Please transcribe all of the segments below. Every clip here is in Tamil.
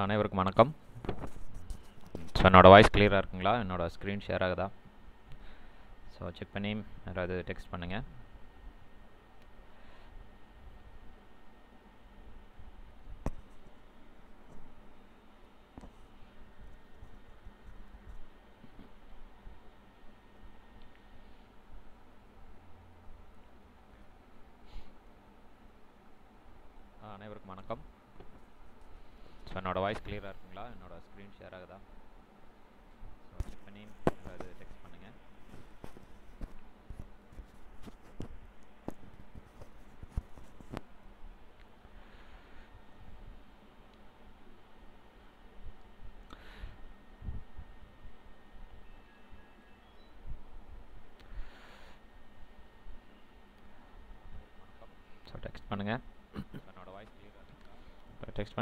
அனைவருக்கும் வணக்கம் ஸோ என்னோடய வாய்ஸ் கிளியராக இருக்குங்களா என்னோடய ஸ்க்ரீன் ஷேர் ஆகுதா ஸோ செக் பண்ணி யாராவது டெக்ஸ்ட் பண்ணுங்கள்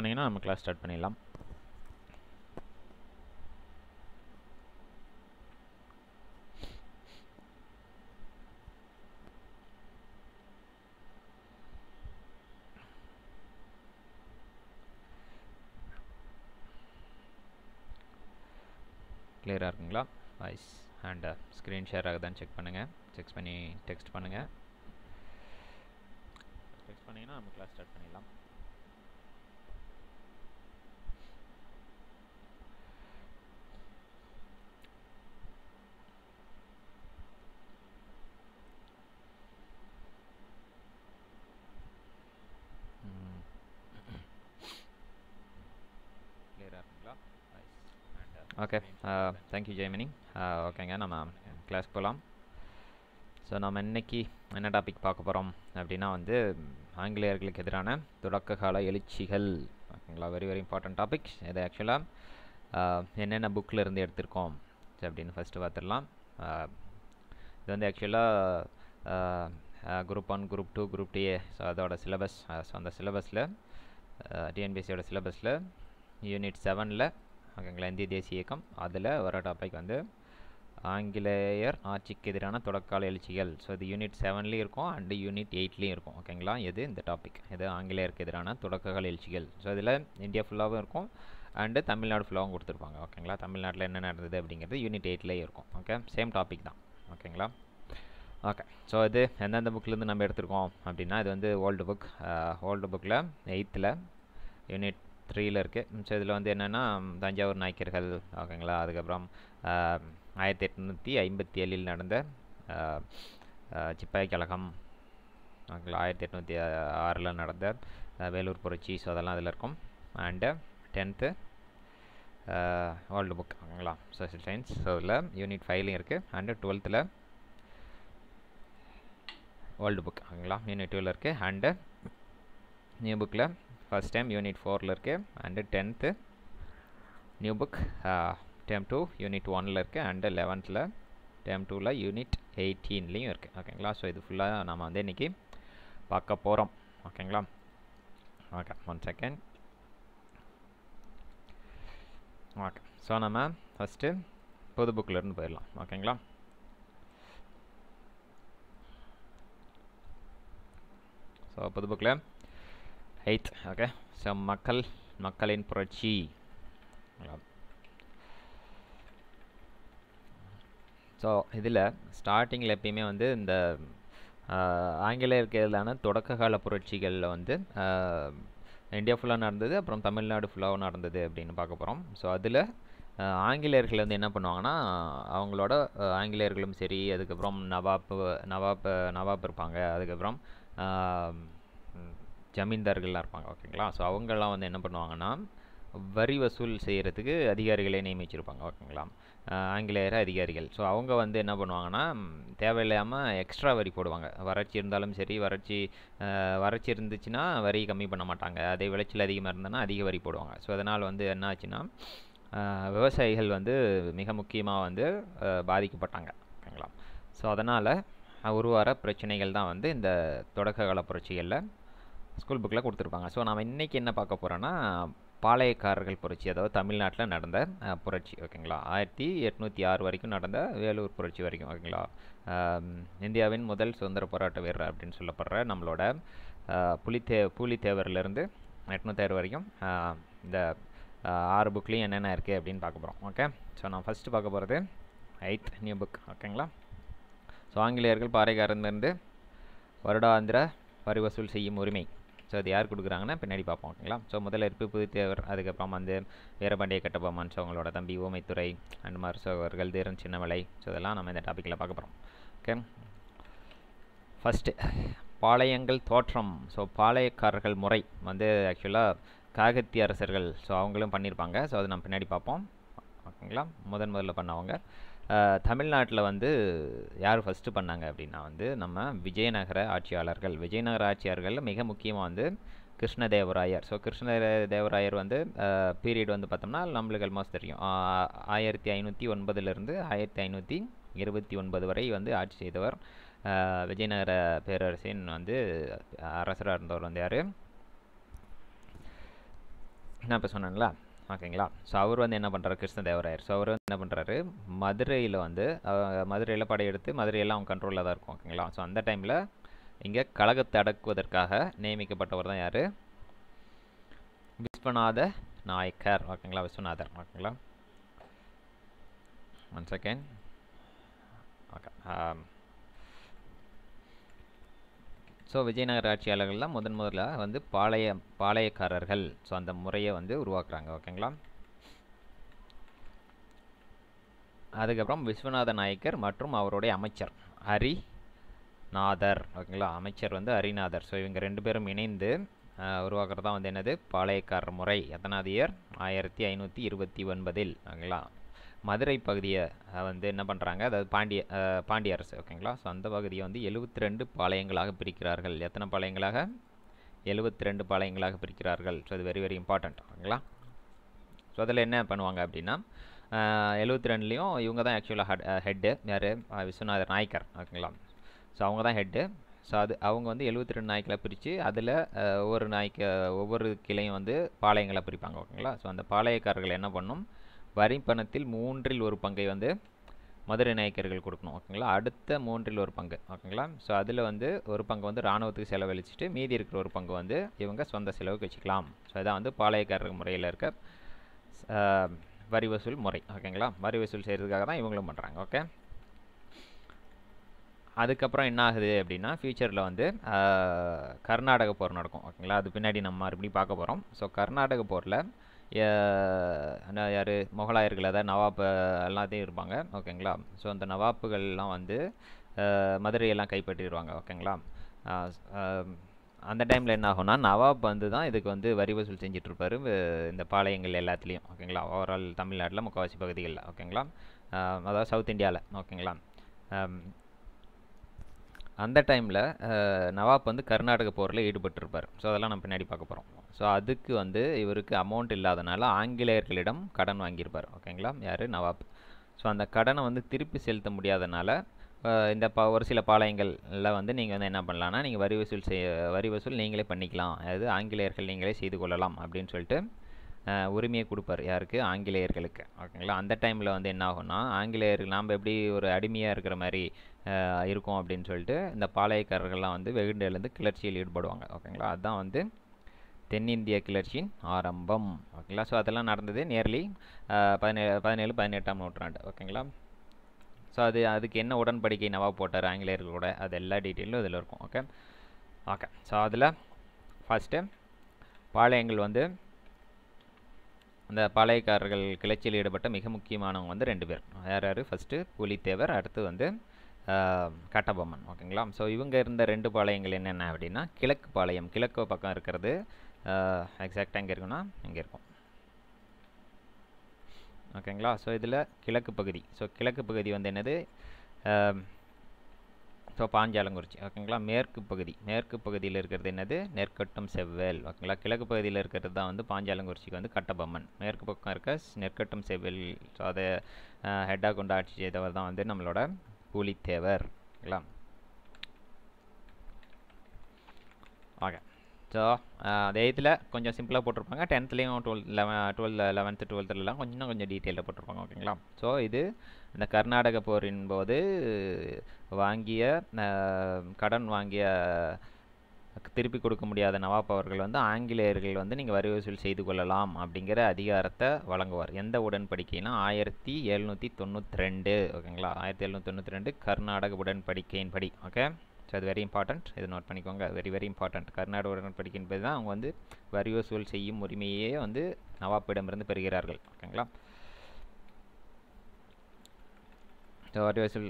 சொன்னீங்கன்னா நம்ம கிளாஸ் ஸ்டார்ட் பண்ணிடலாம் கிளியராக இருக்குங்களா வாய்ஸ் அண்ட் ஸ்க்ரீன் ஷேர் ஆகுதான்னு செக் பண்ணுங்கள் செக் பண்ணி டெக்ஸ்ட் பண்ணுங்கள் டெக்ஸ்ட் பண்ணிங்கன்னா நம்ம கிளாஸ் ஸ்டார்ட் பண்ணிடலாம் ராகி மினிங் ஓகேங்க நம்ம கிளாஸ்க்கு போகலாம் ஸோ நம்ம இன்றைக்கி என்ன டாபிக் பார்க்க போகிறோம் அப்படின்னா வந்து ஆங்கிலேயர்களுக்கு எதிரான தொடக்க கால எழுச்சிகள் ஓகேங்களா வெரி வெரி இம்பார்ட்டன்ட் டாபிக்ஸ் இது ஆக்சுவலாக என்னென்ன புக்கில் இருந்து எடுத்திருக்கோம் அப்படின்னு ஃபஸ்ட்டு பார்த்துடலாம் இது வந்து ஆக்சுவலாக group one group two group டிஏ ஸோ அதோட சிலபஸ் ஸோ அந்த சிலபஸில் டிஎன்பிசியோட சிலபஸில் யூனிட் செவனில் ஓகேங்களா இந்திய தேசிய இயக்கம் அதில் வர டாபிக் வந்து ஆங்கிலேயர் ஆட்சிக்கு எதிரான தொடக்கால எழுச்சிகள் ஸோ இது யூனிட் செவன்லேயும் இருக்கும் அண்டு யூனிட் எயிட்லேயும் இருக்கும் ஓகேங்களா எது இந்த டாபிக் இது ஆங்கிலேயருக்கு எதிரான தொடக்ககால எழுச்சிகள் ஸோ இதில் இந்தியா ஃபுல்லாகவும் இருக்கும் அண்டு தமிழ்நாடு ஃபுல்லாகவும் கொடுத்துருப்பாங்க ஓகேங்களா தமிழ்நாட்டில் என்ன நடந்தது அப்படிங்கிறது யூனிட் எயிட்லேயே இருக்கும் ஓகே சேம் டாபிக் தான் ஓகேங்களா ஓகே ஸோ இது எந்தெந்த புக்லேருந்து நம்ம எடுத்திருக்கோம் அப்படின்னா இது வந்து ஓல்டு புக் ஓல்டு புக்கில் எயித்தில் யூனிட் த்ரீயில் இருக்குது ஸோ இதில் வந்து என்னென்னா தஞ்சாவூர் நாய்க்கர்கள் ஓகேங்களா அதுக்கப்புறம் ஆயிரத்தி எட்நூற்றி ஐம்பத்தி ஏழில் நடந்த சிப்பாய் கழகம் ஓகேங்களா ஆயிரத்தி எட்நூற்றி ஆறில் நடந்த வேலூர் புரட்சி ஸோ அதெல்லாம் அதில் இருக்கும் அண்டு டென்த்து ஓல்டு புக் ஓகேங்களா சோசியல் சயின்ஸ் ஸோ அதில் யூனிட் ஃபைவ்லையும் இருக்குது அண்டு டுவெல்த்தில் ஓல்டு புக் ஓகேங்களா யூனிட் டூவில் இருக்குது அண்டு நியூ புக்கில் ஃபஸ்ட் டைம் யூனிட் ஃபோரில் இருக்குது and tenth new book term two unit ஒனில் இருக்குது அண்டு லெவன்த்தில் டேம் டூவில் யூனிட் எயிட்டீன்லேயும் இருக்குது ஓகேங்களா ஸோ இது ஃபுல்லாக நம்ம வந்து இன்றைக்கி பார்க்க போகிறோம் ஓகேங்களா okay one second okay so நம்ம ஃபஸ்ட்டு புது புக்கிலேருந்து போயிடலாம் ஓகேங்களா ஸோ புது புக்கில் எயித் ஓகே ஸோ மக்கள் மக்களின் புரட்சி ஸோ இதில் ஸ்டார்டிங்கில் எப்பயுமே வந்து இந்த ஆங்கிலேயருக்கு எதிரான தொடக்க கால புரட்சிகளில் வந்து இந்தியா ஃபுல்லாக நடந்தது அப்புறம் தமிழ்நாடு ஃபுல்லாகவும் நடந்தது அப்படின்னு பார்க்க போகிறோம் ஸோ அதில் ஆங்கிலேயர்கள் வந்து என்ன பண்ணுவாங்கன்னா அவங்களோட ஆங்கிலேயர்களும் சரி அதுக்கப்புறம் நவாப் நவாப் நவாப் இருப்பாங்க அதுக்கப்புறம் ஜமீன்தார்கள்லாம் இருப்பாங்க ஓகேங்களா ஸோ அவங்கெல்லாம் வந்து என்ன பண்ணுவாங்கன்னா வரி வசூல் செய்கிறதுக்கு அதிகாரிகளை நியமிச்சிருப்பாங்க ஓகேங்களா ஆங்கிலேயர் அதிகாரிகள் ஸோ அவங்க வந்து என்ன பண்ணுவாங்கன்னா தேவையில்லாமல் எக்ஸ்ட்ரா வரி போடுவாங்க வறட்சி இருந்தாலும் சரி வறட்சி வறட்சி இருந்துச்சுன்னா வரி கம்மி பண்ண மாட்டாங்க அதே விளைச்சல் அதிகமாக இருந்ததுன்னா அதிக வரி போடுவாங்க ஸோ அதனால் வந்து என்ன ஆச்சுன்னா விவசாயிகள் வந்து மிக முக்கியமாக வந்து பாதிக்கப்பட்டாங்க ஓகேங்களா ஸோ அதனால் உருவார பிரச்சனைகள் தான் வந்து இந்த தொடக்க கால புரட்சிகளில் ஸ்கூல் புக்கில் கொடுத்துருப்பாங்க ஸோ நம்ம இன்றைக்கி என்ன பார்க்க போகிறோன்னா பாளையக்காரர்கள் புரட்சி அதாவது தமிழ்நாட்டில் நடந்த புரட்சி ஓகேங்களா ஆயிரத்தி எட்நூற்றி ஆறு வரைக்கும் நடந்த வேலூர் புரட்சி வரைக்கும் ஓகேங்களா இந்தியாவின் முதல் சுதந்திர போராட்ட வீரர் அப்படின்னு சொல்லப்படுற நம்மளோட புலித்தே புலித்தேவர்லேருந்து எட்நூத்தாறு வரைக்கும் இந்த ஆறு புக்லேயும் என்னென்ன இருக்குது அப்படின்னு பார்க்க போகிறோம் ஓகே ஸோ நான் ஃபஸ்ட்டு பார்க்க போகிறது எயித் நியூ புக் ஓகேங்களா ஸோ ஆங்கிலேயர்கள் பாறைக்காரன்லேருந்து வருடாந்திர வரி வசூல் செய்யும் உரிமை ஸோ அது யார் கொடுக்குறாங்கன்னா பின்னாடி பார்ப்போம் ஓகேங்களா ஸோ முதல்ல இருப்பு புதுத்தேவர் அதுக்கப்புறம் வந்து வீரபாண்டிய கட்டபொம்மன் ஸோ அவங்களோட தம்பி ஓமைத்துறை அண்ட் மார்சோ தீரன் சின்னமலை ஸோ இதெல்லாம் நம்ம இந்த டாப்பிக்கில் பார்க்க போகிறோம் ஓகே ஃபஸ்ட்டு பாளையங்கள் தோற்றம் ஸோ பாளையக்காரர்கள் முறை வந்து ஆக்சுவலாக காகத்திய அரசர்கள் ஸோ அவங்களும் பண்ணியிருப்பாங்க ஸோ அதை நம்ம பின்னாடி பார்ப்போம் ஓகேங்களா முதன் முதல்ல பண்ணவங்க தமிழ்நாட்டில் வந்து யார் ஃபஸ்ட்டு பண்ணாங்க அப்படின்னா வந்து நம்ம விஜயநகர ஆட்சியாளர்கள் விஜயநகர ஆட்சியாளர்களில் மிக முக்கியமாக வந்து கிருஷ்ணதேவராயர் ஸோ கிருஷ்ண தேவராயர் வந்து பீரியட் வந்து பார்த்தோம்னா நம்மளுக்கு ஆல்மோஸ்ட் தெரியும் ஆயிரத்தி ஐநூற்றி ஒன்பதுலேருந்து ஆயிரத்தி ஐநூற்றி இருபத்தி ஒன்பது வரை வந்து ஆட்சி செய்தவர் விஜயநகர பேரரசின் வந்து அரசராக இருந்தவர் வந்து யார் நான் இப்போ சொன்னேங்களா ஓகேங்களா ஸோ அவர் வந்து என்ன பண்ணுறாரு கிருஷ்ணதேவராயர் ஸோ அவர் வந்து என்ன பண்ணுறாரு மதுரையில் வந்து மதுரையில் படையெடுத்து மதுரையெல்லாம் அவங்க கண்ட்ரோலில் தான் இருக்கும் ஓகேங்களா ஸோ அந்த டைமில் இங்கே கழகத்தை அடக்குவதற்காக நியமிக்கப்பட்டவர் தான் யார் விஸ்வநாத நாயக்கர் ஓகேங்களா விஸ்வநாதர் ஓகேங்களா one second okay so Vijayanagar ஆட்சியாளர்கள்லாம் முதன் முதல்ல வந்து பாளைய பாளையக்காரர்கள் ஸோ அந்த முறையை வந்து உருவாக்குறாங்க ஓகேங்களா அதுக்கப்புறம் விஸ்வநாத நாயக்கர் மற்றும் அவருடைய அமைச்சர் ஹரிநாதர் ஓகேங்களா அமைச்சர் வந்து ஹரிநாதர் ஸோ இவங்க ரெண்டு பேரும் இணைந்து உருவாக்குறதா வந்து என்னது பாளையக்காரர் முறை எத்தனாதியர் ஆயிரத்தி ஐநூற்றி இருபத்தி ஒன்பதில் ஓகேங்களா மதுரை பகுதியை வந்து என்ன பண்ணுறாங்க அதாவது பாண்டிய பாண்டிய அரசு ஓகேங்களா ஸோ அந்த பகுதியை வந்து எழுபத்தி ரெண்டு பாளையங்களாக பிரிக்கிறார்கள் எத்தனை பாளையங்களாக எழுபத்தி ரெண்டு பாளையங்களாக பிரிக்கிறார்கள் ஸோ இது வெரி வெரி இம்பார்ட்டண்ட் ஓகேங்களா ஸோ அதில் என்ன பண்ணுவாங்க அப்படின்னா எழுபத்தி ரெண்டுலேயும் இவங்க தான் ஆக்சுவலாக ஹெட் ஹெட்டு யார் விஸ்வநாதர் நாயக்கர் ஓகேங்களா ஸோ அவங்க தான் ஹெட்டு ஸோ அது அவங்க வந்து எழுபத்தி ரெண்டு நாய்க்களை பிரித்து அதில் ஒவ்வொரு நாய்க்கு ஒவ்வொரு கிளையும் வந்து பாளையங்களை பிரிப்பாங்க ஓகேங்களா ஸோ அந்த பாளையக்காரர்கள் என்ன பண்ணும் வரி பணத்தில் மூன்றில் ஒரு பங்கை வந்து மதுரை நாயக்கர்கள் கொடுக்கணும் ஓகேங்களா அடுத்த மூன்றில் ஒரு பங்கு ஓகேங்களா ஸோ அதில் வந்து ஒரு பங்கு வந்து இராணுவத்துக்கு செலவழிச்சிட்டு மீதி இருக்கிற ஒரு பங்கு வந்து இவங்க சொந்த செலவுக்கு வச்சுக்கலாம் ஸோ இதான் வந்து பாளையக்காரர் முறையில் இருக்க வரி வசூல் முறை ஓகேங்களா வரி வசூல் செய்கிறதுக்காக தான் இவங்களும் பண்ணுறாங்க ஓகே அதுக்கப்புறம் என்ன ஆகுது அப்படின்னா ஃப்யூச்சரில் வந்து கர்நாடக போர் நடக்கும் ஓகேங்களா அது பின்னாடி நம்ம மறுபடியும் பார்க்க போகிறோம் ஸோ கர்நாடக போரில் யார் முகலாயர்கள் அதாவது நவாப் எல்லாத்தையும் இருப்பாங்க ஓகேங்களா ஸோ அந்த நவாப்புகள்லாம் வந்து மதுரையெல்லாம் கைப்பற்றிடுவாங்க ஓகேங்களா அந்த டைமில் என்ன ஆகும்னா நவாப் வந்து தான் இதுக்கு வந்து வரி வசூல் செஞ்சிட்ருப்பார் இந்த பாளையங்கள் எல்லாத்துலேயும் ஓகேங்களா ஓவரால் தமிழ்நாட்டில் முக்கால்வாசி பகுதிகளில் ஓகேங்களா அதாவது சவுத் இந்தியாவில் ஓகேங்களா அந்த டைமில் நவாப் வந்து கர்நாடக போரில் ஈடுபட்டிருப்பார் ஸோ அதெல்லாம் நம்ம பின்னாடி பார்க்க போகிறோம் ஸோ அதுக்கு வந்து இவருக்கு அமௌண்ட் இல்லாதனால ஆங்கிலேயர்களிடம் கடன் வாங்கியிருப்பார் ஓகேங்களா யார் நவாப் ஸோ அந்த கடனை வந்து திருப்பி செலுத்த முடியாதனால இந்த ப ஒரு சில பாளையங்களில் வந்து நீங்கள் வந்து என்ன பண்ணலான்னா நீங்கள் வரி வசூல் செய்ய வரி வசூல் நீங்களே பண்ணிக்கலாம் அதாவது ஆங்கிலேயர்கள் நீங்களே செய்து கொள்ளலாம் அப்படின்னு சொல்லிட்டு உரிமையை கொடுப்பார் யாருக்கு ஆங்கிலேயர்களுக்கு ஓகேங்களா அந்த டைமில் வந்து என்ன ஆகும்னா ஆங்கிலேயர்கள் நாம் எப்படி ஒரு அடிமையாக இருக்கிற மாதிரி இருக்கும் அப்படின்னு சொல்லிட்டு இந்த பாளையக்காரர்கள்லாம் வந்து வெகுண்டேலேருந்து கிளர்ச்சியில் ஈடுபடுவாங்க ஓகேங்களா அதுதான் வந்து தென்னிந்திய கிளர்ச்சியின் ஆரம்பம் ஓகேங்களா ஸோ அதெல்லாம் நடந்தது நியர்லி பதினேழு பதினேழு பதினெட்டாம் நூற்றாண்டு ஓகேங்களா ஸோ அது அதுக்கு என்ன உடன்படிக்கை நவாப் போட்டார் ஆங்கிலேயர்களோட அது எல்லா டீட்டெயிலும் இதில் இருக்கும் ஓகே ஓகே ஸோ அதில் ஃபஸ்ட்டு பாளையங்கள் வந்து அந்த பாளையக்காரர்கள் கிளர்ச்சியில் ஈடுபட்ட மிக முக்கியமானவங்க வந்து ரெண்டு பேர் யார் யார் ஃபஸ்ட்டு புலித்தேவர் அடுத்து வந்து கட்டபொம்மன் ஓகேங்களா ஸோ இவங்க இருந்த ரெண்டு பாளையங்கள் என்னென்ன அப்படின்னா கிழக்கு பாளையம் கிழக்கு பக்கம் இருக்கிறது எக்ஸாக்டாக எங்கே இருக்குன்னா இங்கே இருக்கும் ஓகேங்களா ஸோ இதில் கிழக்கு பகுதி ஸோ கிழக்கு பகுதி வந்து என்னது ஸோ பாஞ்சாலங்குறிச்சி ஓகேங்களா மேற்கு பகுதி மேற்கு பகுதியில் இருக்கிறது என்னது நெற்கட்டும் செவ்வேல் ஓகேங்களா கிழக்கு பகுதியில் இருக்கிறது தான் வந்து பாஞ்சாலங்குறிச்சிக்கு வந்து கட்டபொம்மன் மேற்கு பக்கம் இருக்க நெற்கட்டும் செவ்வேல் ஸோ அதை ஹெட்டாக கொண்டு ஆட்சி செய்தவர் தான் வந்து நம்மளோட பூலித்தேவர் ஓகேங்களா ஓகே ஸோ அந்த எயித்தில் கொஞ்சம் சிம்பிளாக போட்டிருப்பாங்க டென்த்லேயும் டுவெல் லெவன் டுவெல் லெவன்த்து டுவெல்த்துலலாம் கொஞ்சம் கொஞ்சம் டீட்டெயிலில் போட்டிருப்பாங்க ஓகேங்களா ஸோ இது இந்த கர்நாடக போரின் போது வாங்கிய கடன் வாங்கிய திருப்பி கொடுக்க முடியாத நவாப் அவர்கள் வந்து ஆங்கிலேயர்கள் வந்து நீங்கள் வரி வசூல் செய்து கொள்ளலாம் அப்படிங்கிற அதிகாரத்தை வழங்குவார் எந்த உடன்படிக்கைனா ஆயிரத்தி எழுநூற்றி தொண்ணூற்றி ரெண்டு ஓகேங்களா ஆயிரத்தி எழுநூற்றி தொண்ணூற்றி ரெண்டு கர்நாடக உடன்படிக்கையின்படி ஓகே ஸோ அது வெரி இம்பார்ட்டண்ட் இது நோட் பண்ணிக்கோங்க வெரி வெரி இம்பார்ட்டண்ட் கர்நாடக உடன்படிக்கை என்பது தான் அவங்க வந்து வரி வசூல் செய்யும் உரிமையே வந்து நவாப்பிடமிருந்து பெறுகிறார்கள் ஓகேங்களா ஸோ வரி வசூல்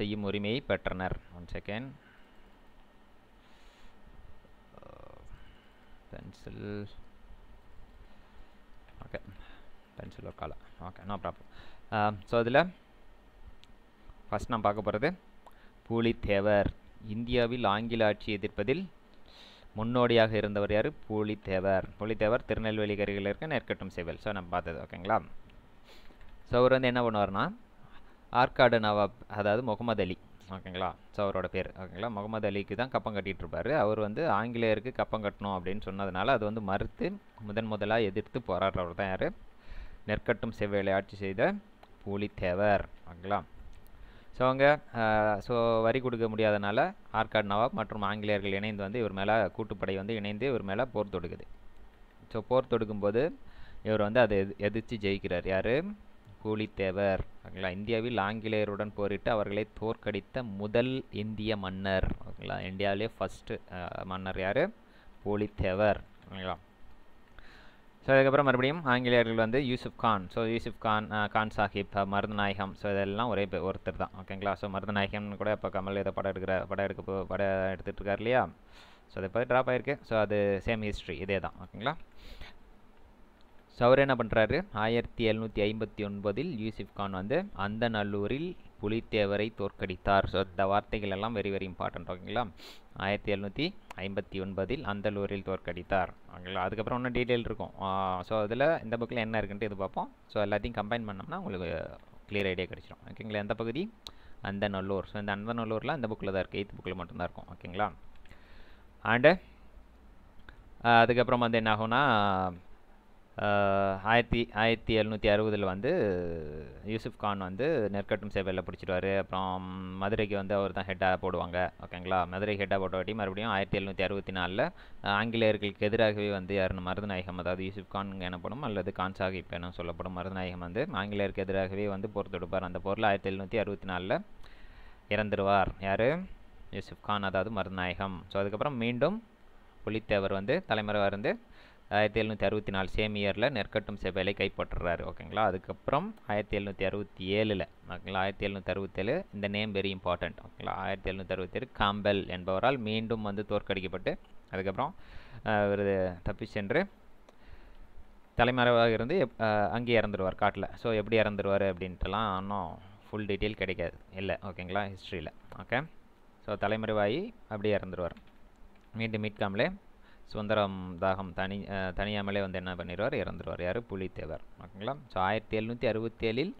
செய்யும் உரிமையை பெற்றனர் one second pencil okay pencil ஒரு காலம் ஓகே நோ ப்ராப்ளம் ஸோ அதில் ஃபஸ்ட் நான் பார்க்க போகிறது பூலித்தேவர் இந்தியாவில் ஆங்கில ஆட்சி எதிர்ப்பதில் முன்னோடியாக இருந்தவர் யார் புலித்தேவர் புலித்தேவர் திருநெல்வேலி கருகில் இருக்க நெற்கட்டும் செவல் ஸோ நம்ம பார்த்தது ஓகேங்களா ஸோ அவர் வந்து என்ன பண்ணுவார்னா ஆற்காடு நவாப் அதாவது முகமது அலி ஓகேங்களா ஸோ அவரோட பேர் ஓகேங்களா முகமது அலிக்கு தான் கப்பம் கட்டிகிட்ருப்பார் அவர் வந்து ஆங்கிலேயருக்கு கப்பம் கட்டணும் அப்படின்னு சொன்னதுனால அது வந்து மறுத்து முதன் முதலாக எதிர்த்து போராடுறவர் தான் யார் நெற்கட்டும் செவ்வேலை ஆட்சி செய்த புலித்தேவர் ஓகேங்களா ஸோ அவங்க ஸோ வரி கொடுக்க முடியாதனால ஆர்காட் நவாப் மற்றும் ஆங்கிலேயர்கள் இணைந்து வந்து இவர் மேலே கூட்டுப்படை வந்து இணைந்து இவர் மேலே போர் தொடுக்குது ஸோ போர் தொடுக்கும்போது இவர் வந்து அதை எது எதிர்த்து ஜெயிக்கிறார் யார் பூலித்தேவர் ஓகேங்களா இந்தியாவில் ஆங்கிலேயருடன் போரிட்டு அவர்களை தோற்கடித்த முதல் இந்திய மன்னர் ஓகேங்களா இந்தியாவிலே ஃபஸ்ட்டு மன்னர் யார் பூலித்தேவர் ஓகேங்களா ஸோ அதுக்கப்புறம் மறுபடியும் ஆங்கிலேயர்கள் வந்து யூசுப் கான் ஸோ யூசுப் கான் கான் சாஹிப் மருதநாயகம் ஸோ இதெல்லாம் ஒரே ஒருத்தர் தான் ஓகேங்களா ஸோ மருதநாயகம்னு கூட இப்போ கமல் ஏதோ படம் எடுக்கிற படம் எடுக்க படம் எடுத்துகிட்டு இருக்கார் இல்லையா ஸோ அதை பார்த்து ட்ராப் ஆகிருக்கு ஸோ அது சேம் ஹிஸ்ட்ரி இதே தான் ஓகேங்களா ஸோ அவர் என்ன பண்ணுறாரு ஆயிரத்தி எழுநூற்றி ஐம்பத்தி ஒன்பதில் யூசுப் கான் வந்து அந்த நல்லூரில் புலித்தேவரை தோற்கடித்தார் ஸோ இந்த வார்த்தைகள் எல்லாம் வெரி வெரி இம்பார்ட்டன்ட் ஓகேங்களா ஆயிரத்தி எழுநூற்றி ஐம்பத்தி ஒன்பதில் அந்தலூரில் தோற்கடித்தார் ஓகேங்களா அதுக்கப்புறம் இன்னும் டீட்டெயில் இருக்கும் ஸோ அதில் இந்த புக்கில் என்ன இருக்குன்ட்டு இது பார்ப்போம் ஸோ எல்லாத்தையும் கம்பைன் பண்ணோம்னா உங்களுக்கு கிளியர் ஐடியா கிடச்சிடும் ஓகேங்களா எந்த பகுதி அந்தநல்லூர் ஸோ இந்த அந்தநல்லூரில் அந்த புக்கில் தான் இருக்குது எய்த் புக்கில் மட்டும்தான் இருக்கும் ஓகேங்களா அண்டு அதுக்கப்புறம் வந்து என்ன ஆகும்னா ஆயிரத்தி ஆயிரத்தி எழுநூற்றி அறுபதில் வந்து யூசுப் கான் வந்து நெற்கட்டும் சேவையில் பிடிச்சிடுவார் அப்புறம் மதுரைக்கு வந்து அவர் தான் ஹெட்டாக போடுவாங்க ஓகேங்களா மதுரை ஹெட்டாக போட்டவாட்டி மறுபடியும் ஆயிரத்தி எழுநூற்றி அறுபத்தி நாலில் ஆங்கிலேயர்களுக்கு எதிராகவே வந்து யாருன்னு மருதநாயகம் அதாவது யூசுப் கான் எனப்படும் அல்லது கான் சாஹிப் என சொல்லப்படும் மருதநாயகம் வந்து ஆங்கிலேயருக்கு எதிராகவே வந்து போர் தொடுப்பார் அந்த போரில் ஆயிரத்தி எழுநூற்றி அறுபத்தி நாலில் இறந்துருவார் யார் யூசுப் கான் அதாவது மருதநாயகம் ஸோ அதுக்கப்புறம் மீண்டும் புலித்தேவர் வந்து தலைமுறை இருந்து ஆயிரத்தி எழுநூற்றி அறுபத்தி நாலு சேம் இயரில் நெற்கட்டும் செவ்வேலை கைப்பற்றுறாரு ஓகேங்களா அதுக்கப்புறம் ஆயிரத்தி எழுநூற்றி அறுபத்தி ஏழில் ஓகேங்களா ஆயிரத்தி எழுநூற்றி அறுபத்தேழு இந்த நேம் வெரி இம்பார்ட்டண்ட் ஓகேங்களா ஆயிரத்தி எழுநூற்றி அறுபத்தேழு காம்பல் என்பவரால் மீண்டும் வந்து தோற்கடிக்கப்பட்டு அதுக்கப்புறம் இவர் தப்பி சென்று தலைமறைவாக இருந்து அங்கேயே இறந்துடுவார் காட்டில் ஸோ எப்படி இறந்துடுவார் அப்படின்ட்டுலாம் இன்னும் ஃபுல் டீட்டெயில் கிடைக்காது இல்லை ஓகேங்களா ஹிஸ்ட்ரியில் ஓகே ஸோ தலைமறைவாகி அப்படியே இறந்துடுவார் மீண்டும் மீட்காமலே சுந்தரம் தாகம் தனி தனியாமலே வந்து என்ன பண்ணிடுவார் இறந்துருவார் யார் புலித்தேவர் ஓகேங்களா ஸோ ஆயிரத்தி எழுநூற்றி அறுபத்தி ஏழில்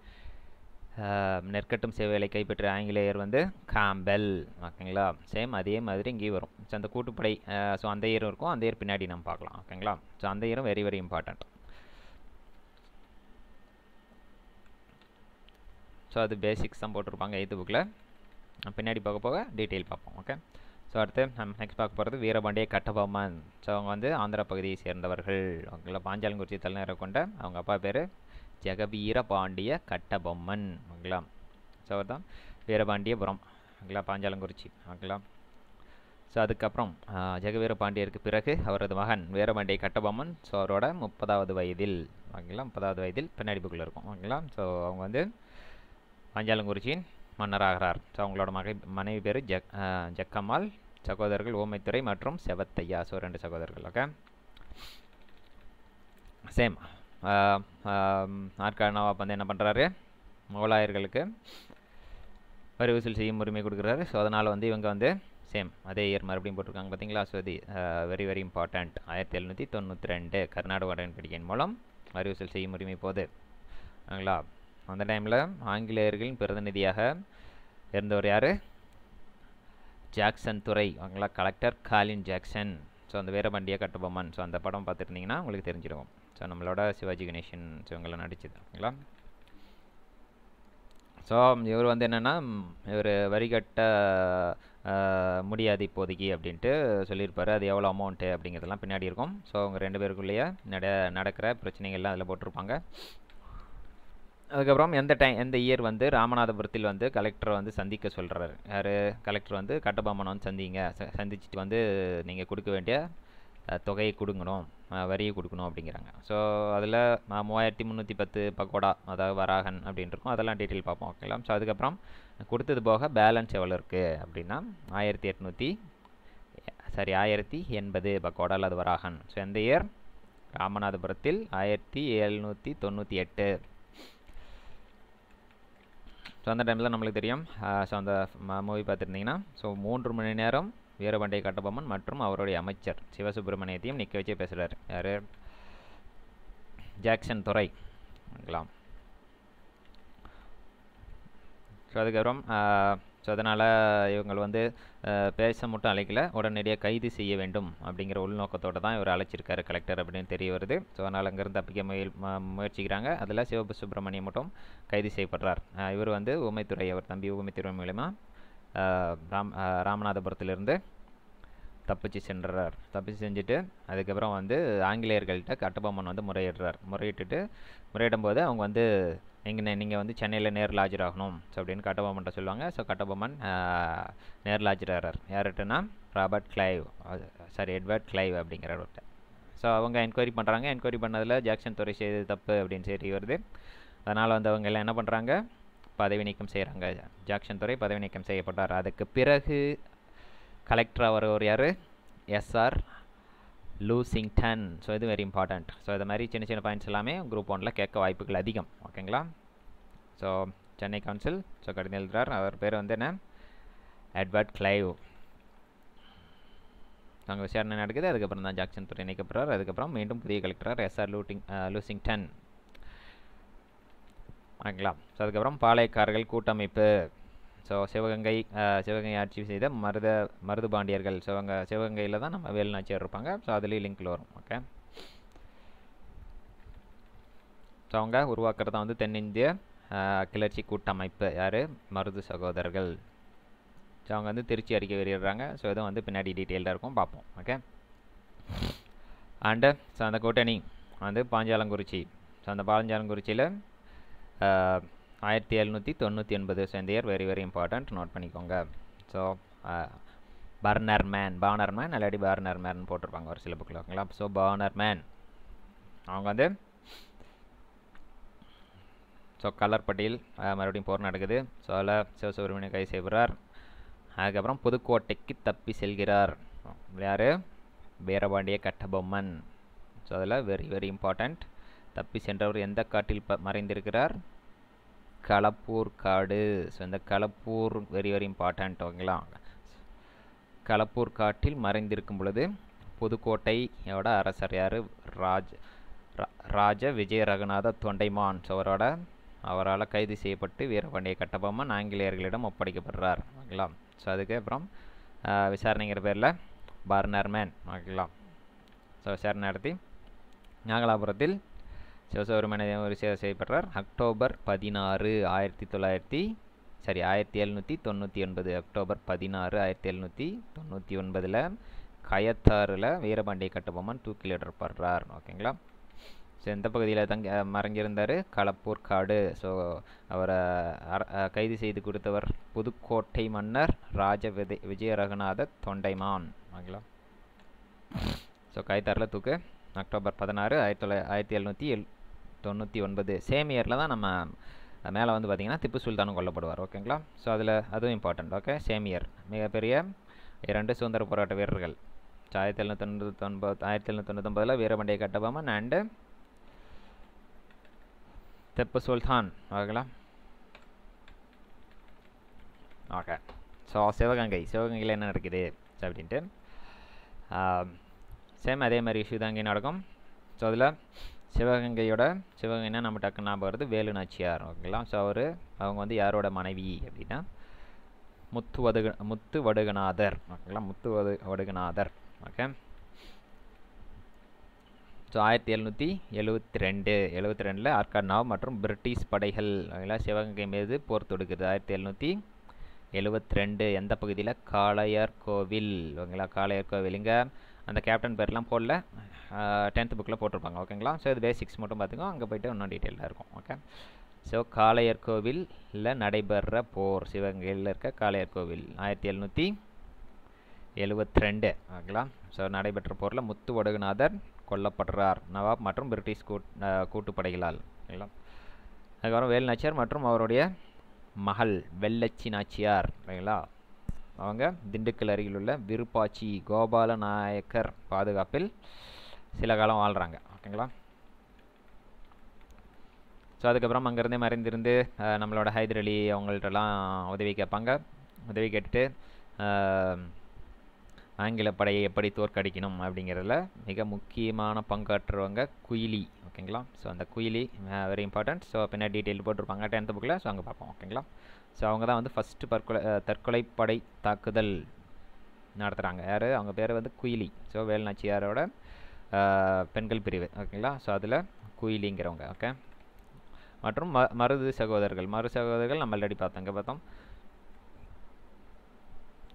நெற்கட்டும் சேவைகளை கைப்பற்றிய ஆங்கிலேயர் வந்து காம்பெல் ஓகேங்களா சேம் அதே மாதிரி இங்கே வரும் ஸோ அந்த கூட்டுப்படை ஸோ அந்த இயரும் இருக்கும் அந்த இயர் பின்னாடி நம்ம பார்க்கலாம் ஓகேங்களா ஸோ அந்த இயரும் வெரி வெரி இம்பார்ட்டண்ட் ஸோ அது பேசிக்ஸ் தான் போட்டிருப்பாங்க எய்த்து புக்கில் பின்னாடி போக போக டீட்டெயில் பார்ப்போம் ஓகே ஸோ அடுத்து நம்ம நெக்ஸ்ட் பார்க்க போகிறது வீரபாண்டிய கட்டபொம்மன் ஸோ அவங்க வந்து ஆந்திர பகுதியை சேர்ந்தவர்கள் அவங்கள பாஞ்சாலங்குறிச்சி தலைநகரை கொண்ட அவங்க அப்பா பேர் ஜெகவீர பாண்டிய கட்டபொம்மன் ஓகேங்களா ஸோ அவர் தான் வீரபாண்டியபுரம் அவங்களா பாஞ்சாலங்குறிச்சி ஓகேங்களா ஸோ அதுக்கப்புறம் ஜெகவீர பாண்டியருக்கு பிறகு அவரது மகன் வீரபாண்டிய கட்டபொம்மன் ஸோ அவரோட முப்பதாவது வயதில் ஓகேங்களா முப்பதாவது வயதில் பின்னாடி புக்கில் இருக்கும் ஓகேங்களா ஸோ அவங்க வந்து பாஞ்சாலங்குறிச்சியின் மன்னராகிறார் ஸோ அவங்களோட மகை மனைவி பேர் ஜக் ஜக்கம்மாள் சகோதரர்கள் ஓமைத்துறை மற்றும் செவத்தையா ஸோ ரெண்டு சகோதரர்கள் ஓகே சேம் ஆட்கா நவாப் வந்து என்ன பண்ணுறாரு முகலாயர்களுக்கு வரி வசூல் செய்யும் உரிமை கொடுக்குறாரு ஸோ அதனால் வந்து இவங்க வந்து சேம் அதே இயர் மறுபடியும் போட்டிருக்காங்க பார்த்தீங்களா ஸோ இது வெரி வெரி இம்பார்ட்டண்ட் ஆயிரத்தி எழுநூற்றி தொண்ணூற்றி ரெண்டு கர்நாடக உடன்படிக்கையின் மூலம் வரி வசூல் செய்யும் உரிமை போது ஆங்களா அந்த டைமில் ஆங்கிலேயர்களின் பிரதிநிதியாக இருந்தவர் யார் ஜாக்சன் துறை அவங்களா கலெக்டர் காலின் ஜாக்சன் ஸோ அந்த வீரபாண்டிய கட்டபொம்மன் ஸோ அந்த படம் பார்த்துருந்தீங்கன்னா உங்களுக்கு தெரிஞ்சிருக்கும் ஸோ நம்மளோட சிவாஜி கணேசன் ஸோ இவங்களாம் நடிச்சது ஓகேங்களா ஸோ இவர் வந்து என்னென்னா இவர் வரிகட்ட முடியாது இப்போதைக்கு அப்படின்ட்டு சொல்லியிருப்பார் அது எவ்வளோ அமௌண்ட்டு அப்படிங்கிறதெல்லாம் பின்னாடி இருக்கும் ஸோ அவங்க ரெண்டு பேருக்குள்ளேயே நட நடக்கிற பிரச்சனைகள்லாம் அதில் போட்டிருப்பாங்க அதுக்கப்புறம் எந்த டைம் எந்த இயர் வந்து ராமநாதபுரத்தில் வந்து கலெக்டரை வந்து சந்திக்க சொல்கிறார் யார் கலெக்டர் வந்து கட்டபொம்மனை வந்து சந்திங்க சந்திச்சுட்டு வந்து நீங்கள் கொடுக்க வேண்டிய தொகையை கொடுக்கணும் வரியை கொடுக்கணும் அப்படிங்கிறாங்க ஸோ அதில் மூவாயிரத்தி முந்நூற்றி பத்து பக்கோடா அதாவது வராகன் அப்படின்ட்டு அதெல்லாம் டீட்டெயில் பார்ப்போம் ஓகேங்களா ஸோ அதுக்கப்புறம் கொடுத்தது போக பேலன்ஸ் எவ்வளோ இருக்குது அப்படின்னா ஆயிரத்தி எட்நூற்றி சாரி ஆயிரத்தி எண்பது பக்கோடா அல்லது வராகன் ஸோ எந்த இயர் ராமநாதபுரத்தில் ஆயிரத்தி எழுநூற்றி தொண்ணூற்றி எட்டு ஸோ அந்த டைமில் நம்மளுக்கு தெரியும் ஸோ அந்த மூவி பார்த்துருந்தீங்கன்னா ஸோ மூன்று மணி நேரம் வீரபாண்டிய கட்டபொம்மன் மற்றும் அவருடைய அமைச்சர் சிவசுப்பிரமணியத்தையும் நிற்க வச்சு பேசுகிறார் யார் ஜாக்சன் துறை ஸோ அதுக்கப்புறம் ஸோ அதனால் இவங்க வந்து பேச மட்டும் அழைக்கல உடனடியாக கைது செய்ய வேண்டும் அப்படிங்கிற உள்நோக்கத்தோடு தான் இவர் அழைச்சிருக்காரு கலெக்டர் அப்படின்னு தெரிய வருது ஸோ அதனால் அங்கேருந்து தப்பிக்க முயல் முயற்சிக்கிறாங்க அதில் சிவப்பு சுப்பிரமணியம் மட்டும் கைது செய்யப்படுறார் இவர் வந்து உமைத்துறை அவர் தம்பி உமைத்துறை மூலிமா ராம் ராமநாதபுரத்திலிருந்து தப்பிச்சு சென்றார் தப்பிச்சு செஞ்சுட்டு அதுக்கப்புறம் வந்து ஆங்கிலேயர்கள்ட்ட கட்டபொம்மன் வந்து முறையிடுறார் முறையிட்டுட்டு போது அவங்க வந்து எங்கே நீங்கள் வந்து சென்னையில் நேரில் ஆஜராகணும் ஸோ அப்படின்னு கட்டபொம்மன்ட்ட சொல்லுவாங்க ஸோ கட்டபொம்மன் நேரில் ஆஜராகிறார் யார்கிட்டனா Robert Clive sorry Edward Clive அப்படிங்கிறவர்கிட்ட ஸோ அவங்க என்கொயரி பண்ணுறாங்க என்கொயரி பண்ணதில் ஜாக்சன் துறை செய்தது தப்பு அப்படின்னு சரி வருது அதனால் வந்து அவங்க எல்லாம் என்ன பண்ணுறாங்க பதவி நீக்கம் செய்கிறாங்க ஜாக்சன் துறை பதவி நீக்கம் செய்யப்பட்டார் அதுக்கு பிறகு கலெக்டராக ஒரு யார் எஸ்ஆர் லூசிங்டன் ஸோ இது வெரி இம்பார்ட்டண்ட் ஸோ இது மாதிரி சின்ன சின்ன பாயிண்ட்ஸ் எல்லாமே குரூப் ஒனில் கேட்க வாய்ப்புகள் அதிகம் ஓகேங்களா ஸோ சென்னை கவுன்சில் ஸோ கடிதம் எழுதுறார் அவர் பேர் வந்து என்ன எட்வர்ட் கிளைவ் அங்கே விசாரணை நடக்குது அதுக்கப்புறம் தான் ஜாக்சன் துறை இணைக்கப்படுறார் அதுக்கப்புறம் மீண்டும் புதிய கலெக்டர் எஸ்ஆர் லூட்டிங் லூசிங்டன் ஓகேங்களா ஸோ அதுக்கப்புறம் பாளையக்காரர்கள் கூட்டமைப்பு ஸோ சிவகங்கை சிவகங்கை ஆட்சி செய்த மருத மருது பாண்டியர்கள் சிவங்க சிவகங்கையில் தான் நம்ம வேலுநாச்சியார் இருப்பாங்க ஸோ அதுலேயும் லிங்க்கில் வரும் ஓகே ஸோ அவங்க உருவாக்குறதா வந்து தென்னிந்திய கிளர்ச்சி கூட்டமைப்பு யார் மருது சகோதரர்கள் ஸோ அவங்க வந்து திருச்சி அறிக்கை வெளியிடுறாங்க ஸோ இதை வந்து பின்னாடி டீட்டெயில்டாக இருக்கும் பார்ப்போம் ஓகே அண்டு ஸோ அந்த கூட்டணி வந்து பாஞ்சாலங்குறிச்சி ஸோ அந்த பாஞ்சாலங்குறிச்சியில் ஆயிரத்தி எழுநூற்றி தொண்ணூற்றி ஒன்பது so year very very important note பண்ணிக்கோங்க so Bannerman Bannerman இல்லாட்டி பர்னர் மேன் போட்டிருப்பாங்க ஒரு சில புக்கில் ஓகேங்களா ஸோ பர்னர் மேன் அவங்க வந்து ஸோ கலர் பட்டியல் மறுபடியும் போர் நடக்குது ஸோ அதில் சிவசுப்ரமணியன் கை செய்கிறார் அதுக்கப்புறம் புதுக்கோட்டைக்கு தப்பி செல்கிறார் யார் வீரபாண்டிய கட்டபொம்மன் ஸோ அதில் வெரி வெரி இம்பார்ட்டண்ட் தப்பி சென்றவர் எந்த காட்டில் ப மறைந்திருக்கிறார் கலப்பூர் காடு ஸோ இந்த கலப்பூர் வெரி வெரி இம்பார்ட்டன்ட் ஓகேங்களா களப்பூர் காட்டில் மறைந்திருக்கும் பொழுது புதுக்கோட்டையோட அரசர் யார் ராஜ் ராஜ விஜய ரகுநாத தொண்டைமான் அவரோட அவரால் கைது செய்யப்பட்டு வீரபாண்டிய கட்டபொம்மன் ஆங்கிலேயர்களிடம் ஒப்படைக்கப்படுறார் ஓகேங்களா ஸோ அதுக்கப்புறம் விசாரணைங்கிற பேரில் பர்னர்மேன் ஓகேங்களா ஸோ விசாரணை நடத்தி நாகலாபுரத்தில் சிவசுவரமணிய ஒரு சேவை செய்யப்படுறார் அக்டோபர் பதினாறு ஆயிரத்தி தொள்ளாயிரத்தி சரி ஆயிரத்தி எழுநூற்றி தொண்ணூற்றி ஒன்பது அக்டோபர் பதினாறு ஆயிரத்தி எழுநூற்றி தொண்ணூற்றி ஒன்பதில் கயத்தாறில் வீரபாண்டிய கட்டபொம்மன் தூக்கிலிடப்படுறார் ஓகேங்களா ஸோ எந்த பகுதியில் தங்கி மறைஞ்சிருந்தார் களப்பூர் காடு ஸோ அவரை கைது செய்து கொடுத்தவர் புதுக்கோட்டை மன்னர் ராஜ விஜய விஜயரகுநாத தொண்டைமான் ஓகேங்களா ஸோ கைத்தாரில் தூக்கு அக்டோபர் பதினாறு ஆயிரத்தி தொள்ளாயிரத்தி ஆயிரத்தி எழுநூற்றி எல் தொண்ணூற்றி ஒன்பது சேம் இயரில் தான் நம்ம மேலே வந்து பார்த்திங்கன்னா திப்பு சுல்தானும் கொல்லப்படுவார் ஓகேங்களா ஸோ அதில் அதுவும் இம்பார்ட்டண்ட் ஓகே சேம் இயர் மிகப்பெரிய இரண்டு சுதந்திர போராட்ட வீரர்கள் ஆயிரத்தி எழுநூற்றி தொண்ணூற்றி ஒன்பது ஆயிரத்தி எழுநூற்றி தொண்ணூத்தொம்பதில் வீரபண்டிய கட்டபொம்மன் அண்டு திப்பு சுல்தான் ஓகேங்களா ஓகே ஸோ சிவகங்கை சிவகங்கையில் என்ன நடக்குது அப்படின்ட்டு சேம் அதே மாதிரி இஷ்யூ தான் இங்கே நடக்கும் ஸோ அதில் சிவகங்கையோட சிவகங்கைனா நம்ம டக்கு ஞாபகம் வருது வேலு நாச்சியார் ஓகேங்களா ஸோ அவர் அவங்க வந்து யாரோட மனைவி அப்படின்னா முத்து வடுக முத்து வடுகநாதர் ஓகேங்களா முத்து வடு வடுகநாதர் ஓகே ஸோ ஆயிரத்தி எழுநூற்றி எழுபத்தி ரெண்டு எழுபத்தி ரெண்டில் ஆர்காட்னாவ் மற்றும் பிரிட்டிஷ் படைகள் ஓகேங்களா சிவகங்கை மீது போர் தொடுக்குது ஆயிரத்தி எழுநூற்றி எழுபத்தி ரெண்டு எந்த பகுதியில் காளையார் கோவில் ஓகேங்களா காளையார் கோவில் இங்கே அந்த கேப்டன் பேர்லாம் போடல டென்த் புக்கில் போட்டிருப்பாங்க ஓகேங்களா ஸோ இது பேசிக்ஸ் மட்டும் பார்த்துக்கோ அங்கே போய்ட்டு இன்னும் டீட்டெயிலாக இருக்கும் ஓகே ஸோ காளையர் கோவிலில் நடைபெற போர் சிவகங்கையில் இருக்க காளையர் கோவில் ஆயிரத்தி எழுநூற்றி எழுபத்தி ரெண்டு ஓகேங்களா ஸோ நடைபெற்ற போரில் முத்து வடகுநாதர் கொல்லப்படுறார் நவாப் மற்றும் பிரிட்டிஷ் கூட் கூட்டுப்படைகளால் ஓகேங்களா அதுக்கப்புறம் வேலு நாச்சியார் மற்றும் அவருடைய மகள் வெள்ளச்சி நாச்சியார் ஓகேங்களா அவங்க திண்டுக்கல் அருகில் உள்ள விருப்பாச்சி கோபாலநாயக்கர் பாதுகாப்பில் சில காலம் வாழ்கிறாங்க ஓகேங்களா ஸோ அதுக்கப்புறம் அங்கேருந்தே மறைந்திருந்து நம்மளோட ஹைதர் அலி அவங்கள்ட்டலாம் உதவி கேட்பாங்க உதவி கேட்டுட்டு ஆங்கில படையை எப்படி தோற்கடிக்கணும் அப்படிங்கிறதுல மிக முக்கியமான பங்காற்றுவங்க குயிலி ஓகேங்களா ஸோ அந்த குயிலி வெரி இம்பார்ட்டன்ட் ஸோ பின்னாடி டீட்டெயில் போட்டிருப்பாங்க டென்த் புக்கில் ஸோ அங்கே பார்ப்போம் ஓகேங்களா ஸோ அவங்க தான் வந்து ஃபஸ்ட்டு தற்கொலை தற்கொலைப்படை தாக்குதல் நடத்துகிறாங்க யார் அவங்க பேர் வந்து குயிலி ஸோ வேலுநாச்சியாரோட பெண்கள் பிரிவு ஓகேங்களா ஸோ அதில் குயிலிங்கிறவங்க ஓகே மற்றும் ம மருது சகோதரர்கள் மரு சகோதரர்கள் நம்ம ஆல்ரெடி பார்த்தாங்க பார்த்தோம்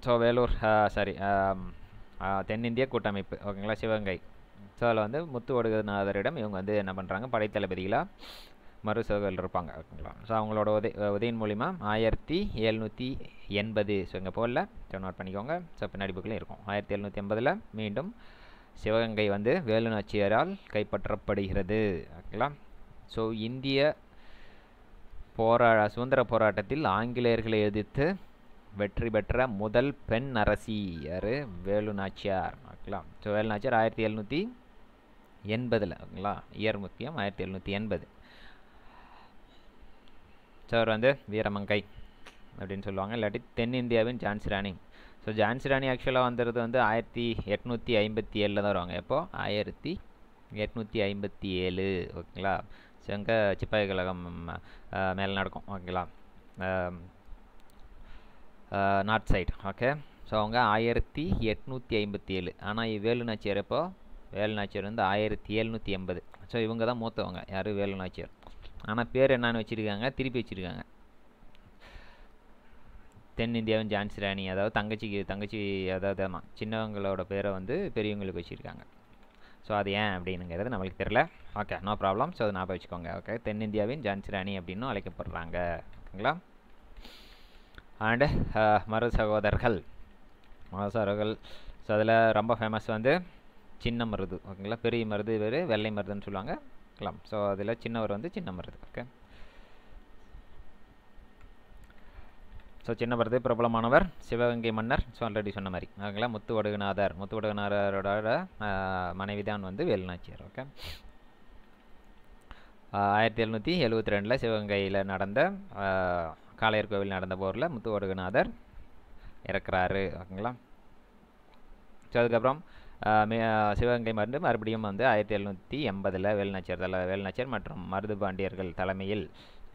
ஸோ வேலூர் சாரி தென்னிந்திய கூட்டமைப்பு ஓகேங்களா சிவகங்கை ஸோ அதில் வந்து முத்து ஒடுகநாதரிடம் இவங்க வந்து என்ன பண்ணுறாங்க படைத்தளபதிகளாக மறு இருப்பாங்க ஓகேங்களா ஸோ அவங்களோட உதவி உதவியின் மூலிமா ஆயிரத்தி எழுநூற்றி எண்பது ஸோ இங்கே போடல ஸோ நோட் பண்ணிக்கோங்க ஸோ பின்னாடி புக்கில் இருக்கும் ஆயிரத்தி எழுநூற்றி எண்பதில் மீண்டும் சிவகங்கை வந்து வேலு நாச்சியரால் கைப்பற்றப்படுகிறது ஓகேங்களா ஸோ இந்திய போரா சுதந்திர போராட்டத்தில் ஆங்கிலேயர்களை எதிர்த்து வெற்றி பெற்ற முதல் பெண் அரசி யார் வேலு நாச்சியார் ஓகேங்களா ஸோ வேலு நாச்சியார் ஆயிரத்தி எழுநூற்றி எண்பதில் ஓகேங்களா இயர் முக்கியம் ஆயிரத்தி எழுநூற்றி எண்பது சர் வந்து வீரமங்கை அப்படின்னு சொல்லுவாங்க இல்லாட்டி தென்னிந்தியாவின் ஜான்சி ராணி ஸோ ஜான்சி ராணி ஆக்சுவலாக வந்துடுறது வந்து ஆயிரத்தி எட்நூற்றி ஐம்பத்தி ஏழில் தான் வருவாங்க எப்போது ஆயிரத்தி எட்நூற்றி ஐம்பத்தி ஏழு ஓகேங்களா செங்க சிப்பாய் கழகம் மேலே நடக்கும் ஓகேங்களா நார்த் சைடு ஓகே ஸோ அவங்க ஆயிரத்தி எட்நூற்றி ஐம்பத்தி ஏழு ஆனால் வேலு நாச்சியார் எப்போ வேலு நாச்சியார் வந்து ஆயிரத்தி எழுநூற்றி எண்பது ஸோ இவங்க தான் மூத்தவங்க யார் வேலு நாச்சியார் ஆனால் பேர் என்னென்னு வச்சுருக்காங்க திருப்பி வச்சுருக்காங்க தென்னிந்தியாவின் ஜான்சி ராணி அதாவது தங்கச்சிக்கு தங்கச்சி அதாவது ஆமாம் சின்னவங்களோட பேரை வந்து பெரியவங்களுக்கு வச்சுருக்காங்க ஸோ அது ஏன் அப்படின்னுங்கிறது நம்மளுக்கு தெரில ஓகே நோ ப்ராப்ளம் ஸோ அதை நான் வச்சுக்கோங்க ஓகே தென்னிந்தியாவின் ஜான்சி ராணி அப்படின்னு அழைக்கப்படுறாங்க ஓகேங்களா அண்டு uh, மரு சகோதரர்கள் மறு ஸோ அதில் ரொம்ப ஃபேமஸ் வந்து சின்ன மருது ஓகேங்களா பெரிய மருது பேர் வெள்ளை மருதுன்னு சொல்லுவாங்க பார்க்கலாம் ஸோ அதில் சின்னவர் வந்து சின்ன மருது ஓகே ஸோ சின்ன மருது பிரபலமானவர் சிவகங்கை மன்னர் ஸோ ஆல்ரெடி சொன்ன மாதிரி ஓகேங்களா முத்து வடுகநாதர் முத்து வடுகநாதரோட மனைவி தான் வந்து வேலுநாச்சியார் ஓகே ஆயிரத்தி எழுநூற்றி எழுபத்தி ரெண்டில் சிவகங்கையில் நடந்த காளையர் கோவில் நடந்த போரில் முத்து வடுகநாதர் இறக்குறாரு ஓகேங்களா ஸோ அதுக்கப்புறம் சிவகங்கை மருந்து மறுபடியும் வந்து ஆயிரத்தி எழுநூற்றி எண்பதில் வேலுநாச்சியார் தலை வேலுநாச்சர் மற்றும் மருது பாண்டியர்கள் தலைமையில்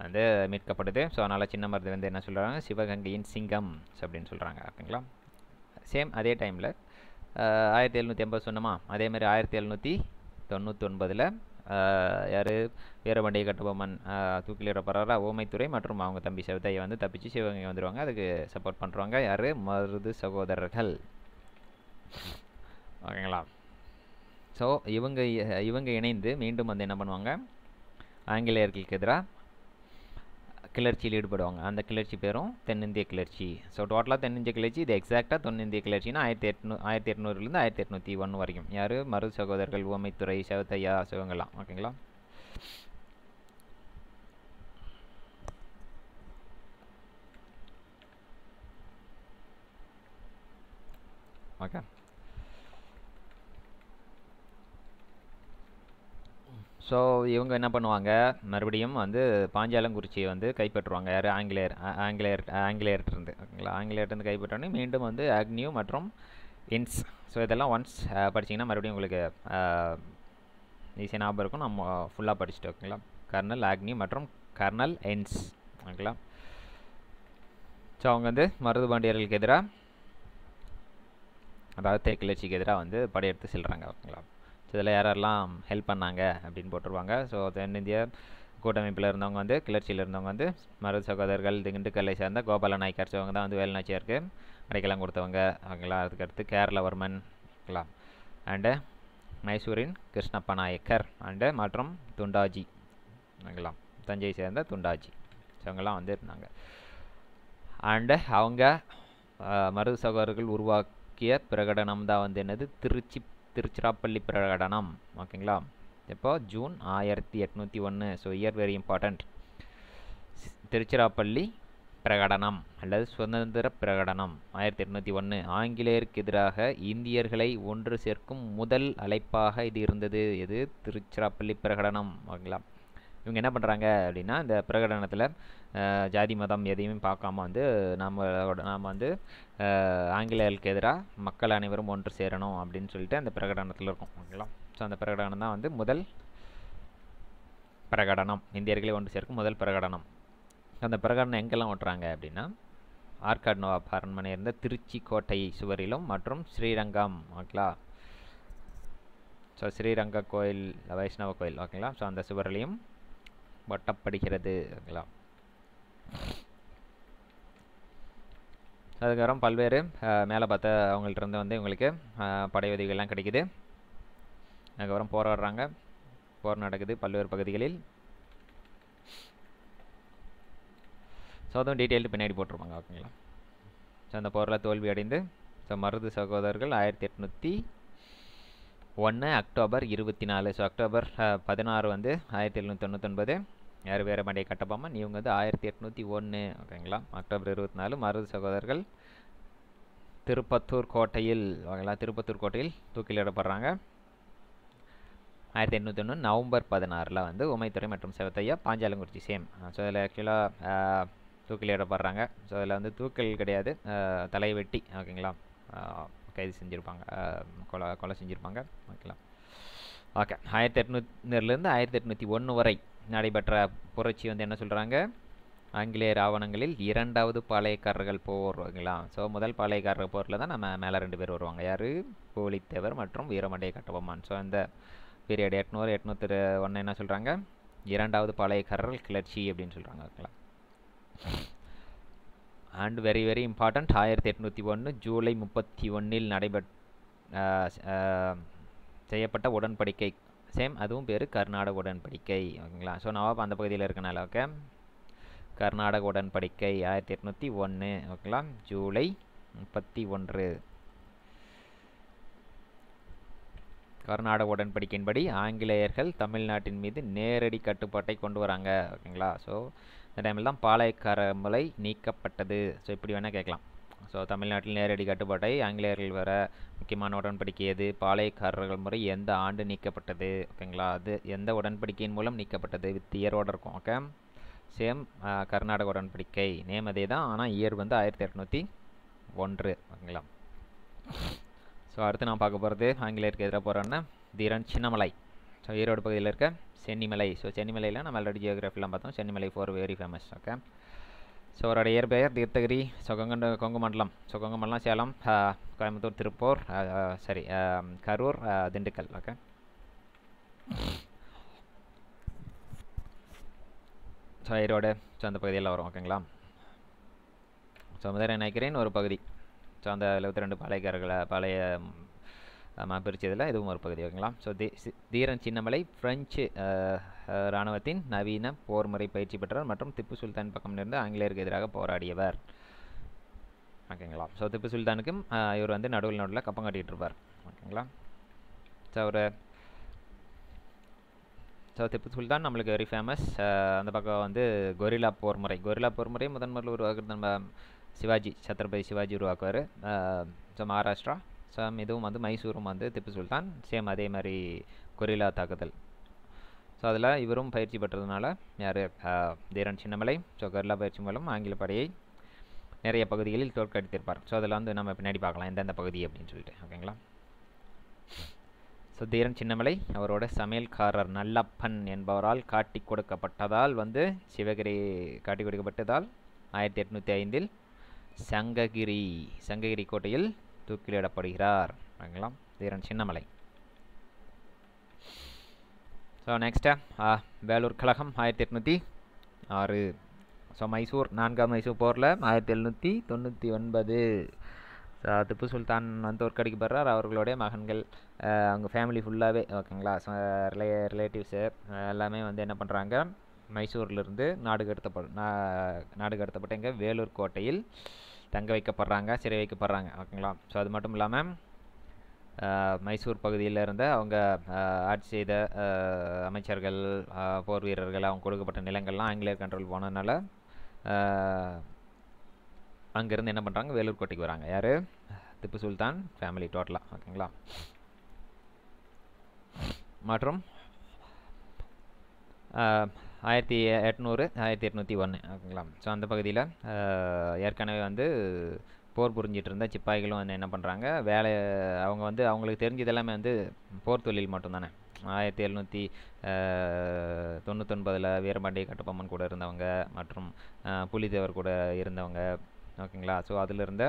வந்து மீட்கப்படுது ஸோ அதனால் சின்ன மருது வந்து என்ன சொல்கிறாங்க சிவகங்கையின் சிங்கம் அப்படின்னு சொல்கிறாங்க ஓகேங்களா சேம் அதே டைமில் ஆயிரத்தி எழுநூற்றி எண்பது சொன்னோமா அதேமாதிரி ஆயிரத்தி எழுநூற்றி தொண்ணூற்றி ஒன்பதில் யார் வீரபண்டிய கட்டபொம்மன் தூக்கிலிடப்படுறாரா ஓமைத்துறை மற்றும் அவங்க தம்பி சிவத்தையை வந்து தப்பிச்சு சிவகங்கை வந்துடுவாங்க அதுக்கு சப்போர்ட் பண்ணுறாங்க யார் மருது சகோதரர்கள் ஓகேங்களா ஸோ இவங்க இவங்க இணைந்து மீண்டும் வந்து என்ன பண்ணுவாங்க ஆங்கிலேயர்களுக்கு எதிராக கிளர்ச்சியில் ஈடுபடுவாங்க அந்த கிளர்ச்சி பேரும் தென்னிந்திய கிளர்ச்சி ஸோ டோட்டலாக தென்னிந்திய கிளர்ச்சி இது எக்ஸாக்டாக தென்னிந்திய கிளர்ச்சினா ஆயிரத்தி எட்நூ ஆயிரத்தி எட்நூறுலேருந்து ஆயிரத்தி எட்நூற்றி ஒன்று வரைக்கும் யார் மரு சகோதரர்கள் ஓமைத்துறை சிவத்தையா சிவங்கள்லாம் ஓகேங்களா ஓகே ஸோ இவங்க என்ன பண்ணுவாங்க மறுபடியும் வந்து பாஞ்சாலங்குறிச்சியை வந்து கைப்பற்றுவாங்க யார் ஆங்கிலேயர் ஆங்கிலேயர் ஆங்கிலேயர்ட்டிருந்து ஓகேங்களா ஆங்கிலேயர்கிட்டருந்து கைப்பற்றோடனே மீண்டும் வந்து அக்னியூ மற்றும் இன்ஸ் ஸோ இதெல்லாம் ஒன்ஸ் படிச்சிங்கன்னா மறுபடியும் உங்களுக்கு ஈஸியாக ஞாபகம் இருக்கும் நம்ம ஃபுல்லாக படிச்சுட்டு ஓகேங்களா கர்னல் ஆக்னி மற்றும் கர்னல் என்ஸ் ஓகேங்களா ஸோ அவங்க வந்து மருது பாண்டியர்களுக்கு எதிராக அதாவது தேக்கிளர்ச்சிக்கு எதிராக வந்து படையெடுத்து செல்கிறாங்க ஓகேங்களா ஸோ இதில் யாரெல்லாம் ஹெல்ப் பண்ணாங்க அப்படின்னு போட்டிருப்பாங்க ஸோ தென்னிந்திய கூட்டமைப்பில் இருந்தவங்க வந்து கிளர்ச்சியில் இருந்தவங்க வந்து மருது சகோதரர்கள் திண்டுக்கல்லை சேர்ந்த கோபால நாய்க்கார் சிவங்க தான் வந்து வேலுநாச்சியாருக்கு அடைக்கலாம் கொடுத்தவங்க அவங்களா அதுக்கடுத்து கேரளவர்மன் அண்டு மைசூரின் கிருஷ்ணப்ப நாயக்கர் அண்டு மற்றும் துண்டாஜி அவங்களாம் தஞ்சையை சேர்ந்த துண்டாஜி ஸோ வந்து இருந்தாங்க அண்டு அவங்க மருது சகோதரர்கள் உருவாக்கிய பிரகடனம் தான் வந்து என்னது திருச்சி திருச்சிராப்பள்ளி பிரகடனம் ஓகேங்களா இப்போ ஜூன் ஆயிரத்தி எட்நூற்றி ஒன்று so year very important Tiruchirappalli பிரகடனம் அல்லது சுதந்திர பிரகடனம் ஆயிரத்தி எட்நூற்றி ஒன்று ஆங்கிலேயருக்கு எதிராக இந்தியர்களை ஒன்று சேர்க்கும் முதல் அழைப்பாக இது இருந்தது எது திருச்சிராப்பள்ளி பிரகடனம் ஓகேங்களா இவங்க என்ன பண்ணுறாங்க அப்படின்னா இந்த பிரகடனத்தில் ஜாதி மதம் எதையுமே பார்க்காம வந்து நம்ம நாம் வந்து ஆங்கிலேயர்களுக்கு எதிராக மக்கள் அனைவரும் ஒன்று சேரணும் அப்படின்னு சொல்லிட்டு அந்த பிரகடனத்தில் இருக்கும் ஓகேங்களா ஸோ அந்த பிரகடனம் தான் வந்து முதல் பிரகடனம் இந்தியர்களை ஒன்று சேர்க்கும் முதல் பிரகடனம் அந்த பிரகடனம் எங்கெல்லாம் ஓட்டுறாங்க அப்படின்னா ஆர்காட் நவாப் அரண்மனை இருந்த திருச்சி கோட்டை சுவரிலும் மற்றும் ஸ்ரீரங்கம் ஓகேங்களா ஸோ ஸ்ரீரங்க கோயில் வைஷ்ணவ கோயில் ஓகேங்களா ஸோ அந்த சுவரிலையும் ஒட்டப்படுகிறது ஓகேங்களா அதுக்கப்புறம் பல்வேறு மேலே பார்த்த அவங்கள்ட்ட வந்து இவங்களுக்கு படை உதவிகள்லாம் கிடைக்குது அதுக்கப்புறம் போராடுறாங்க போர் நடக்குது பல்வேறு பகுதிகளில் ஸோ அதுவும் டீட்டெயில் பின்னாடி போட்டிருப்பாங்க ஓகேங்களா ஸோ அந்த போரில் தோல்வி அடைந்து ஸோ மருது சகோதரர்கள் ஆயிரத்தி எட்நூற்றி ஒன்று அக்டோபர் இருபத்தி நாலு ஸோ அக்டோபர் பதினாறு வந்து ஆயிரத்தி எழுநூற்றி தொண்ணூத்தொன்பது யார் வீரபாண்டிய கட்டபொம்மன் இவங்க வந்து ஆயிரத்தி எட்நூற்றி ஒன்று ஓகேங்களா அக்டோபர் இருபத்தி நாலு மருது சகோதரர்கள் திருப்பத்தூர் கோட்டையில் ஓகேங்களா திருப்பத்தூர் கோட்டையில் தூக்கிலிடப்படுறாங்க ஆயிரத்தி எண்ணூற்றி ஒன்று நவம்பர் பதினாறில் வந்து உமைத்துறை மற்றும் செவத்தையா பாஞ்சாலங்குறிச்சி சேம் ஸோ அதில் ஆக்சுவலாக தூக்கிலிடப்படுறாங்க ஸோ அதில் வந்து தூக்கல் கிடையாது தலைவெட்டி ஓகேங்களா கைது செஞ்சுருப்பாங்க கொலை கொலை செஞ்சுருப்பாங்க ஓகேங்களா ஓகே ஆயிரத்தி எட்நூறுலேருந்து ஆயிரத்தி எட்நூற்றி ஒன்று வரை நடைபெற்ற புரட்சி வந்து என்ன சொல்கிறாங்க ஆங்கிலேயர் ஆவணங்களில் இரண்டாவது பாளையக்காரர்கள் போர் வருவாங்களா ஸோ முதல் பாளையக்காரர் போரில் தான் நம்ம மேலே ரெண்டு பேர் வருவாங்க யார் போலித்தேவர் மற்றும் வீரமண்டைய கட்டபொம்மான் ஸோ இந்த பீரியட் எட்நூறு எட்நூற்றி ஒன்று என்ன சொல்கிறாங்க இரண்டாவது பாளையக்காரர்கள் கிளர்ச்சி அப்படின்னு சொல்கிறாங்க ஓகேங்களா அண்ட் வெரி வெரி இம்பார்ட்டண்ட் ஆயிரத்தி எட்நூற்றி ஒன்று ஜூலை முப்பத்தி ஒன்றில் நடைபெற் செய்யப்பட்ட உடன்படிக்கை சேம் அதுவும் பேர் கர்நாடக உடன்படிக்கை ஓகேங்களா ஸோ நவாப் அந்த பகுதியில் இருக்கனால ஓகே கர்நாடக உடன்படிக்கை ஆயிரத்தி எட்நூற்றி ஒன்று ஓகேங்களா ஜூலை முப்பத்தி ஒன்று கர்நாடக உடன்படிக்கையின்படி ஆங்கிலேயர்கள் தமிழ்நாட்டின் மீது நேரடி கட்டுப்பாட்டை கொண்டு வராங்க ஓகேங்களா ஸோ இந்த டைமில் தான் பாளையக்கார முறை நீக்கப்பட்டது ஸோ இப்படி வேணால் கேட்கலாம் ஸோ தமிழ்நாட்டில் நேரடி கட்டுப்பாட்டை ஆங்கிலேயர்கள் வர முக்கியமான உடன்படிக்கை எது பாளையக்காரர்கள் முறை எந்த ஆண்டு நீக்கப்பட்டது ஓகேங்களா அது எந்த உடன்படிக்கையின் மூலம் நீக்கப்பட்டது வித் இயரோடு இருக்கும் ஓகே சேம் கர்நாடக உடன்படிக்கை நேம் அதே தான் ஆனால் இயர் வந்து ஆயிரத்தி இரநூத்தி ஒன்று ஓகேங்களா ஸோ அடுத்து நான் பார்க்க போகிறது ஆங்கிலேயருக்கு எதிராக போகிறேன்னா தீரன் சின்னமலை ஸோ ஈரோடு பகுதியில் இருக்க சென்னிமலை ஸோ சென்னிமலையில் நம்ம ஆல்ரெடி ஜியோகிராஃபிலாம் பார்த்தோம் Chennimalai for very famous okay so அவரோட இயற்பெயர் தீர்த்தகிரி சொகங்கண்ட கொங்கு மண்டலம் ஸோ கொங்கு மண்டலம் சேலம் கோயம்புத்தூர் திருப்பூர் சரி Karur Dindigul okay so Erode so அந்த பகுதியில் வரும் ஓகேங்களா ஸோ முதல் நினைக்கிறேன் ஒரு பகுதி ஸோ அந்த எழுபத்தி ரெண்டு பாளையக்காரர்களை பழைய மாப்பிரிச்சதில் இதுவும் ஒரு பகுதி ஓகேங்களா ஸோ தீரன் சின்னமலை ஃப்ரெஞ்சு இராணுவத்தின் நவீன போர் முறை பயிற்சி பெற்றவர் மற்றும் திப்பு சுல்தான் பக்கம் இருந்து ஆங்கிலேயருக்கு எதிராக போராடியவர் ஓகேங்களா ஸோ திப்பு சுல்தானுக்கும் இவர் வந்து நடுவில் நடுவில் கப்பம் கட்டிகிட்ருப்பார் இருப்பார் ஓகேங்களா ஸோ அவர் ஸோ திப்பு சுல்தான் நம்மளுக்கு வெரி ஃபேமஸ் அந்த பக்கம் வந்து கொரிலா போர் முறை கொரிலா போர் முறை முதன் முதல்ல உருவாக்குறது நம்ம சிவாஜி சத்ரபதி சிவாஜி உருவாக்குவார் ஸோ மகாராஷ்டிரா ஸோ இதுவும் வந்து மைசூரும் வந்து திப்பு சுல்தான் சேம் அதே மாதிரி கொரிலா தாக்குதல் ஸோ அதில் இவரும் பயிற்சி பெற்றதுனால யார் தீரன் சின்னமலை ஸோ கர்லா பயிற்சி மூலம் ஆங்கில படையை நிறைய பகுதிகளில் தோற்கடித்திருப்பார் ஸோ அதில் வந்து நம்ம பின்னாடி பார்க்கலாம் எந்தெந்த பகுதி அப்படின்னு சொல்லிட்டு ஓகேங்களா ஸோ தீரன் சின்னமலை அவரோட சமையல்காரர் நல்லப்பன் என்பவரால் காட்டி கொடுக்கப்பட்டதால் வந்து சிவகிரி காட்டி கொடுக்கப்பட்டதால் ஆயிரத்தி எட்நூற்றி ஐந்தில் சங்ககிரி சங்ககிரி கோட்டையில் தூக்கிலிடப்படுகிறார் ஓகேங்களா Dheeran Chinnamalai so next uh, Vellore கழகம் ஆயிரத்தி எட்நூற்றி ஆறு ஸோ மைசூர் நான்காம் மைசூர் போரில் ஆயிரத்தி எழுநூற்றி தொண்ணூற்றி ஒன்பது திப்பு சுல்தான் வந்து ஒரு கடைக்கு தோற்கடிக்கப்படுறார் அவர்களுடைய மகன்கள் அவங்க ஃபேமிலி ஃபுல்லாகவே ஓகேங்களா ரிலே ரிலேட்டிவ்ஸு எல்லாமே வந்து என்ன பண்ணுறாங்க மைசூர்லேருந்து நாடு கடத்தப்படு நாடு கடத்தப்பட்ட எங்கள் வேலூர் கோட்டையில் தங்க வைக்கப்படுறாங்க சிறை வைக்கப்படுறாங்க ஓகேங்களா ஸோ அது மட்டும் இல்லாமல் மைசூர் பகுதியில் இருந்த அவங்க ஆட்சி செய்த அமைச்சர்கள் போர் வீரர்கள் அவங்க கொடுக்கப்பட்ட நிலங்கள்லாம் ஆங்கிலேயர் கண்ட்ரோல் போனதுனால அங்கேருந்து என்ன பண்ணுறாங்க வேலூர் கோட்டைக்கு வராங்க யார் திப்பு சுல்தான் ஃபேமிலி டோட்டலாக ஓகேங்களா மற்றும் ஆயிரத்தி எட்நூறு ஆயிரத்தி எட்நூற்றி ஒன்று ஓகேங்களா ஸோ அந்த பகுதியில் ஏற்கனவே வந்து போர் புரிஞ்சிட்டு இருந்த சிப்பாய்களும் வந்து என்ன பண்ணுறாங்க வேலை அவங்க வந்து அவங்களுக்கு தெரிஞ்சது எல்லாமே வந்து போர் தொழில் மட்டும்தானே ஆயிரத்தி எழுநூற்றி தொண்ணூத்தொன்பதில் வீரபாண்டிய கட்டபொம்மன் கூட இருந்தவங்க மற்றும் புலிதேவர் கூட இருந்தவங்க ஓகேங்களா ஸோ அதில் இருந்த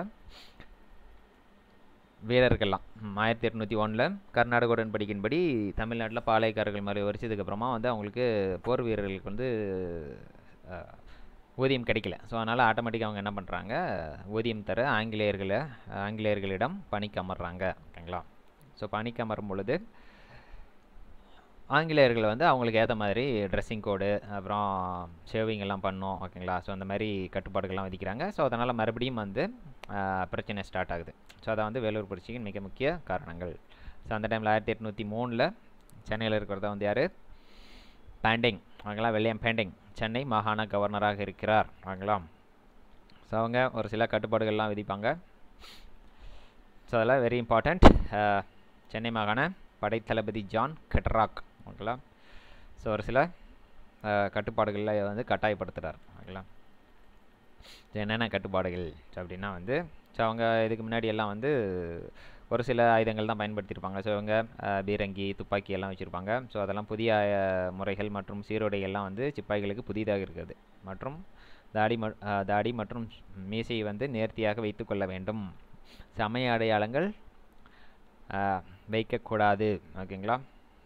வீரர்கள்லாம் ஆயிரத்தி எட்நூற்றி ஒன்றில் கர்நாடக உடன்படிக்கின்படி தமிழ்நாட்டில் பாளையக்காரர்கள் மாதிரி வரிச்சதுக்கப்புறமா வந்து அவங்களுக்கு போர் வீரர்களுக்கு வந்து ஊதியம் கிடைக்கல ஸோ அதனால் ஆட்டோமேட்டிக்காக அவங்க என்ன பண்ணுறாங்க ஊதியம் தர ஆங்கிலேயர்களை ஆங்கிலேயர்களிடம் பணிக்கு அமர்றாங்க ஓகேங்களா ஸோ பணிக்கு அமரும் பொழுது ஆங்கிலேயர்கள் வந்து அவங்களுக்கு ஏற்ற மாதிரி ட்ரெஸ்ஸிங் கோடு அப்புறம் ஷேவிங் எல்லாம் பண்ணோம் ஓகேங்களா ஸோ அந்த மாதிரி கட்டுப்பாடுகள்லாம் விதிக்கிறாங்க ஸோ அதனால் மறுபடியும் வந்து பிரச்சனை ஸ்டார்ட் ஆகுது ஸோ அதை வந்து வேலூர் புரட்சிக்கு மிக முக்கிய காரணங்கள் ஸோ அந்த டைமில் ஆயிரத்தி எட்நூற்றி மூணில் சென்னையில் இருக்கிறத வந்து யார் பேண்டிங் ஓகேங்களா வில்லியம் பேண்டிங் சென்னை மாகாண கவர்னராக இருக்கிறார் ஓகேங்களா ஸோ அவங்க ஒரு சில கட்டுப்பாடுகள்லாம் விதிப்பாங்க ஸோ அதெல்லாம் வெரி இம்பார்ட்டண்ட் சென்னை மாகாண படைத்தளபதி ஜான் கெட்ராக் ஓகேங்களா ஸோ ஒரு சில கட்டுப்பாடுகளில் வந்து கட்டாயப்படுத்துகிறார் ஓகேங்களா என்னென்ன கட்டுப்பாடுகள் அப்படின்னா வந்து ஸோ அவங்க இதுக்கு முன்னாடி எல்லாம் வந்து ஒரு சில ஆயுதங்கள் தான் பயன்படுத்தியிருப்பாங்க ஸோ இவங்க பீரங்கி துப்பாக்கி எல்லாம் வச்சுருப்பாங்க ஸோ அதெல்லாம் புதிய முறைகள் மற்றும் சீருடைகள்லாம் வந்து சிப்பாய்களுக்கு புதிதாக இருக்கிறது மற்றும் தாடி ம தாடி மற்றும் மீசையை வந்து நேர்த்தியாக வைத்துக்கொள்ள வேண்டும் சமய அடையாளங்கள் வைக்கக்கூடாது ஓகேங்களா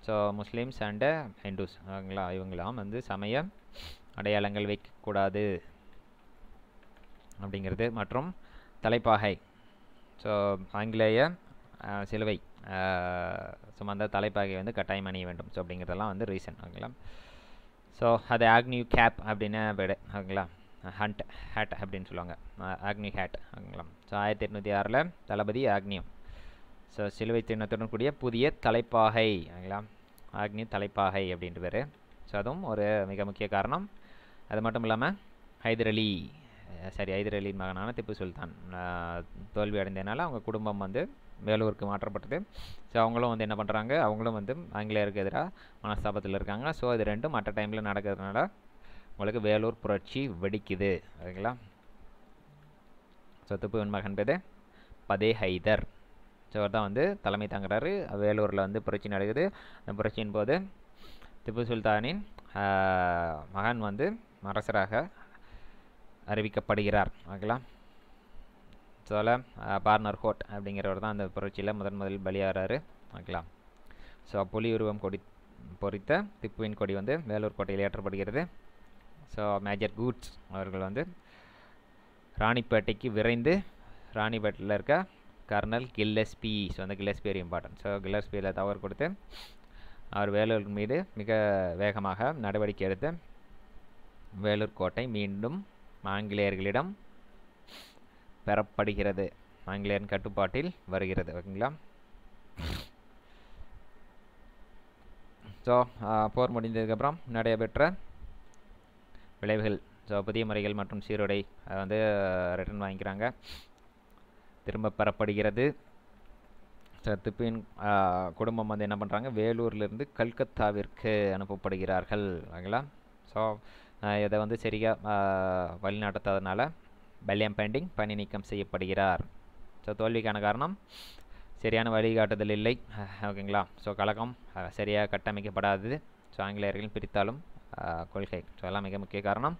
ஸோ முஸ்லீம்ஸ் அண்டு ஹிந்துஸ் ஓகேங்களா இவங்களாம் வந்து சமய அடையாளங்கள் வைக்கக்கூடாது அப்படிங்கிறது மற்றும் தலைப்பாகை ஸோ ஆங்கிலேய சிலுவை சுமந்த தலைப்பாகை வந்து கட்டாயம் அணிய வேண்டும் ஸோ அப்படிங்கிறதெல்லாம் வந்து ரீசன் ஓகேங்களா ஸோ அது ஆக்னியூ கேப் அப்படின்னு விட ஓகேங்களா ஹண்ட் ஹேட் அப்படின்னு சொல்லுவாங்க ஆக்னியூ ஹேட் ஓகேங்களா ஸோ ஆயிரத்தி எட்நூற்றி ஆறில் தளபதி ஆக்னியம் ஸோ சிலுவை சின்னத்துடன் கூடிய புதிய தலைப்பாகை ஓகேங்களா ஆக்னி தலைப்பாகை அப்படின்ற பேர் ஸோ அதுவும் ஒரு மிக முக்கிய காரணம் அது மட்டும் இல்லாமல் ஹைதர் அலி சரி ஹைதர் அலியின் மகனான திப்பு சுல்தான் தோல்வி அடைந்ததுனால அவங்க குடும்பம் வந்து வேலூருக்கு மாற்றப்பட்டது ஸோ அவங்களும் வந்து என்ன பண்ணுறாங்க அவங்களும் வந்து ஆங்கிலேயருக்கு எதிராக மனஸ்தாபத்தில் இருக்காங்க ஸோ இது ரெண்டும் மற்ற டைமில் நடக்கிறதுனால உங்களுக்கு வேலூர் புரட்சி வெடிக்குது ஓகேங்களா ஸோ துப்புவன் மகன் பேர் பதே ஹைதர் ஸோ அவர் தான் வந்து தலைமை தாங்குறாரு வேலூரில் வந்து புரட்சி நடக்குது அந்த புரட்சியின் போது திப்பு சுல்தானின் மகன் வந்து அரசராக அறிவிக்கப்படுகிறார் ஓகேங்களா ஸோல பார்னர் ஹோட் அப்படிங்கிறவர் தான் அந்த புரட்சியில் முதன் முதலில் பலியாகிறாரு ஓகேலாம் ஸோ புலி உருவம் கொடி பொறித்த திப்புவின் கொடி வந்து வேலூர் கோட்டையில் ஏற்றப்படுகிறது ஸோ மேஜர் கூட்ஸ் அவர்கள் வந்து ராணிப்பேட்டைக்கு விரைந்து ராணிப்பேட்டையில் இருக்க கர்னல் கில்லஸ்பி ஸோ அந்த கில்லஸ்பி வெரி இம்பார்ட்டன்ட் ஸோ கில்லஸ்பியில் தவறு கொடுத்து அவர் வேலூர் மீது மிக வேகமாக நடவடிக்கை எடுத்து வேலூர் கோட்டை மீண்டும் ஆங்கிலேயர்களிடம் பெறப்படுகிறது ஆங்கிலேயன் கட்டுப்பாட்டில் வருகிறது ஓகேங்களா ஸோ போர் முடிந்ததுக்கப்புறம் நடைபெற்ற விளைவுகள் ஸோ புதிய முறைகள் மற்றும் சீருடை அதை வந்து ரிட்டர்ன் வாங்கிக்கிறாங்க திரும்ப பெறப்படுகிறது ஸோ திப்பின் குடும்பம் வந்து என்ன பண்ணுறாங்க வேலூர்லேருந்து கல்கத்தாவிற்கு அனுப்பப்படுகிறார்கள் ஓகேங்களா ஸோ இதை வந்து சரியாக வழிநடத்தாதனால பெல்லியம் பெண்டிங் பணி நீக்கம் செய்யப்படுகிறார் ஸோ தோல்விக்கான காரணம் சரியான வழிகாட்டுதல் இல்லை ஓகேங்களா ஸோ கழகம் சரியாக கட்டமைக்கப்படாது ஸோ ஆங்கிலேயர்களும் பிரித்தாலும் கொள்கை ஸோ எல்லாம் மிக முக்கிய காரணம்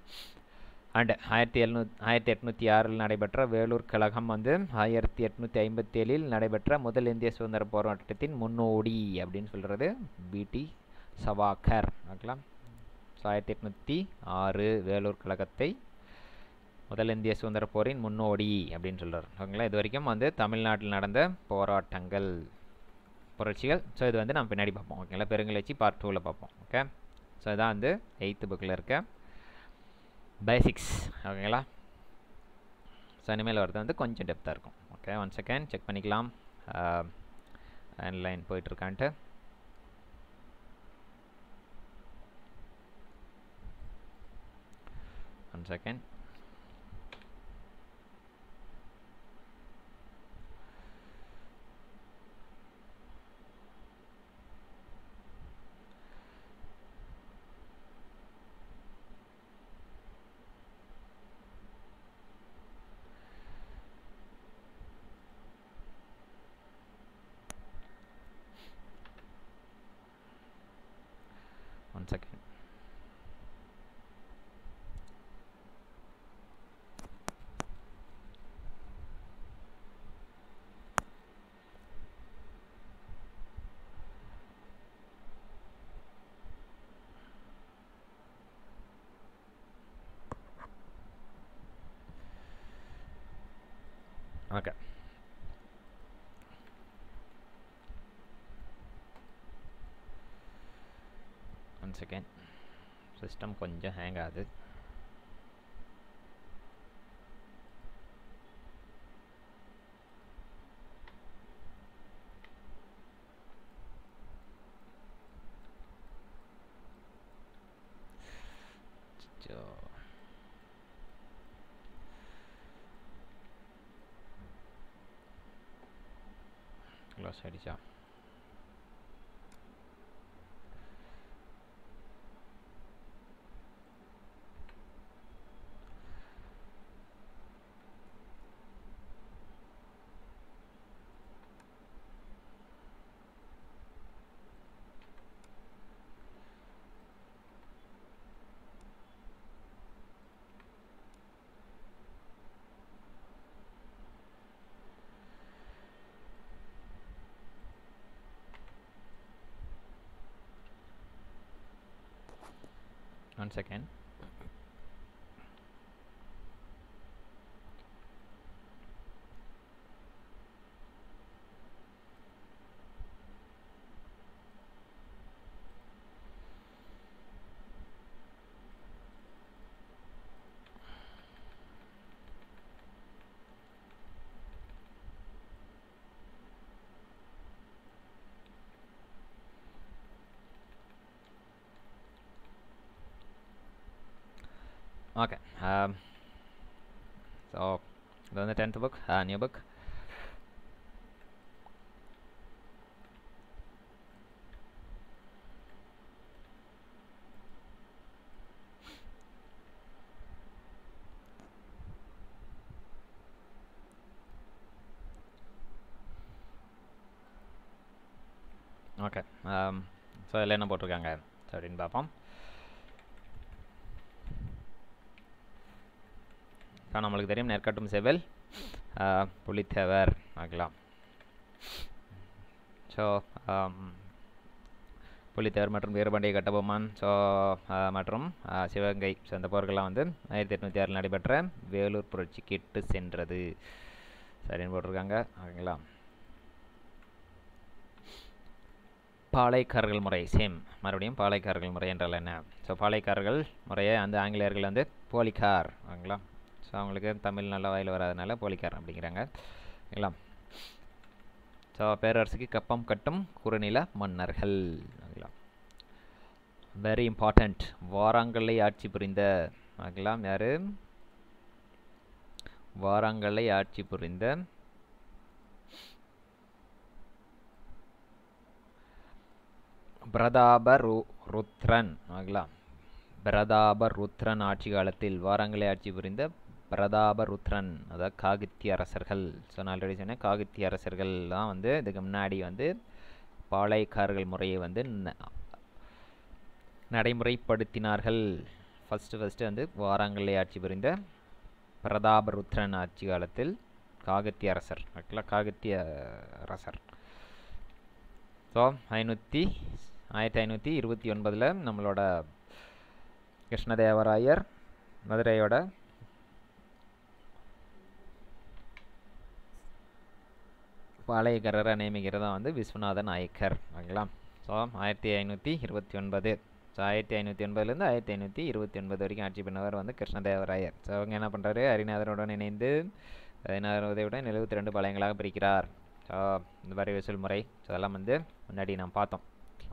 அண்டு ஆயிரத்தி எழுநூத் ஆயிரத்தி எட்நூற்றி ஆறில் நடைபெற்ற வேலூர் கழகம் வந்து ஆயிரத்தி எட்நூற்றி ஐம்பத்தி ஏழில் நடைபெற்ற முதல் இந்திய சுதந்திர போராட்டத்தின் முன்னோடி அப்படின்னு சொல்கிறது பிடி சவாகர் ஓகேங்களா ஸோ ஆயிரத்தி எட்நூற்றி ஆறு வேலூர் கழகத்தை முதல் இந்திய சுதந்திர போரின் முன்னோடி அப்படின்னு சொல்கிறார் ஓகேங்களா இது வரைக்கும் வந்து தமிழ்நாட்டில் நடந்த போராட்டங்கள் புரட்சிகள் ஸோ இது வந்து நம்ம பின்னாடி பார்ப்போம் ஓகேங்களா பெருங்கிழச்சி பார்ட் டூவில் பார்ப்போம் ஓகே ஸோ இதான் வந்து எயித்து புக்கில் இருக்க பேசிக்ஸ் ஓகேங்களா ஸோ இனிமேல் வரது வந்து கொஞ்சம் டெப்த்தாக இருக்கும் ஓகே ஒன் செகண்ட் செக் பண்ணிக்கலாம் லைன் uh, போயிட்டுருக்கான்ட்டு one second trăm quỳnh chẳng hạn là để lo sai diciamo once again Okay. Um, so, learn the 10th book, uh, new book. Okay, um, so I learn about Ganga, so I didn't so நம்மளுக்கு தெரியும் நெற்கட்டும் செவல் புலித்தேவர் ஆகலாம் ஸோ புலித்தேவர் மற்றும் வீரபாண்டிய கட்டபொம்மன் ஸோ மற்றும் சிவகங்கை ஸோ இந்த போர்கள்லாம் வந்து ஆயிரத்தி எட்நூற்றி ஆறில் நடைபெற்ற வேலூர் புரட்சி கெட்டு சென்றது சரின்னு போட்டிருக்காங்க ஓகேங்களா பாலைக்காரர்கள் முறை சேம் மறுபடியும் பாலைக்காரர்கள் முறை என்றால் என்ன ஸோ பாளைக்காரர்கள் முறையை அந்த ஆங்கிலேயர்கள் வந்து போலிக்கார் ஓகேங்களா ஸோ அவங்களுக்கு தமிழ் நல்ல வாயில் வராதனால போலிக்காரன் அப்படிங்கிறாங்க இல்லைங்களா ஸோ பேரரசுக்கு கப்பம் கட்டும் குறுநில மன்னர்கள் வெரி இம்பார்ட்டண்ட் வாராங்கல்லை ஆட்சி புரிந்த ஆகலாம் யார் வாராங்கல்லை ஆட்சி புரிந்த பிரதாப ரு ருத்ரன் ஆகலாம் பிரதாப ருத்ரன் ஆட்சி காலத்தில் வாரங்களை ஆட்சி புரிந்த பிரதாபருத்ரன் அதாவது காகித்திய அரசர்கள் ஸோ நான் ஆல்ரெடி சொன்னேன் காகித்திய அரசர்கள்லாம் வந்து இதுக்கு முன்னாடி வந்து பாளையக்காரர்கள் முறையை வந்து நடைமுறைப்படுத்தினார்கள் ஃபஸ்ட்டு ஃபஸ்ட்டு வந்து வாராங்கல்லை ஆட்சி புரிந்த பிரதாபருத்ரன் ஆட்சி காலத்தில் காகத்திய அரசர் ஆக்சுவலாக காகத்திய அரசர் ஸோ ஐநூற்றி ஆயிரத்தி ஐநூற்றி இருபத்தி ஒன்பதில் நம்மளோட கிருஷ்ணதேவராயர் மதுரையோட பாளையக்காரராக நியமிக்கிறதா வந்து விஸ்வநாதன் நாயக்கர் ஓகேங்களா ஸோ ஆயிரத்தி ஐநூற்றி இருபத்தி ஒன்பது ஸோ ஆயிரத்தி ஐநூற்றி ஒன்பதுலேருந்து ஆயிரத்தி ஐநூற்றி இருபத்தி ஒன்பது வரைக்கும் ஆட்சி பண்ணவர் வந்து கிருஷ்ணதேவராயர் ஸோ அவங்க என்ன பண்ணுறாரு ஹரிநாதருடன் இணைந்து உதவியுடன் எழுபத்தி ரெண்டு பாளையங்களாக பிரிக்கிறார் ஸோ இந்த மாதிரி வசூல் முறை ஸோ அதெல்லாம் வந்து முன்னாடி நாம் பார்த்தோம்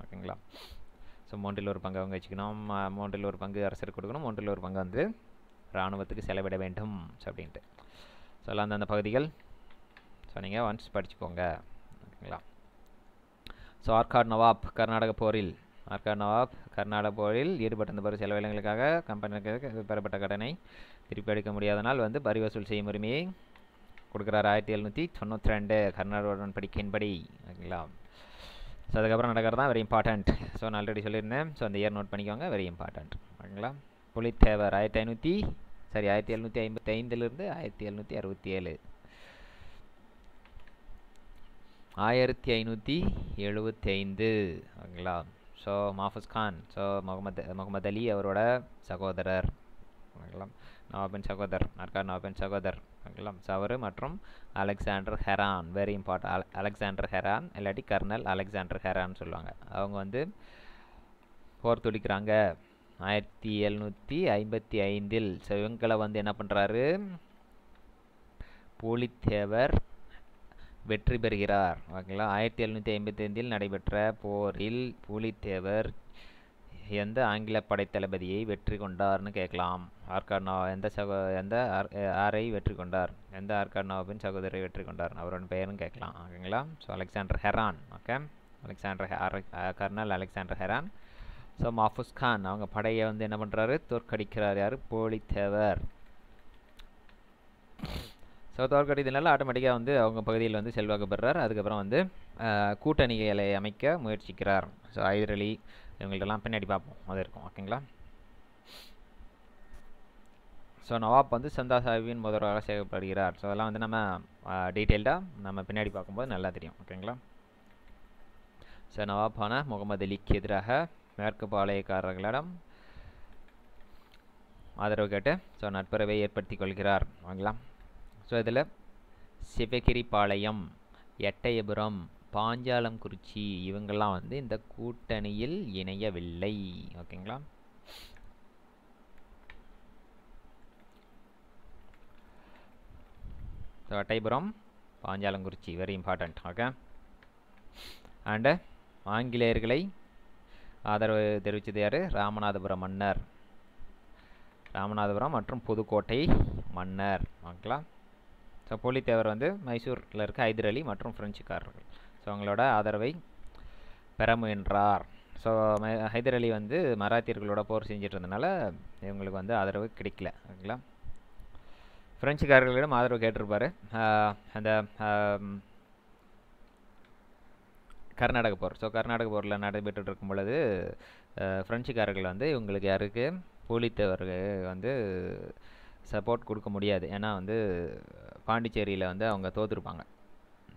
ஓகேங்களா ஸோ மூன்றில் ஒரு பங்கு அவங்க வச்சுக்கணும் மூன்றில் ஒரு பங்கு அரசர் கொடுக்கணும் மூன்றில் ஒரு பங்கு வந்து இராணுவத்துக்கு செலவிட வேண்டும் ஸோ அப்படின்ட்டு ஸோ அந்தந்த பகுதிகள் ஸோ நீங்கள் ஒன்ஸ் படிச்சுக்கோங்க ஓகேங்களா ஸோ ஆர்காட் நவாப் கர்நாடக போரில் ஆர்காட் நவாப் கர்நாடக போரில் ஈடுபட்டிருந்த பெரு செலவினங்களுக்காக கம்பெனிக்கு பெறப்பட்ட கடனை திருப்பி அடிக்க முடியாதனால் வந்து வரி வசூல் செய்யும் உரிமையை கொடுக்குறாரு ஆயிரத்தி எழுநூற்றி தொண்ணூற்றி ரெண்டு கர்நாடக உடன்படிக்கையின்படி ஓகேங்களா ஸோ அதுக்கப்புறம் நடக்கிறது தான் வெரி இம்பார்ட்டண்ட் ஸோ நான் ஆல்ரெடி சொல்லியிருந்தேன் ஸோ அந்த இயர் நோட் பண்ணிக்கோங்க வெரி இம்பார்ட்டண்ட் ஓகேங்களா புலித்தேவர் ஆயிரத்தி ஐநூற்றி சரி ஆயிரத்தி எழுநூற்றி ஐம்பத்தி ஐந்துலேருந்து ஆயிரத்தி எழுநூற்றி அறுபத்தி ஏழு ஆயிரத்தி ஐநூற்றி எழுபத்தி ஐந்து ஓகேங்களா ஸோ மாஃபஸ் கான் ஸோ முகமது முகமது அலி அவரோட சகோதரர் ஓகேங்களா நவாபின் சகோதர் நாற்கார் நவாபின் சகோதர் ஓகேங்களா ஸோ அவர் மற்றும் அலெக்சாண்டர் ஹெரான் வெரி அல அலெக்சாண்டர் ஹெரான் இல்லாட்டி கர்னல் அலெக்சாண்டர் ஹெரான் சொல்லுவாங்க அவங்க வந்து போர் துடிக்கிறாங்க ஆயிரத்தி எழுநூற்றி ஐம்பத்தி ஐந்தில் ஸோ இவங்களை வந்து என்ன பண்ணுறாரு போலித்தேவர் வெற்றி பெறுகிறார் ஓகேங்களா ஆயிரத்தி எழுநூற்றி ஐம்பத்தி ஐந்தில் நடைபெற்ற போரில் புலித்தேவர் எந்த ஆங்கில படைத்தளபதியை வெற்றி கொண்டார்னு கேட்கலாம் ஆர்காட்னா எந்த சகோ எந்த ஆரை வெற்றி கொண்டார் எந்த ஆர்காட்னாவின் சகோதரரை வெற்றி கொண்டார் அவரோட பெயரும் கேட்கலாம் ஓகேங்களா so Alexander Heron okay Alexander colonel Alexander Heron so Mahfuz Khan அவங்க படையை வந்து என்ன பண்ணுறாரு தோற்கடிக்கிறார் யார் போலித்தேவர் ஸோ தோற்கடித்தனால ஆட்டோமேட்டிக்காக வந்து அவங்க பகுதியில் வந்து செல்வாக்கு பெறுறார் அதுக்கப்புறம் வந்து கூட்டணிகளை அமைக்க முயற்சிக்கிறார் ஸோ ஐதர் அலி பின்னாடி பார்ப்போம் அது இருக்கும் ஓகேங்களா ஸோ நவாப் வந்து சந்தா சாஹிபின் முதல்வராக செயல்படுகிறார் ஸோ அதெல்லாம் வந்து நம்ம டீட்டெயில்டாக நம்ம பின்னாடி பார்க்கும்போது நல்லா தெரியும் ஓகேங்களா ஸோ நவாபான முகமது அலிக்கு எதிராக மேற்கு பாளையக்காரர்களிடம் ஆதரவு கேட்டு ஸோ நட்புறவை ஏற்படுத்தி கொள்கிறார் ஓகேங்களா ஸோ இதில் சிவகிரிபாளையம் எட்டயபுரம் பாஞ்சாலங்குறிச்சி இவங்கெல்லாம் வந்து இந்த கூட்டணியில் இணையவில்லை ஓகேங்களா so Ettayapuram Panchalankurichi very important okay and ஆங்கிலேயர்களை ஆதரவு தெரிவித்தது யார் ராமநாதபுரம் மன்னர் ராமநாதபுரம் மற்றும் புதுக்கோட்டை மன்னர் ஓகேங்களா ஸோ போலித்தேவர் வந்து மைசூரில் இருக்க ஹைதர் அலி மற்றும் ஃப்ரெஞ்சுக்காரர்கள் ஸோ அவங்களோட ஆதரவை பெற முயன்றார் ஸோ ஹைதர் அலி வந்து மராத்தியர்களோட போர் செஞ்சுட்டு இவங்களுக்கு வந்து ஆதரவு கிடைக்கல ஓகேங்களா ஃப்ரெஞ்சுக்காரர்களிடம் ஆதரவு கேட்டிருப்பார் அந்த கர்நாடக போர் ஸோ கர்நாடக போரில் நடைபெற்று இருக்கும் பொழுது ஃப்ரெஞ்சுக்காரர்கள் வந்து இவங்களுக்கு யாருக்கு போலித்தவர்கள் வந்து சப்போர்ட் கொடுக்க முடியாது ஏன்னா வந்து பாண்டிச்சேரியில் வந்து அவங்க தோற்றுருப்பாங்க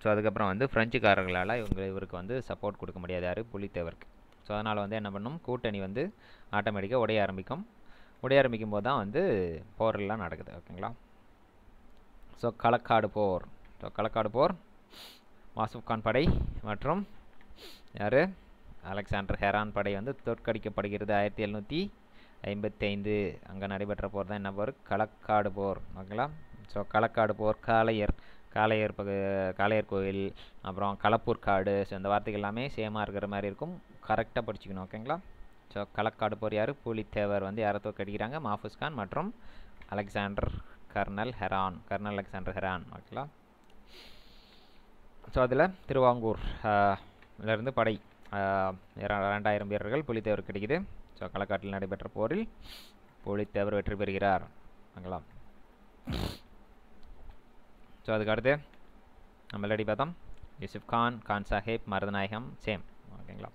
ஸோ அதுக்கப்புறம் வந்து ஃப்ரெஞ்சுக்காரர்களால் இவங்க இவருக்கு வந்து சப்போர்ட் கொடுக்க முடியாது யார் புலித்தேவருக்கு ஸோ அதனால் வந்து என்ன பண்ணும் கூட்டணி வந்து ஆட்டோமேட்டிக்காக உடைய ஆரம்பிக்கும் உடைய ஆரம்பிக்கும் போது தான் வந்து போரெல்லாம் நடக்குது ஓகேங்களா ஸோ களக்காடு போர் ஸோ களக்காடு போர் மாசுப் கான் படை மற்றும் யார் அலெக்சாண்டர் ஹெரான் படை வந்து தோற்கடிக்கப்படுகிறது ஆயிரத்தி எழுநூற்றி ஐம்பத்தி ஐந்து அங்கே நடைபெற்ற போர் தான் என்ன போர் களக்காடு போர் ஓகேங்களா ஸோ களக்காடு போர் காளையர் காளையர் பகு காளையர் கோயில் அப்புறம் களப்பூர் காடு ஸோ இந்த வார்த்தைகள் எல்லாமே சேமாக இருக்கிற மாதிரி இருக்கும் கரெக்டாக படிச்சுக்கணும் ஓகேங்களா ஸோ களக்காடு போர் யார் புலித்தேவர் வந்து யாரை தோக்கடிக்கிறாங்க மாஃபூஸ் கான் மற்றும் Alexander colonel Heron colonel Alexander Heron ஓகேங்களா ஸோ அதில் திருவாங்கூர் இருந்து படை ரெண்டாயிரம் வீரர்கள் புலித்தேவர் கிடைக்குது ஸோ களக்காட்டில் நடைபெற்ற போரில் அவர் வெற்றி பெறுகிறார் ஓகேங்களா ஸோ அதுக்கடுத்து நம்ம லடி பார்த்தோம் யூசுப் கான் கான் சாஹேப் மருதநாயகம் சேம் ஓகேங்களா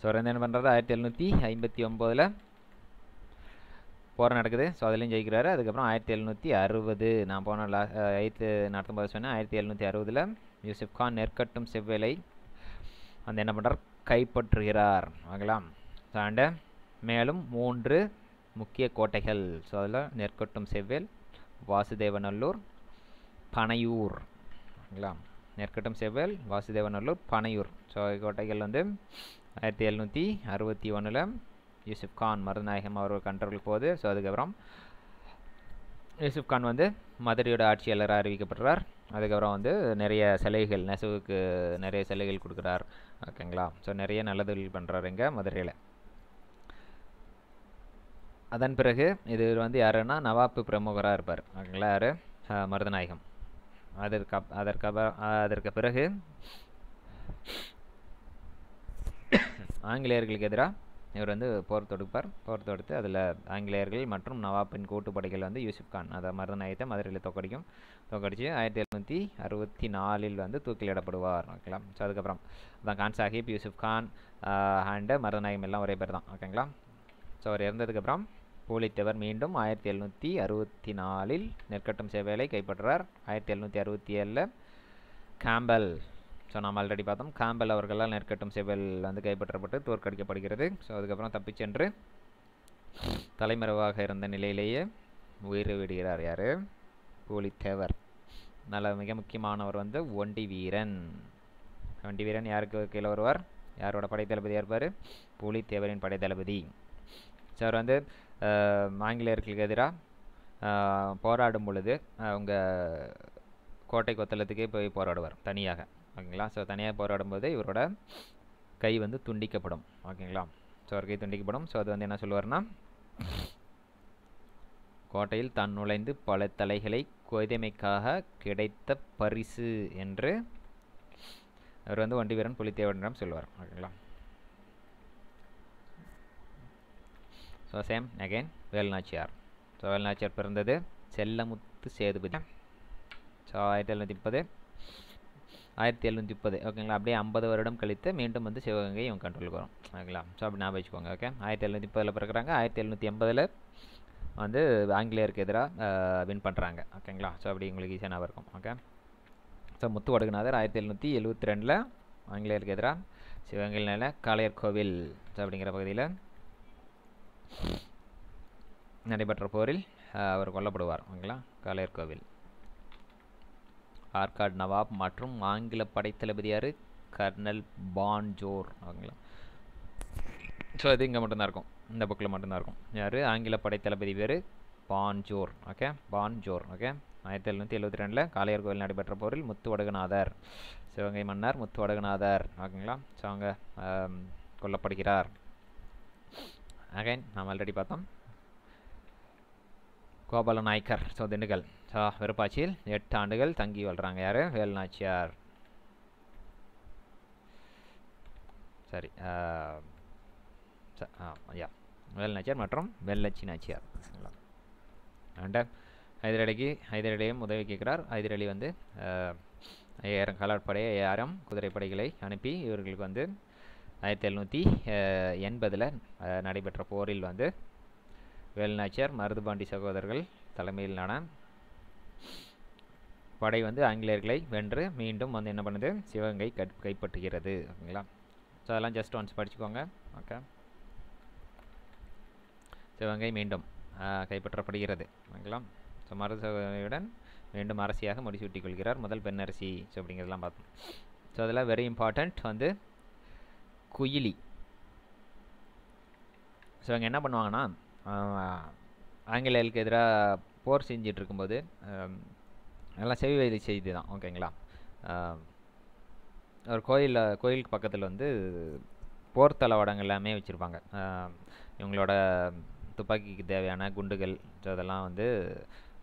ஸோ என்ன பண்ணுறது ஆயிரத்தி எழுநூற்றி ஐம்பத்தி ஒம்போதில் போர் நடக்குது ஸோ அதுலேயும் ஜெயிக்கிறாரு அதுக்கப்புறம் ஆயிரத்தி எழுநூற்றி அறுபது நான் போன லா எயித்து நடத்தும் போது சொன்னேன் ஆயிரத்தி எழுநூற்றி அறுபதில் யூசுப் கான் நெற்கட்டும் செவ்வேலை வந்து என்ன பண்ணுறார் கைப்பற்றுகிறார் ஓகேங்களா தாண்ட மேலும் மூன்று முக்கிய கோட்டைகள் ஸோ அதில் நெற்கொட்டும் செவ்வேல் வாசுதேவநல்லூர் பனையூர் ஓகேங்களா நெற்கட்டும் செவ்வேல் வாசுதேவநல்லூர் பனையூர் ஸோ கோட்டைகள் வந்து ஆயிரத்தி எழுநூற்றி அறுபத்தி ஒன்றில் யூசுப் கான் மருதநாயகம் அவர்கள் கண்டர்கள் போகுது ஸோ அதுக்கப்புறம் யூசுப் கான் வந்து மதுரையோட ஆட்சியாளராக அறிவிக்கப்படுறார் அதுக்கப்புறம் வந்து நிறைய சலுகைகள் நெசவுக்கு நிறைய சலுகைகள் கொடுக்குறார் ஓகேங்களா ஸோ நிறைய நல்லதொழில் பண்ணுறாரு இங்கே மதுரையில் அதன் பிறகு இது வந்து யாருன்னா நவாப்பு பிரமுகராக இருப்பார் ஓகேங்களா யார் மருதநாயகம் அதற்கு அதற்கு அதற்கு பிறகு ஆங்கிலேயர்களுக்கு எதிராக இவர் வந்து போர் தொடுப்பார் போர் தொடுத்து அதில் ஆங்கிலேயர்கள் மற்றும் நவாப்பின் கூட்டுப்படைகள் வந்து யூசுப் கான் அதை மருதநாயகத்தை மதுரையில் தொக்கடிக்கும் தொக்கடிச்சு ஆயிரத்தி எழுநூற்றி அறுபத்தி நாலில் வந்து தூக்கிலிடப்படுவார் ஓகேங்களா ஸோ அதுக்கப்புறம் அதான் கான் சாஹிப் யூசுப் கான் அண்டு மருதநாயகம் எல்லாம் ஒரே பேர் தான் ஓகேங்களா ஸோ அவர் இறந்ததுக்கப்புறம் பூலித்தேவர் மீண்டும் ஆயிரத்தி எழுநூற்றி அறுபத்தி நாலில் நெற்கட்டும் சேவைகளை கைப்பற்றுறார் ஆயிரத்தி எழுநூற்றி அறுபத்தி ஏழில் கேம்பல் ஸோ நம்ம ஆல்ரெடி பார்த்தோம் கேம்பல் அவர்களால் நெற்கட்டும் சேவல் வந்து கைப்பற்றப்பட்டு தோற்கடிக்கப்படுகிறது ஸோ அதுக்கப்புறம் தப்பி சென்று தலைமறைவாக இருந்த நிலையிலேயே உயிர் விடுகிறார் யார் பூலித்தேவர் நல்ல மிக முக்கியமானவர் வந்து ஒண்டி வீரன் ஒண்டி வீரன் யாருக்கு கீழே வருவார் யாரோட தளபதியாக இருப்பார் பூலித்தேவரின் படைத்தளபதி அவர் வந்து ஆங்கிலேயர்களுக்கு எதிராக போராடும் பொழுது அவங்க கோட்டை கொத்தளத்துக்கே போய் போராடுவார் தனியாக ஓகேங்களா ஸோ தனியாக போராடும்போது இவரோட கை வந்து துண்டிக்கப்படும் ஓகேங்களா ஸோ அவர் கை துண்டிக்கப்படும் ஸோ அது வந்து என்ன சொல்லுவார்னா கோட்டையில் தான் நுழைந்து பல தலைகளை கொய்தமைக்காக கிடைத்த பரிசு என்று அவர் வந்து ஒண்டி வீரன் புலித்தேவனிடம் சொல்லுவார் ஓகேங்களா so same again Velunachiyar so Velunachiyar பிறந்தது செல்லமுத்து சேதுபதி ஸோ ஆயிரத்தி எழுநூற்றி முப்பது ஆயிரத்தி எழுநூற்றி முப்பது ஓகேங்களா அப்படியே ஐம்பது வருடம் கழித்து மீண்டும் வந்து சிவகங்கை இவங்க கண்ட்ரோலுக்கு வரும் ஓகேங்களா ஸோ அப்படி ஞாபகம் வச்சுக்கோங்க ஓகே ஆயிரத்தி எழுநூற்றி முப்பதில் பிறக்கிறாங்க ஆயிரத்தி எழுநூற்றி எண்பதில் வந்து ஆங்கிலேயருக்கு எதிராக வின் பண்ணுறாங்க ஓகேங்களா ஸோ அப்படி உங்களுக்கு ஈஸியாக இருக்கும் ஓகே ஸோ முத்து வடகுநாதர் ஆயிரத்தி எழுநூற்றி எழுபத்தி ரெண்டில் ஆங்கிலேயருக்கு எதிராக சிவகங்கையில் நில காளையர் கோவில் ஸோ அப்படிங்கிற பகுதியில் நடைபெற்ற போரில் அவர் கொல்லப்படுவார் ஓகேங்களா காளையர் கோவில் ஆர்காட் நவாப் மற்றும் ஆங்கில படைத்தளபதியார் கர்னல் பான்ஜோர் ஓகேங்களா ஸோ அது இங்கே மட்டும்தான் இருக்கும் இந்த புக்கில் மட்டும்தான் இருக்கும் யார் ஆங்கில படைத்தளபதி பேர் பான்ஜோர் ஓகே பான்ஜோர் ஓகே ஆயிரத்தி எழுநூற்றி எழுபத்தி ரெண்டில் காளையர் கோவில் நடைபெற்ற போரில் முத்து வடகுநாதர் சிவகங்கை மன்னர் முத்து வடகுநாதர் ஓகேங்களா ஸோ அவங்க கொல்லப்படுகிறார் அகைன் நாம் ஆல்ரெடி பார்த்தோம் கோபால நாயக்கர் ஸோ திண்டுக்கல் ஸோ விருப்பாச்சியில் எட்டு ஆண்டுகள் தங்கி வாழ்கிறாங்க யார் வேல்நாச்சியார் சரி ஐயா வேல்நாச்சியார் மற்றும் வெள்ளச்சி நாச்சியார் அண்ட் ஹைதரலிக்கு ஹைதரலியும் உதவி கேட்கிறார் ஹைதரலி வந்து ஐயாயிரம் கலாட்படை ஏஆரம் குதிரைப்படைகளை அனுப்பி இவர்களுக்கு வந்து ஆயிரத்தி எழுநூற்றி எண்பதில் நடைபெற்ற போரில் வந்து வேலுநாச்சியார் மருதுபாண்டி சகோதரர்கள் தலைமையிலான படை வந்து ஆங்கிலேயர்களை வென்று மீண்டும் வந்து என்ன பண்ணுது சிவகங்கை கைப்பற்றுகிறது ஓகேங்களா ஸோ அதெல்லாம் ஜஸ்ட் ஒன்ஸ் படிச்சுக்கோங்க ஓகே சிவகங்கை மீண்டும் கைப்பற்றப்படுகிறது ஓகேங்களா ஸோ மருதுடன் மீண்டும் அரசியாக முடிசூட்டிக் கொள்கிறார் முதல் பெண் அரசி ஸோ அப்படிங்கிறதெல்லாம் பார்த்தோம் ஸோ அதெல்லாம் வெரி இம்பார்ட்டண்ட் வந்து குயிலி ஸோ அவங்க என்ன பண்ணுவாங்கன்னா ஆங்கிலேயர்களுக்கு எதிராக போர் செஞ்சிட்டு இருக்கும்போது எல்லாம் செவி வயது செய்தி தான் ஓகேங்களா ஒரு கோயிலில் கோயிலுக்கு பக்கத்தில் வந்து போர் தளவாடங்கள் எல்லாமே வச்சுருப்பாங்க இவங்களோட துப்பாக்கிக்கு தேவையான குண்டுகள் அதெல்லாம் வந்து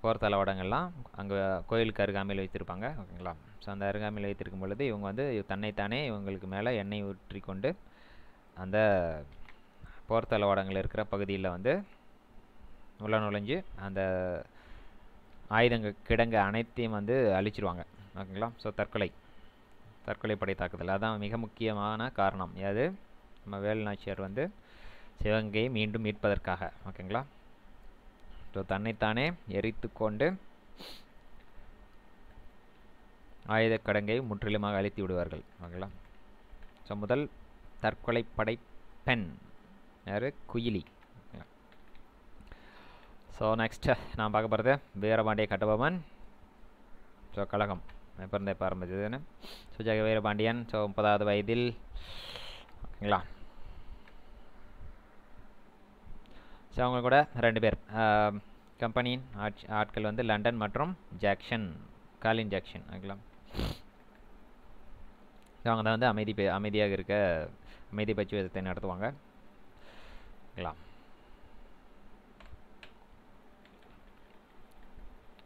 போர் தளவாடங்கள்லாம் அங்கே கோயிலுக்கு அருகாமையில் வச்சுருப்பாங்க ஓகேங்களா ஸோ அந்த அருகாமையில் வைத்திருக்கும் பொழுது இவங்க வந்து தன்னைத்தானே இவங்களுக்கு மேலே எண்ணெய் ஊற்றி கொண்டு அந்த போர்த்தளவாடங்கள் இருக்கிற பகுதியில் வந்து உள்ள நுழைஞ்சு அந்த ஆயுதங்க கிடங்கு அனைத்தையும் வந்து அழிச்சிருவாங்க ஓகேங்களா ஸோ தற்கொலை தற்கொலை படை தாக்குதல் அதான் மிக முக்கியமான காரணம் அது நம்ம வேலுநாச்சியார் வந்து சிவகங்கையை மீண்டும் மீட்பதற்காக ஓகேங்களா ஸோ தன்னைத்தானே எரித்து கொண்டு கடங்கை முற்றிலுமாக அழித்து விடுவார்கள் ஓகேங்களா ஸோ முதல் படை பெண் யார் குயிலி ஸோ நெக்ஸ்ட்டு நான் பார்க்க போகிறது வீரபாண்டிய கட்டபொம்மன் ஸோ கழகம் இப்போ இருந்தே சுஜாக ஸோ ஜெக வீரபாண்டியன் ஸோ முப்பதாவது வயதில் ஓகேங்களா ஸோ அவங்க கூட ரெண்டு பேர் கம்பெனியின் ஆட்சி ஆட்கள் வந்து லண்டன் மற்றும் ஜாக்ஷன் காலின் ஜாக்ஷன் ஓகேங்களா அவங்க தான் வந்து அமைதி அமைதியாக இருக்க அமைதி பயிற்சி விதத்தை நடத்துவாங்க ஓகேங்களா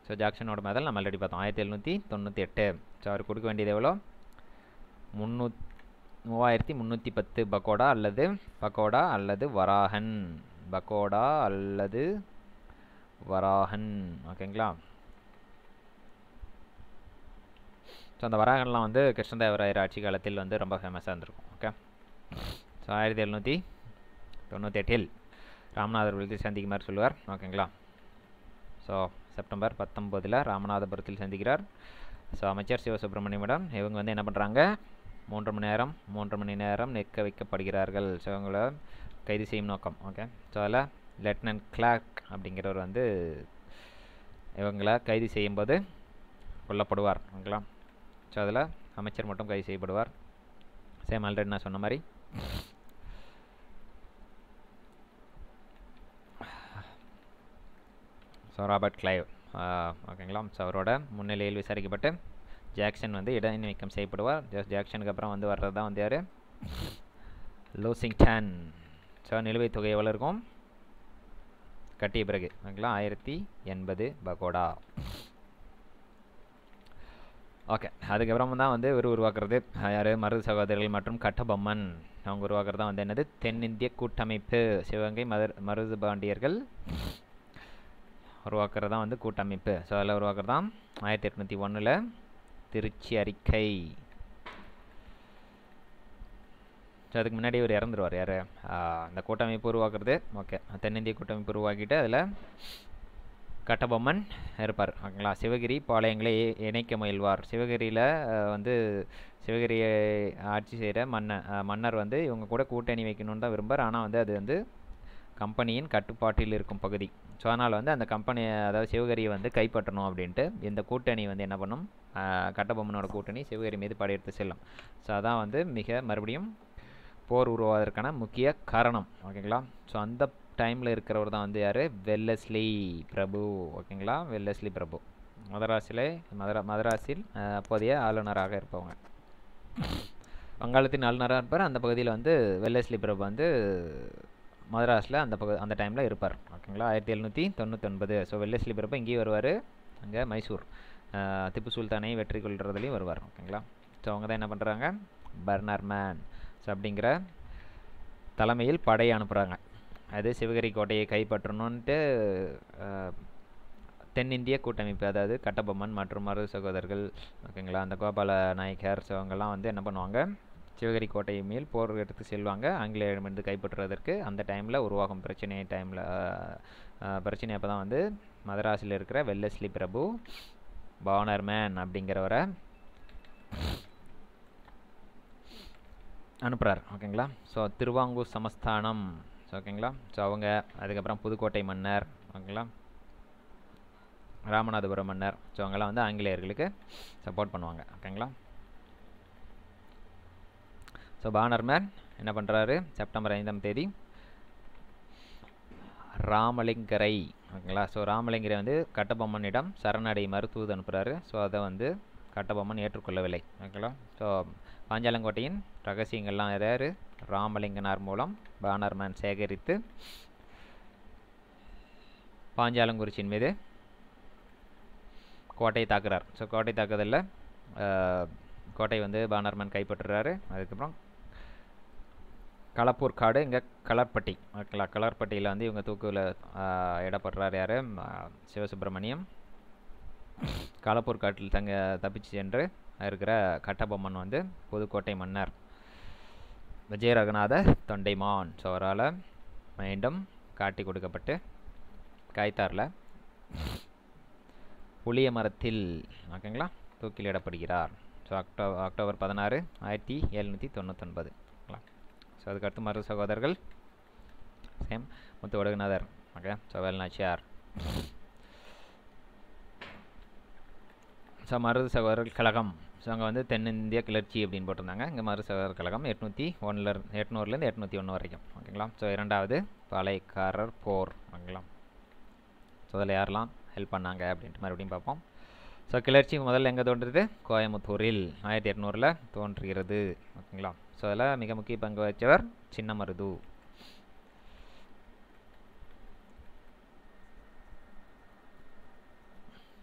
ஸோ ஜாக்சனோட மேதல் நம்ம ஆல்ரெடி பார்த்தோம் ஆயிரத்தி எழுநூற்றி தொண்ணூற்றி எட்டு ஸோ அவர் கொடுக்க வேண்டியது எவ்வளோ முந்நூ மூவாயிரத்தி முந்நூற்றி பத்து பக்கோடா அல்லது பக்கோடா அல்லது வராகன் பக்கோடா அல்லது வராகன் ஓகேங்களா ஸோ அந்த வராகன்லாம் வந்து கிருஷ்ணதேவராயர் ஆட்சி காலத்தில் வந்து ரொம்ப ஃபேமஸாக இருந்திருக்கும் ஓகே ஸோ ஆயிரத்தி எழுநூற்றி தொண்ணூற்றி எட்டில் ராமநாதர் விழுத்தில் சந்திக்குமாறு சொல்லுவார் ஓகேங்களா ஸோ செப்டம்பர் பத்தொம்போதில் ராமநாதபுரத்தில் சந்திக்கிறார் ஸோ அமைச்சர் மேடம் இவங்க வந்து என்ன பண்ணுறாங்க மூன்று மணி நேரம் மூன்று மணி நேரம் நிற்க வைக்கப்படுகிறார்கள் ஸோ இவங்கள கைது செய்யும் நோக்கம் ஓகே ஸோ அதில் லெப்டினன்ட் கிளார்க் அப்படிங்கிறவர் வந்து இவங்களை கைது செய்யும்போது கொல்லப்படுவார் ஓகேங்களா ஸோ அதில் அமைச்சர் மட்டும் கைது செய்யப்படுவார் சேம் ஆல்ரெடி நான் சொன்ன மாதிரி ஸோ ராபர்ட் கிளைவ் ஓகேங்களா ஸோ அவரோட முன்னிலையில் விசாரிக்கப்பட்டு ஜாக்சன் வந்து இடைநீக்கம் செய்யப்படுவார் ஜாக்சனுக்கு அப்புறம் வந்து வர்றது தான் வந்து யார் லூசிங்டன் ஸோ நிலுவைத் தொகை எவ்வளோ இருக்கும் கட்டிய பிறகு ஓகேங்களா ஆயிரத்தி எண்பது பகோடா ஓகே அதுக்கப்புறம் தான் வந்து இவர் உருவாக்குறது யார் மருது சகோதரர்கள் மற்றும் கட்டபொம்மன் அவங்க உருவாக்குறது தான் வந்து என்னது தென்னிந்திய கூட்டமைப்பு சிவகங்கை மதர் மருது பாண்டியர்கள் உருவாக்குறது தான் வந்து கூட்டமைப்பு ஸோ அதில் உருவாக்குறது தான் ஆயிரத்தி எட்நூற்றி ஒன்றில் திருச்சி அறிக்கை ஸோ அதுக்கு முன்னாடி இவர் இறந்துருவார் யார் அந்த கூட்டமைப்பு உருவாக்குறது ஓகே தென்னிந்திய கூட்டமைப்பு உருவாக்கிட்டு அதில் கட்டபொம்மன் இருப்பார் ஓகேங்களா சிவகிரி பாளையங்களை இணைக்க முயல்வார் சிவகிரியில் வந்து சிவகிரியை ஆட்சி செய்கிற மன்னர் மன்னர் வந்து இவங்க கூட கூட்டணி வைக்கணும்னு தான் விரும்பார் ஆனால் வந்து அது வந்து கம்பெனியின் கட்டுப்பாட்டில் இருக்கும் பகுதி ஸோ அதனால் வந்து அந்த கம்பெனியை அதாவது சிவகிரியை வந்து கைப்பற்றணும் அப்படின்ட்டு இந்த கூட்டணி வந்து என்ன பண்ணும் கட்டபொம்மனோட கூட்டணி சிவகிரி மீது படையெடுத்து செல்லும் ஸோ அதான் வந்து மிக மறுபடியும் போர் உருவாவதற்கான முக்கிய காரணம் ஓகேங்களா ஸோ அந்த டைமில் இருக்கிறவர் தான் வந்து யார் வெல்லஸ்லி பிரபு ஓகேங்களா வெல்லஸ்லி பிரபு மதராஸில் மதரா மதராஸில் அப்போதைய ஆளுநராக இருப்பவங்க வங்காளத்தின் ஆளுநராக இருப்பார் அந்த பகுதியில் வந்து வெல்லஸ்லி பிரபு வந்து மதராஸில் அந்த பகு அந்த டைமில் இருப்பார் ஓகேங்களா ஆயிரத்தி எழுநூற்றி தொண்ணூத்தொன்பது ஸோ வெல்லஸ்லி பிரபு இங்கேயும் வருவார் அங்கே மைசூர் திப்பு சுல்தானை வெற்றி கொள்கிறதுலையும் வருவார் ஓகேங்களா ஸோ அவங்க தான் என்ன பண்ணுறாங்க பர்னர் மேன் ஸோ அப்படிங்கிற தலைமையில் படையை அனுப்புகிறாங்க அது சிவகிரி கோட்டையை கைப்பற்றணுன்ட்டு தென்னிந்திய கூட்டமைப்பு அதாவது கட்டபொம்மன் மற்றும் மருது சகோதரர்கள் ஓகேங்களா அந்த கோபால நாயக்கர் ஸோ வந்து என்ன பண்ணுவாங்க சிவகிரி கோட்டையை மேல் போர் எடுத்து செல்வாங்க ஆங்கிலேயரிடமிருந்து கைப்பற்றுவதற்கு அந்த டைமில் உருவாகும் பிரச்சனை டைமில் பிரச்சனை அப்போ தான் வந்து மதராஸில் இருக்கிற வெல்லஸ்லி பிரபு மேன் அப்படிங்கிறவரை அனுப்புகிறார் ஓகேங்களா ஸோ திருவாங்கூர் சமஸ்தானம் ஸோ ஓகேங்களா ஸோ அவங்க அதுக்கப்புறம் புதுக்கோட்டை மன்னர் ஓகேங்களா ராமநாதபுரம் மன்னர் ஸோ அவங்கெல்லாம் வந்து ஆங்கிலேயர்களுக்கு சப்போர்ட் பண்ணுவாங்க ஓகேங்களா ஸோ பானர்மேன் என்ன பண்ணுறாரு செப்டம்பர் ஐந்தாம் தேதி ராமலிங்கரை ஓகேங்களா ஸோ ராமலிங்கரை வந்து கட்டபொம்மனிடம் சரணடை தூது அனுப்புகிறாரு ஸோ அதை வந்து கட்டபொம்மன் ஏற்றுக்கொள்ளவில்லை ஓகேங்களா ஸோ பாஞ்சாலங்கோட்டையின் ரகசியங்கள்லாம் ஏதாவது ராமலிங்கனார் மூலம் பானர்மேன் சேகரித்து பாஞ்சாலங்குறிச்சியின் மீது கோட்டையை தாக்குறார் ஸோ கோட்டை தாக்குதலில் கோட்டை வந்து பானர்மேன் கைப்பற்றுறாரு அதுக்கப்புறம் களப்பூர் காடு இங்கே கலர்பட்டி கலர்பட்டியில் வந்து இவங்க தூக்கில் இடப்படுறார் யார் சிவசுப்பிரமணியம் களப்பூர் காட்டில் தங்க தப்பிச்சு சென்று இருக்கிற கட்டபொம்மன் வந்து புதுக்கோட்டை மன்னர் விஜயரகுநாத தொண்டைமான் ஸோ அவரால் மீண்டும் காட்டி கொடுக்கப்பட்டு காய்த்தாரில் புளிய மரத்தில் ஓகேங்களா தூக்கிலிடப்படுகிறார் ஸோ அக்டோ அக்டோபர் பதினாறு ஆயிரத்தி எழுநூற்றி தொண்ணூத்தொன்பது ஓகேங்களா ஸோ அதுக்கடுத்து மருத சகோதரர்கள் same Muthu Vadugunathar okay so Velunachiyar so Marudhu சகோதரர்கள் கழகம் ஸோ அங்கே வந்து தென்னிந்திய கிளர்ச்சி அப்படின்னு போட்டிருந்தாங்க இங்கே மறுசகர் கழகம் எட்நூற்றி ஒன்றில் எட்நூறுலேருந்து எட்நூற்றி ஒன்று வரைக்கும் ஓகேங்களா ஸோ இரண்டாவது பழையக்காரர் போர் ஓகேங்களா ஸோ அதில் யாரெல்லாம் ஹெல்ப் பண்ணாங்க அப்படின்ட்டு மறுபடியும் பார்ப்போம் ஸோ கிளர்ச்சி முதல்ல எங்கே தோன்றுறது கோயம்புத்தூரில் ஆயிரத்தி எட்நூறில் தோன்றுகிறது ஓகேங்களா ஸோ அதில் மிக முக்கிய பங்கு வச்சவர் சின்னமருது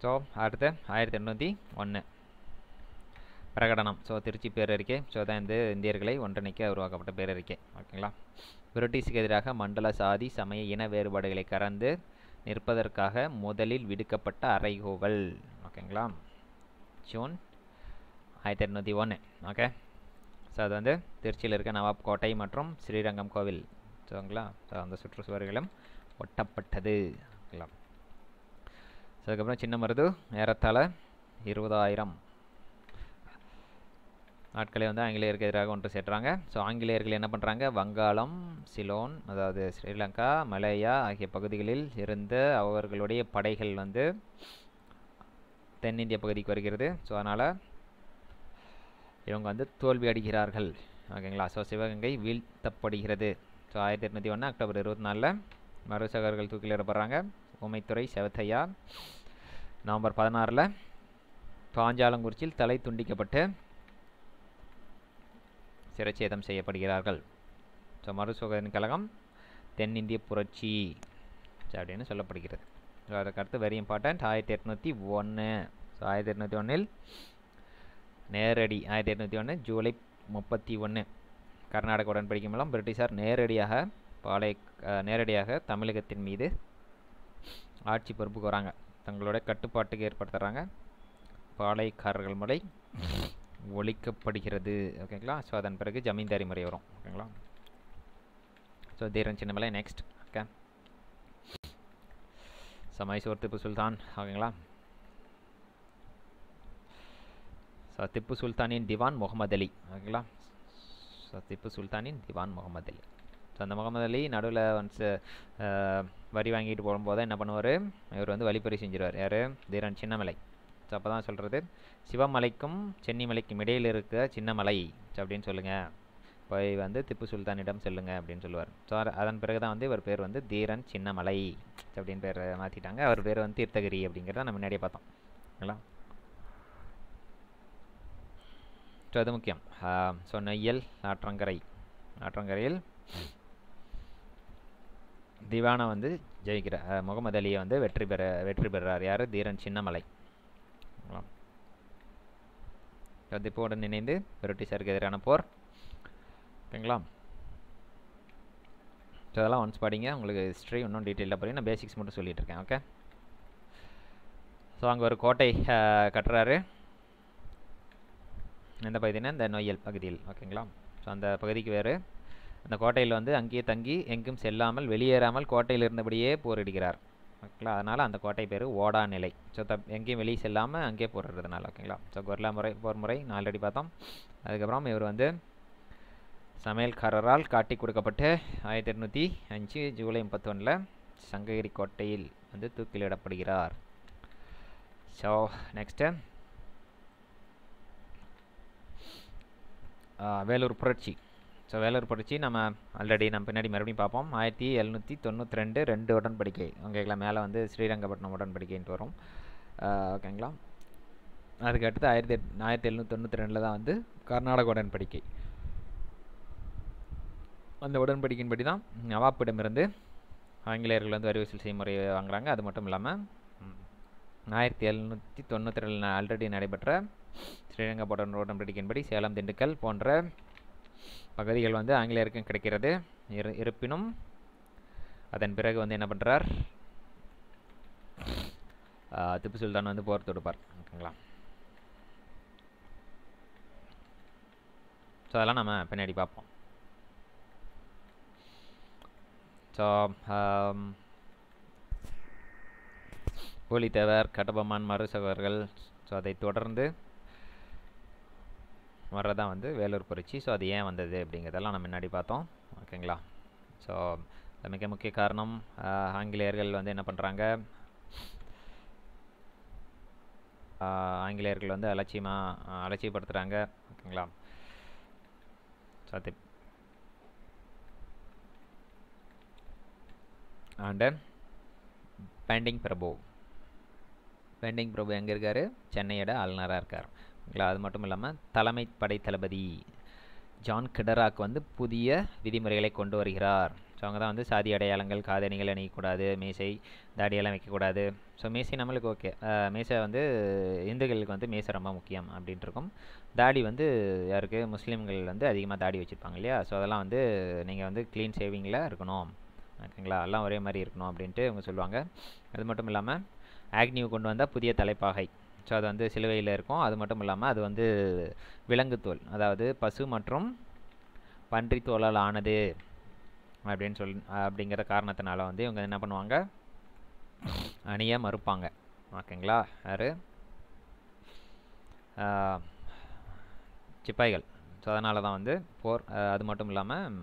ஸோ அடுத்து ஆயிரத்தி எண்ணூற்றி ஒன்று பிரகடனம் ஸோ திருச்சி பேரறிக்கை ஸோ தான் இந்த இந்தியர்களை ஒன்றிணைக்க உருவாக்கப்பட்ட பேரறிக்கை ஓகேங்களா பிரிட்டிஷுக்கு எதிராக மண்டல சாதி சமய இன வேறுபாடுகளை கறந்து நிற்பதற்காக முதலில் விடுக்கப்பட்ட அறைகோவல் ஓகேங்களா ஜூன் ஆயிரத்தி எட்நூற்றி ஒன்று ஓகே ஸோ அது வந்து திருச்சியில் இருக்க நவாப் கோட்டை மற்றும் ஸ்ரீரங்கம் கோவில் ஸோங்களா ஸோ அந்த சுற்றுச்சுவர்களும் ஒட்டப்பட்டது ஓகேங்களா ஸோ அதுக்கப்புறம் சின்ன மருது ஏறத்தாழ இருபதாயிரம் நாட்களை வந்து ஆங்கிலேயருக்கு எதிராக ஒன்று சேர்றாங்க ஸோ ஆங்கிலேயர்கள் என்ன பண்ணுறாங்க வங்காளம் சிலோன் அதாவது ஸ்ரீலங்கா மலேயா ஆகிய பகுதிகளில் இருந்து அவர்களுடைய படைகள் வந்து தென்னிந்திய பகுதிக்கு வருகிறது ஸோ அதனால் இவங்க வந்து தோல்வி அடைகிறார்கள் ஓகேங்களா ஸோ சிவகங்கை வீழ்த்தப்படுகிறது ஸோ ஆயிரத்தி எட்நூற்றி ஒன்று அக்டோபர் இருபத்தி நாலில் மருசகர்கள் தூக்கிலிடப்படுறாங்க உமைத்துறை செவத்தையா நவம்பர் பதினாறில் பாஞ்சாலங்குறிச்சியில் தலை துண்டிக்கப்பட்டு சிரச்சேதம் செய்யப்படுகிறார்கள் ஸோ மறுசுகரின் கழகம் தென்னிந்திய புரட்சி அப்படின்னு சொல்லப்படுகிறது ஸோ அதற்கடுத்து வெரி இம்பார்ட்டன்ட் ஆயிரத்தி எட்நூற்றி ஒன்று ஸோ ஆயிரத்தி எட்நூற்றி ஒன்றில் நேரடி ஆயிரத்தி எட்நூற்றி ஒன்று ஜூலை முப்பத்தி ஒன்று கர்நாடக உடன்படிக்கை மூலம் பிரிட்டிஷார் நேரடியாக பாலை நேரடியாக தமிழகத்தின் மீது ஆட்சி பொறுப்புக்கு வராங்க தங்களுடைய கட்டுப்பாட்டுக்கு ஏற்படுத்துகிறாங்க பாலைக்காரர்கள் முறை ஒழிக்கப்படுகிறது ஓகேங்களா ஸோ அதன் பிறகு ஜமீன்தாரி முறை வரும் ஓகேங்களா so Dheeran Chinnamalai next okay so Mysore Tipu Sultan ஓகேங்களா ஸோ திப்பு சுல்தானின் திவான் முகமது அலி ஓகேங்களா ஸோ திப்பு சுல்தானின் திவான் முகமது அலி ஸோ அந்த முகமது அலி நடுவில் ஒன்ஸ் வரி வாங்கிட்டு போகும்போது என்ன பண்ணுவார் இவர் வந்து வழிப்பறி செஞ்சிருவார் யார் தீரன் சின்னமலை அப்போ தான் சொல்கிறது சிவமலைக்கும் சென்னிமலைக்கும் இடையில் இருக்க சின்னமலை அப்படின்னு சொல்லுங்கள் போய் வந்து திப்பு சுல்தானிடம் செல்லுங்க அப்படின்னு சொல்லுவார் ஸோ அதன் பிறகு தான் வந்து இவர் பேர் வந்து தீரன் சின்னமலை அப்படின்னு பேர் மாற்றிட்டாங்க அவர் பேர் வந்து தீர்த்தகிரி அப்படிங்கிறத நம்ம முன்னாடியே பார்த்தோம் ஓகேங்களா ஸோ அது முக்கியம் ஸோ நெய்யல் ஆற்றங்கரை ஆற்றங்கரையில் திவானை வந்து ஜெயிக்கிற முகமது அலியை வந்து வெற்றி பெற வெற்றி பெறார் யார் தீரன் சின்னமலை சந்திப்போடன் இணைந்து பிரிட்டிஷாருக்கு எதிரான போர் ஓகேங்களா ஸோ அதெல்லாம் ஒன்ஸ் படிங்க உங்களுக்கு ஹிஸ்ட்ரி இன்னும் டீட்டெயிலாக படிங்க நான் பேசிக்ஸ் மட்டும் சொல்லிகிட்டு இருக்கேன் ஓகே ஸோ அங்கே ஒரு கோட்டை கட்டுறாரு எந்த பகுதினா இந்த நொய்யல் பகுதியில் ஓகேங்களா ஸோ அந்த பகுதிக்கு வேறு அந்த கோட்டையில் வந்து அங்கேயே தங்கி எங்கும் செல்லாமல் வெளியேறாமல் கோட்டையில் இருந்தபடியே போரிடுகிறார் ஓகேங்களா அதனால் அந்த கோட்டை பேர் ஓடா நிலை ஸோ தப் எங்கேயும் வெளியே செல்லாமல் அங்கேயே போடுறதுனால ஓகேங்களா ஸோ கொர்லா முறை போர் முறை ஆல்ரெடி பார்த்தோம் அதுக்கப்புறம் இவர் வந்து சமையல்காரரால் காட்டி கொடுக்கப்பட்டு ஆயிரத்தி எட்நூற்றி அஞ்சு ஜூலை முப்பத்தொன்னில் சங்ககிரி கோட்டையில் வந்து தூக்கிலிடப்படுகிறார் ஸோ நெக்ஸ்ட்டு வேலூர் புரட்சி ஸோ வேலூர் படித்து நம்ம ஆல்ரெடி நம்ம பின்னாடி மறுபடியும் பார்ப்போம் ஆயிரத்தி எழுநூற்றி தொண்ணூற்றி ரெண்டு ரெண்டு உடன்படிக்கை ஓகேங்களா மேலே வந்து ஸ்ரீரங்கப்பட்டினம் உடன்படிக்கைன்ட்டு வரும் ஓகேங்களா அதுக்கடுத்து ஆயிரத்தி எட் ஆயிரத்தி எழுநூற்றி தொண்ணூற்றி ரெண்டில் தான் வந்து கர்நாடக உடன்படிக்கை அந்த உடன்படிக்கையின்படி தான் நவாப்பிடமிருந்து ஆங்கிலேயர்கள் வந்து வரிவசூல் செய்முறையை வாங்குறாங்க அது மட்டும் இல்லாமல் ஆயிரத்தி எழுநூற்றி தொண்ணூற்றி ரெண்டில் ஆல்ரெடி நடைபெற்ற ஸ்ரீரங்கப்பட்டினம் உடன்படிக்கையின்படி சேலம் திண்டுக்கல் போன்ற பகுதிகள் வந்து ஆங்கிலேயருக்கும் கிடைக்கிறது இரு இருப்பினும் அதன் பிறகு வந்து என்ன பண்ணுறார் திப்பு சுல்தான் வந்து போர் தொடுப்பார் ஓகேங்களா ஸோ அதெல்லாம் நம்ம பின்னாடி பார்ப்போம் ஸோ தேவர் கட்டபொம்மான் மருசகர்கள் ஸோ அதை தொடர்ந்து வர்றதான் வந்து வேலூர் புரட்சி ஸோ அது ஏன் வந்தது அப்படிங்கிறதெல்லாம் நம்ம முன்னாடி பார்த்தோம் ஓகேங்களா ஸோ மிக முக்கிய காரணம் ஆங்கிலேயர்கள் வந்து என்ன பண்ணுறாங்க ஆங்கிலேயர்கள் வந்து அலட்சியமாக அலட்சியப்படுத்துகிறாங்க ஓகேங்களா சத்திப் அண்டு பெண்டிங் பிரபு பெண்டிங் பிரபு எங்கே இருக்கார் சென்னையோட ஆளுநராக இருக்கார் ஓகேங்களா அது மட்டும் இல்லாமல் தலைமை படை தளபதி ஜான் கிடராக் வந்து புதிய விதிமுறைகளை கொண்டு வருகிறார் ஸோ அவங்க தான் வந்து சாதி அடையாளங்கள் காதணிகள் அணியக்கூடாது மேசை தாடியெல்லாம் வைக்கக்கூடாது ஸோ மேசை நம்மளுக்கு ஓகே மேசை வந்து இந்துக்களுக்கு வந்து மேசை ரொம்ப முக்கியம் அப்படின்ட்டு இருக்கும் தாடி வந்து யாருக்கு முஸ்லீம்கள் வந்து அதிகமாக தாடி வச்சுருப்பாங்க இல்லையா ஸோ அதெல்லாம் வந்து நீங்கள் வந்து க்ளீன் சேவிங்கில் இருக்கணும் ஓகேங்களா எல்லாம் ஒரே மாதிரி இருக்கணும் அப்படின்ட்டு அவங்க சொல்லுவாங்க அது மட்டும் இல்லாமல் ஆக்னியூ கொண்டு வந்தால் புதிய தலைப்பாகை ஸோ அது வந்து சிலுவையில் இருக்கும் அது மட்டும் இல்லாமல் அது வந்து விலங்குத்தோல் அதாவது பசு மற்றும் பன்றி தோலால் ஆனது அப்படின்னு சொல் அப்படிங்கிற காரணத்தினால வந்து இவங்க என்ன பண்ணுவாங்க அணிய மறுப்பாங்க ஓகேங்களா யார் சிப்பாய்கள் ஸோ அதனால தான் வந்து போர் அது மட்டும் இல்லாமல்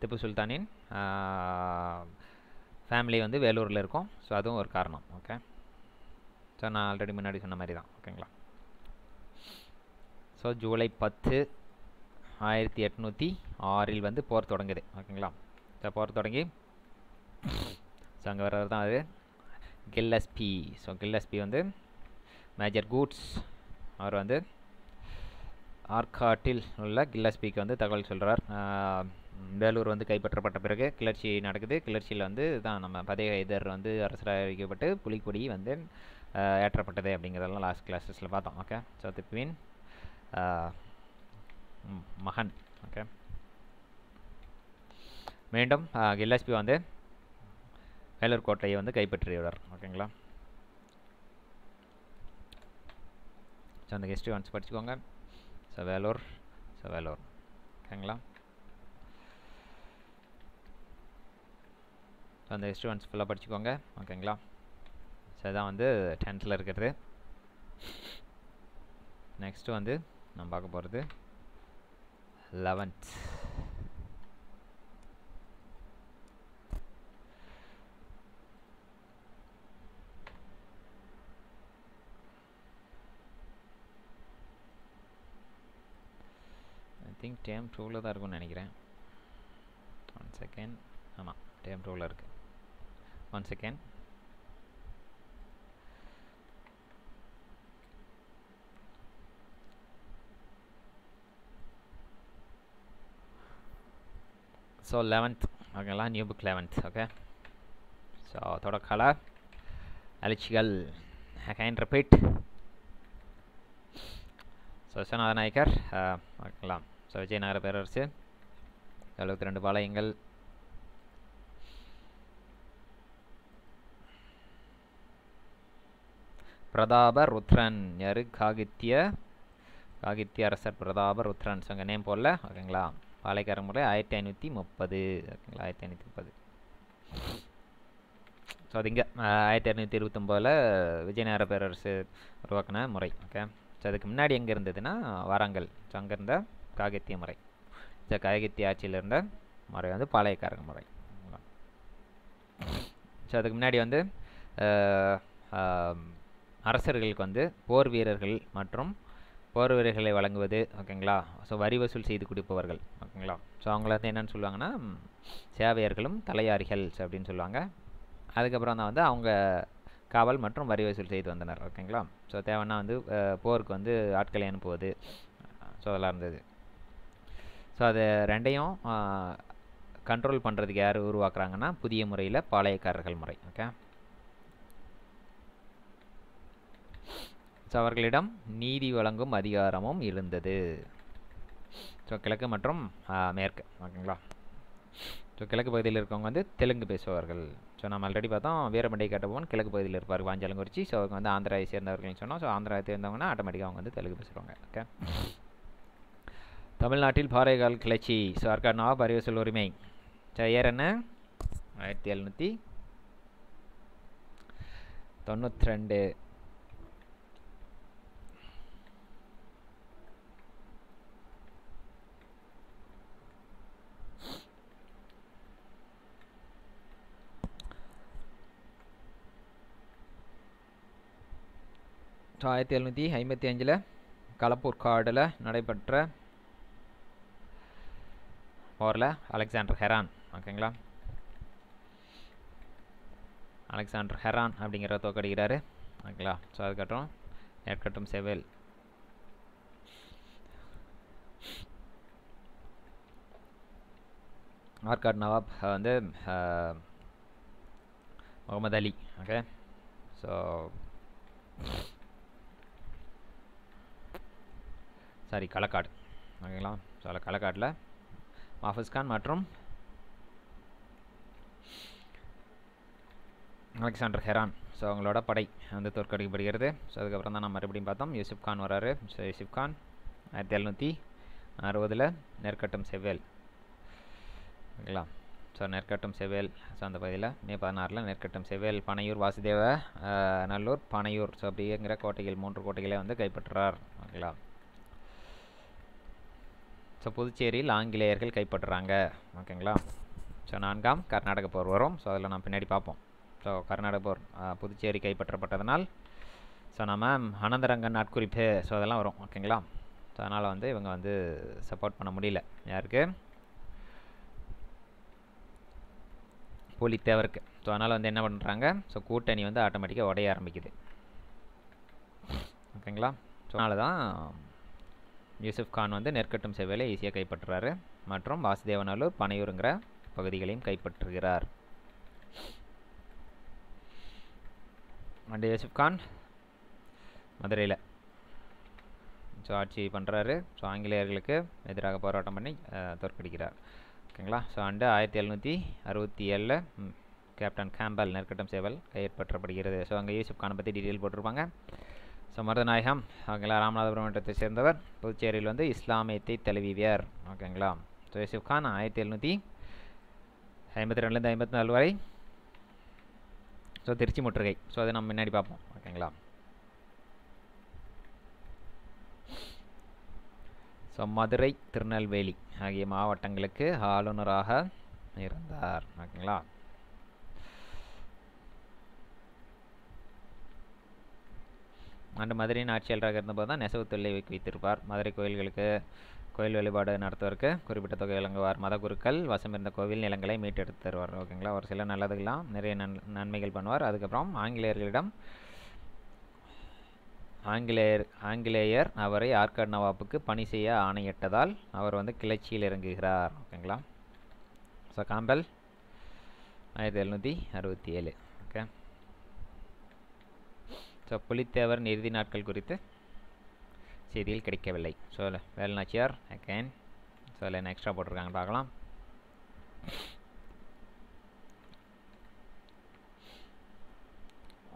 திப்பு சுல்தானின் ஃபேமிலி வந்து வேலூரில் இருக்கும் ஸோ அதுவும் ஒரு காரணம் ஓகே ஸோ நான் ஆல்ரெடி முன்னாடி சொன்ன மாதிரி தான் ஓகேங்களா ஸோ ஜூலை பத்து ஆயிரத்தி எட்நூற்றி ஆறில் வந்து போர் தொடங்குது ஓகேங்களா ஸோ போர் தொடங்கி ஸோ அங்கே வர்றது தான் அது கில்லஸ்பி ஸோ கில்லஸ்பி வந்து மேஜர் கூட்ஸ் அவர் வந்து ஆர்காட்டில் உள்ள கில்லஸ்பிக்கு வந்து தகவல் சொல்கிறார் வேலூர் வந்து கைப்பற்றப்பட்ட பிறகு கிளர்ச்சி நடக்குது கிளர்ச்சியில் வந்து தான் நம்ம பதேக இதர் வந்து அரசராக வைக்கப்பட்டு புலிக்கொடி வந்து ஏற்றப்பட்டது அப்படிங்கிறதெல்லாம் லாஸ்ட் கிளாஸஸில் பார்த்தோம் ஓகே ஸோ குவீன் மகன் ஓகே மீண்டும் கில்லாஸ்பி வந்து வேலூர் கோட்டையை வந்து கைப்பற்றியவர் ஓகேங்களா ஸோ அந்த ஹிஸ்ட்ரி ஒன்ஸ் படிச்சுக்கோங்க ஸோ வேலூர் ஸோ வேலூர் ஓகேங்களா ஸோ அந்த ஹிஸ்ட்ரி ஒன்ஸ் ஃபுல்லாக படிச்சுக்கோங்க ஓகேங்களா ஸோ இதான் வந்து டென்த்தில் இருக்கிறது நெக்ஸ்ட்டு வந்து நம்ம பார்க்க போகிறது லெவன்த் திங்க் டேம் டூவில் தான் இருக்கும்னு நினைக்கிறேன் ஒன் செகண்ட் ஆமாம் டேம் டூவில் இருக்குது ஒன் செகண்ட் ஸோ லெவன்த் ஓகேங்களா new book eleventh okay so அதோட கலர் அலிச்சிகள் I can repeat so Viswanatha Nayakkar ஓகேங்களா ஸோ விஜயநகர பேரரசு எழுபத்தி ரெண்டு பாளையங்கள் பிரதாப ருத்ரன் யார் காகித்ய காகித்ய அரசர் பிரதாப ருத்ரன் ஸோ நேம் போடல ஓகேங்களா பாளையக்காரன் முறை ஆயிரத்தி ஐநூற்றி முப்பது ஓகேங்களா ஆயிரத்தி ஐநூற்றி முப்பது ஸோ அது இங்கே ஆயிரத்தி இரநூத்தி இருபத்தொம்போதில் விஜயநகர பேரரசு உருவாக்கின முறை ஓகே ஸோ அதுக்கு முன்னாடி எங்கே இருந்ததுன்னா வாரங்கல் ஸோ அங்கே இருந்த காகத்திய முறை ஸோ காகித்திய ஆட்சியில் இருந்த முறை வந்து பாளையக்காரங்க முறை ஸோ அதுக்கு முன்னாடி வந்து அரசர்களுக்கு வந்து போர் வீரர்கள் மற்றும் போர்வைகளை வழங்குவது ஓகேங்களா ஸோ வரி வசூல் செய்து கொடுப்பவர்கள் ஓகேங்களா ஸோ அவங்கள வந்து என்னென்னு சொல்லுவாங்கன்னா சேவையர்களும் தலையாரிகள் அப்படின்னு சொல்லுவாங்க அதுக்கப்புறம் தான் வந்து அவங்க காவல் மற்றும் வரி வசூல் செய்து வந்தனர் ஓகேங்களா ஸோ தேவைன்னா வந்து போருக்கு வந்து ஆட்களை அனுப்புவது ஸோ அதெல்லாம் இருந்தது ஸோ அது ரெண்டையும் கண்ட்ரோல் பண்ணுறதுக்கு யார் உருவாக்குறாங்கன்னா புதிய முறையில் பாளையக்காரர்கள் முறை ஓகே ஸோ அவர்களிடம் நீதி வழங்கும் அதிகாரமும் இருந்தது ஸோ கிழக்கு மற்றும் மேற்கு ஓகேங்களா ஸோ கிழக்கு பகுதியில் இருக்கவங்க வந்து தெலுங்கு பேசுவார்கள் ஸோ நம்ம ஆல்ரெடி பார்த்தோம் வீரமண்டை கட்டபொம்மன் கிழக்கு பகுதியில் இருப்பார் வாஞ்சாலங்குறிச்சி ஸோ அவங்க வந்து ஆந்திராவை சேர்ந்தவர்கள்னு சொன்னோம் ஸோ ஆந்திராவை சேர்ந்தவங்கன்னா ஆட்டோமேட்டிக்காக அவங்க வந்து தெலுங்கு பேசுவாங்க ஓகே தமிழ்நாட்டில் பாறைகால் கிளர்ச்சி ஸோ அர்கானாவா பரிவசல் உரிமை ஸோ ஏர் என்ன ஆயிரத்தி எழுநூற்றி தொண்ணூற்றி ரெண்டு ஆயிரத்தி எழுநூற்றி ஐம்பத்தி அஞ்சில் கலப்பூர் காடில் நடைபெற்ற போரில் அலெக்சாண்டர் ஹெரான் ஓகேங்களா அலெக்சாண்டர் ஹெரான் அப்படிங்கிற தோக்கடிக்கிறாரு ஓகேங்களா ஸோ அதுக்கப்புறம் ஏற்கட்டும் செவேல் ஆர்காட் நவாப் வந்து Muhammad Ali okay so sorry Kalakkadu ஓகேங்களா ஸோ களக்காட்டில் மாஃபஸ்கான் மற்றும் அலெக்சாண்டர் ஹெரான் ஸோ அவங்களோட படை வந்து தோற்கடிக்கப்படுகிறது ஸோ அதுக்கப்புறம் தான் நான் மறுபடியும் பார்த்தோம் யூசுப் கான் வராரு ஸோ யூசுப் கான் ஆயிரத்தி எழுநூற்றி அறுபதில் நெற்கட்டும் செவ்வேல் ஓகேங்களா ஸோ நெற்கட்டும் செவ்வேல் ஸோ அந்த பகுதியில் மே பதினாறில் நெற்கட்டும் செவ்வேல் பனையூர் வாசுதேவ நல்லூர் பனையூர் ஸோ அப்படிங்கிற கோட்டைகள் மூன்று கோட்டைகளை வந்து கைப்பற்றுறார் ஓகேங்களா ஸோ புதுச்சேரியில் ஆங்கிலேயர்கள் கைப்பற்றுறாங்க ஓகேங்களா ஸோ நான்காம் கர்நாடக போர் வரும் ஸோ அதில் நான் பின்னாடி பார்ப்போம் ஸோ கர்நாடக போர் புதுச்சேரி கைப்பற்றப்பட்டதனால் ஸோ நம்ம அனந்தரங்கன் நாட்குறிப்பு ஸோ அதெல்லாம் வரும் ஓகேங்களா ஸோ அதனால் வந்து இவங்க வந்து சப்போர்ட் பண்ண முடியல யாருக்கு புலித்தேவருக்கு ஸோ அதனால் வந்து என்ன பண்ணுறாங்க ஸோ கூட்டணி வந்து ஆட்டோமேட்டிக்காக உடைய ஆரம்பிக்குது ஓகேங்களா ஸோ அதனால தான் யூசுப் கான் வந்து நெற்கட்டும் செவ்வேலை ஈஸியாக கைப்பற்றுறாரு மற்றும் வாசுதேவனாலூர் பனையூருங்கிற பகுதிகளையும் கைப்பற்றுகிறார் அண்ட் யூசுப் கான் மதுரையில் ஸோ ஆட்சி பண்ணுறாரு ஸோ ஆங்கிலேயர்களுக்கு எதிராக போராட்டம் பண்ணி தோற்கடிக்கிறார் ஓகேங்களா ஸோ அண்டு ஆயிரத்தி எழுநூற்றி அறுபத்தி ஏழில் கேப்டன் கேம்பல் நெற்கட்டம் சேவல் கைப்பற்றப்படுகிறது ஸோ அங்கே யூசுப் கானை பற்றி டீட்டெயில் போட்டிருப்பாங்க ஸோ மருதநாயகம் ஓகேங்களா ராமநாதபுரம் மாவட்டத்தை சேர்ந்தவர் புதுச்சேரியில் வந்து இஸ்லாமியத்தை தழுவியவர் ஓகேங்களா ஸோ யூசுப் கான் ஆயிரத்தி எழுநூற்றி ஐம்பத்தி ரெண்டுலேருந்து ஐம்பத்தி நாலு வரை ஸோ திருச்சி முற்றுகை ஸோ அதை நம்ம முன்னாடி பார்ப்போம் ஓகேங்களா ஸோ மதுரை திருநெல்வேலி ஆகிய மாவட்டங்களுக்கு ஆளுநராக இருந்தார் ஓகேங்களா அண்டு மதுரையின் ஆட்சியாளராக இருந்தபோது தான் நெசவு தொழிலை வைத்திருப்பார் மதுரை கோயில்களுக்கு கோயில் வழிபாடு நடத்துவதற்கு குறிப்பிட்ட தொகை வழங்குவார் மத குருக்கள் வசம் இருந்த கோவில் நிலங்களை மீட்டெடுத்து தருவார் ஓகேங்களா ஒரு சில நல்லதுக்கெல்லாம் நிறைய நன் நன்மைகள் பண்ணுவார் அதுக்கப்புறம் ஆங்கிலேயர்களிடம் ஆங்கிலேயர் ஆங்கிலேயர் அவரை ஆற்காடு நவாப்புக்கு பணி செய்ய ஆணையிட்டதால் அவர் வந்து கிளர்ச்சியில் இறங்குகிறார் ஓகேங்களா ஸோ காம்பல் ஆயிரத்தி எழுநூற்றி அறுபத்தி ஏழு ஸோ புலித்தேவரின் இறுதி நாட்கள் குறித்து செய்தியில் கிடைக்கவில்லை so Vel Nachiyar again so அதில் என்ன எக்ஸ்ட்ரா போட்டிருக்காங்க பார்க்கலாம்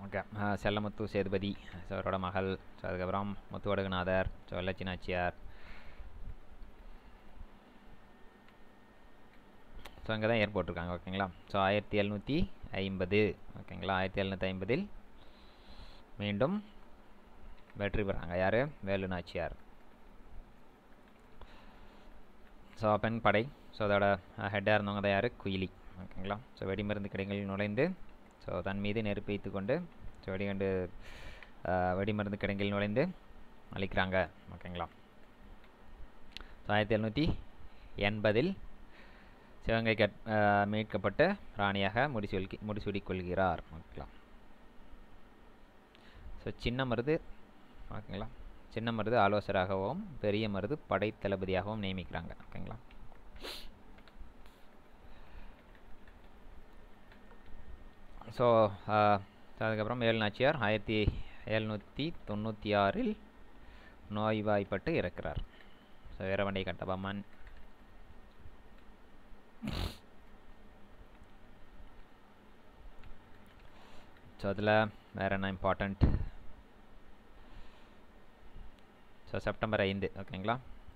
ஓகே செல்லமுத்து சேதுபதி ஸோ அவரோட மகள் ஸோ அதுக்கப்புறம் முத்துவடுகநாதர் ஸோ வெள்ளச்சினாச்சியார் ஸோ அங்கே தான் ஏற்போட்டிருக்காங்க ஓகேங்களா ஸோ ஆயிரத்தி எழுநூற்றி ஐம்பது ஓகேங்களா ஆயிரத்தி எழுநூற்றி ஐம்பதில் மீண்டும் வெற்றி பெறாங்க யார் வேலு நாச்சியார் ஸோ பெண் படை ஸோ அதோட ஹெட்டாக இருந்தவங்க தான் யார் குயிலி ஓகேங்களா ஸோ வெடிமருந்து கிடைகளில் நுழைந்து ஸோ தன் மீது நெருப்பு வைத்து கொண்டு ஸோ வெடிகண்டு வெடிமருந்து கிடங்கில் நுழைந்து அழிக்கிறாங்க ஓகேங்களா ஸோ ஆயிரத்தி எழுநூற்றி எண்பதில் சிவகங்கை கட் மீட்கப்பட்டு ராணியாக முடிசூல்கி முடிசூடிக்கொள்கிறார் கொள்கிறார் ஓகேங்களா ஸோ சின்ன மருது ஓகேங்களா சின்ன மருது ஆலோசராகவும் பெரிய மருது படை தளபதியாகவும் நியமிக்கிறாங்க ஓகேங்களா ஸோ அதுக்கப்புறம் ஏழு நாச்சியார் ஆயிரத்தி எழுநூற்றி தொண்ணூற்றி ஆறில் நோய்வாய்ப்பட்டு இறக்கிறார் ஸோ வீரவண்டை கட்டபொம்மன் ஸோ அதில் வேறு என்ன இம்பார்ட்டண்ட் ஸோ செப்டம்பர் ஐந்து ஓகேங்களா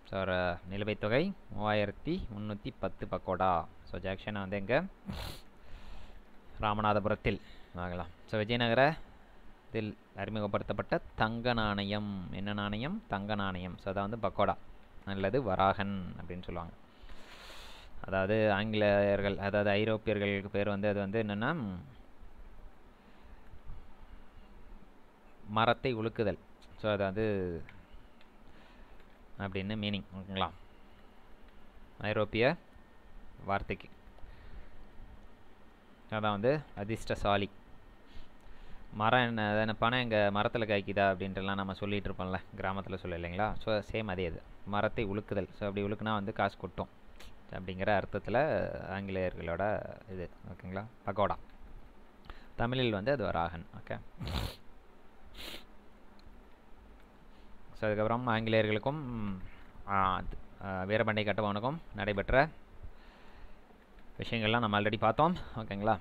ஸோ நிலுவைத் தொகை மூவாயிரத்தி முந்நூற்றி பத்து பக்கோடா ஸோ ஜாக்ஷனை வந்து எங்கே ராமநாதபுரத்தில் வாங்கலாம் ஸோ விஜயநகர இதில் அறிமுகப்படுத்தப்பட்ட தங்க நாணயம் என்ன நாணயம் தங்க நாணயம் ஸோ அதான் வந்து பக்கோடா அல்லது வராகன் அப்படின்னு சொல்லுவாங்க அதாவது ஆங்கிலேயர்கள் அதாவது ஐரோப்பியர்களுக்கு பேர் வந்து அது வந்து என்னென்னா மரத்தை உழுக்குதல் ஸோ அது வந்து அப்படின்னு மீனிங் ஓகேங்களா ஐரோப்பிய வார்த்தைக்கு அதான் வந்து அதிர்ஷ்டசாலி மரம் என்ன அதான பணம் எங்கள் மரத்தில் காய்க்குதா அப்படின்ட்டுலாம் நம்ம சொல்லிகிட்டு இருப்போம்ல கிராமத்தில் சொல்ல இல்லைங்களா ஸோ சேம் அதே இது மரத்தை உழுக்குதல் ஸோ அப்படி உழுக்குனா வந்து காசு கொட்டும் அப்படிங்கிற அர்த்தத்தில் ஆங்கிலேயர்களோட இது ஓகேங்களா பகோடா தமிழில் வந்து அது ஒரு ஆகன் ஓகே ஸோ அதுக்கப்புறம் ஆங்கிலேயர்களுக்கும் வீரபண்டை கட்டபவனுக்கும் நடைபெற்ற விஷயங்கள்லாம் நம்ம ஆல்ரெடி பார்த்தோம் ஓகேங்களா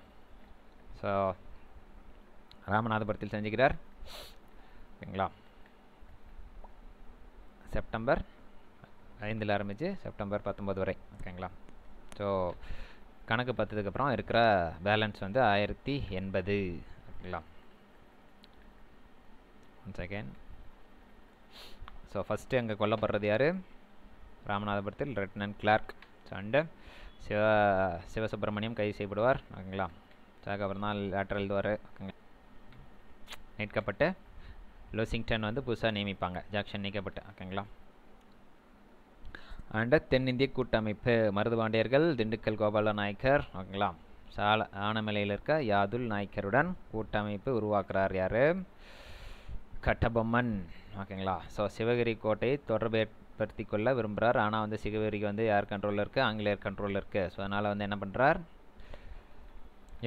ஸோ ராமநாதபுரத்தில் செஞ்சுக்கிறார் ஓகேங்களா செப்டம்பர் ஐந்தில் ஆரம்பித்து செப்டம்பர் பத்தொம்பது வரை ஓகேங்களா ஸோ கணக்கு பார்த்ததுக்கப்புறம் இருக்கிற பேலன்ஸ் வந்து ஆயிரத்தி எண்பது ஓகேங்களா ஒன் செகண்ட் ஸோ ஃபஸ்ட்டு அங்கே கொல்லப்படுறது யார் ராமநாதபுரத்தில் lieutenant Clark so and Siva Sivasubramaniam கைது செய்யப்படுவார் ஓகேங்களா ஸோ அதுக்கப்புறம் தான் லேட்டர் எழுதுவார் நீட்கப்பட்டு லோசிங்டன் வந்து புதுசாக நியமிப்பாங்க ஜாக்சன் நீக்கப்பட்டு ஓகேங்களா அண்டு தென்னிந்திய கூட்டமைப்பு மருதுபாண்டியர்கள் திண்டுக்கல் கோபால நாயக்கர் ஓகேங்களா சால ஆனமலையில் இருக்க யாதுல் நாயக்கருடன் கூட்டமைப்பு உருவாக்குறார் யார் கட்டபொம்மன் ஓகேங்களா ஸோ சிவகிரி கோட்டையை தொடர்பு கொள்ள விரும்புகிறார் ஆனால் வந்து சிவகிரிக்கு வந்து யார் கண்ட்ரோலில் இருக்குது ஆங்கிலேயர் கண்ட்ரோலில் இருக்குது ஸோ அதனால் வந்து என்ன பண்ணுறார்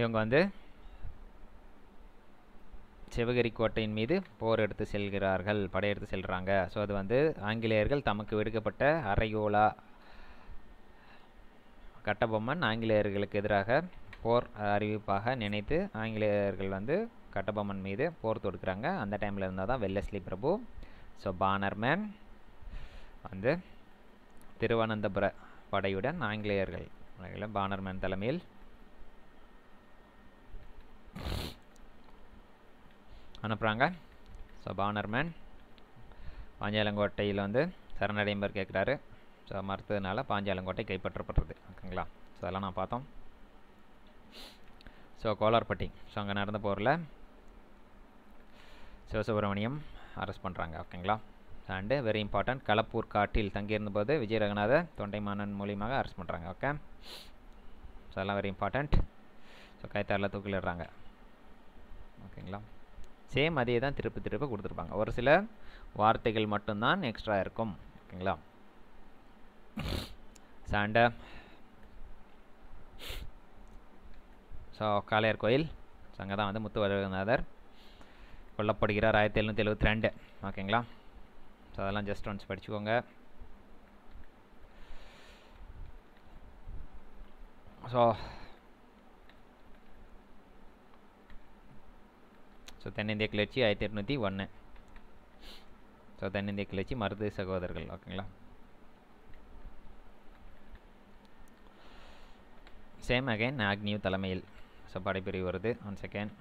இவங்க வந்து சிவகிரி கோட்டையின் மீது போர் எடுத்து செல்கிறார்கள் படையெடுத்து செல்கிறாங்க ஸோ அது வந்து ஆங்கிலேயர்கள் தமக்கு விடுக்கப்பட்ட அரைகோலா கட்டபொம்மன் ஆங்கிலேயர்களுக்கு எதிராக போர் அறிவிப்பாக நினைத்து ஆங்கிலேயர்கள் வந்து கட்டபொம்மன் மீது போர் தொடுக்கிறாங்க அந்த டைமில் இருந்தால் தான் வெல்லஸ்லி பிரபு ஸோ பானர்மேன் வந்து திருவனந்தபுர படையுடன் ஆங்கிலேயர்கள் பானர்மேன் தலைமையில் அனுப்புகிறாங்க ஸோ பானர்மேன் பாஞ்சாலங்கோட்டையில் வந்து சரணடையும் பேர் கேட்குறாரு ஸோ மறுத்ததுனால பாஞ்சாலங்கோட்டை கைப்பற்றப்படுறது ஓகேங்களா ஸோ அதெல்லாம் நான் பார்த்தோம் ஸோ கோலார்பட்டி ஸோ அங்கே நடந்த போரில் சிவசுப்பிரமணியம் அரெஸ்ட் பண்ணுறாங்க ஓகேங்களா அண்டு வெரி இம்பார்ட்டன்ட் கலப்பூர் காட்டில் தங்கியிருந்தபோது விஜய் தொண்டை தொண்டைமானன் மூலியமாக அரெஸ்ட் பண்ணுறாங்க ஓகே ஸோ அதெல்லாம் வெரி இம்பார்ட்டண்ட் ஸோ கைத்தாரில் தூக்கிலிடுறாங்க ஓகேங்களா சேம் அதே தான் திருப்பி திருப்பி கொடுத்துருப்பாங்க ஒரு சில வார்த்தைகள் மட்டும்தான் எக்ஸ்ட்ரா இருக்கும் ஓகேங்களா சாண்ட ஸோ காளையார் கோயில் ஸோ அங்கே தான் வந்து முத்துவரநாதர் கொல்லப்படுகிறார் ஆயிரத்தி எழுநூற்றி எழுபத்தி ரெண்டு ஓகேங்களா ஸோ அதெல்லாம் ஜஸ்ட் ஒன்ஸ் படிச்சுக்கோங்க ஸோ ஸோ தென்னிந்திய கிளர்ச்சி ஆயிரத்தி எட்நூற்றி ஒன்று ஸோ தென்னிந்திய கிளர்ச்சி மருது சகோதரர்கள் ஓகேங்களா சேம் அகைன் ஆக்னியூ தலைமையில் ஸோ படைப்பிரிவு வருது ஒன் செகண்ட்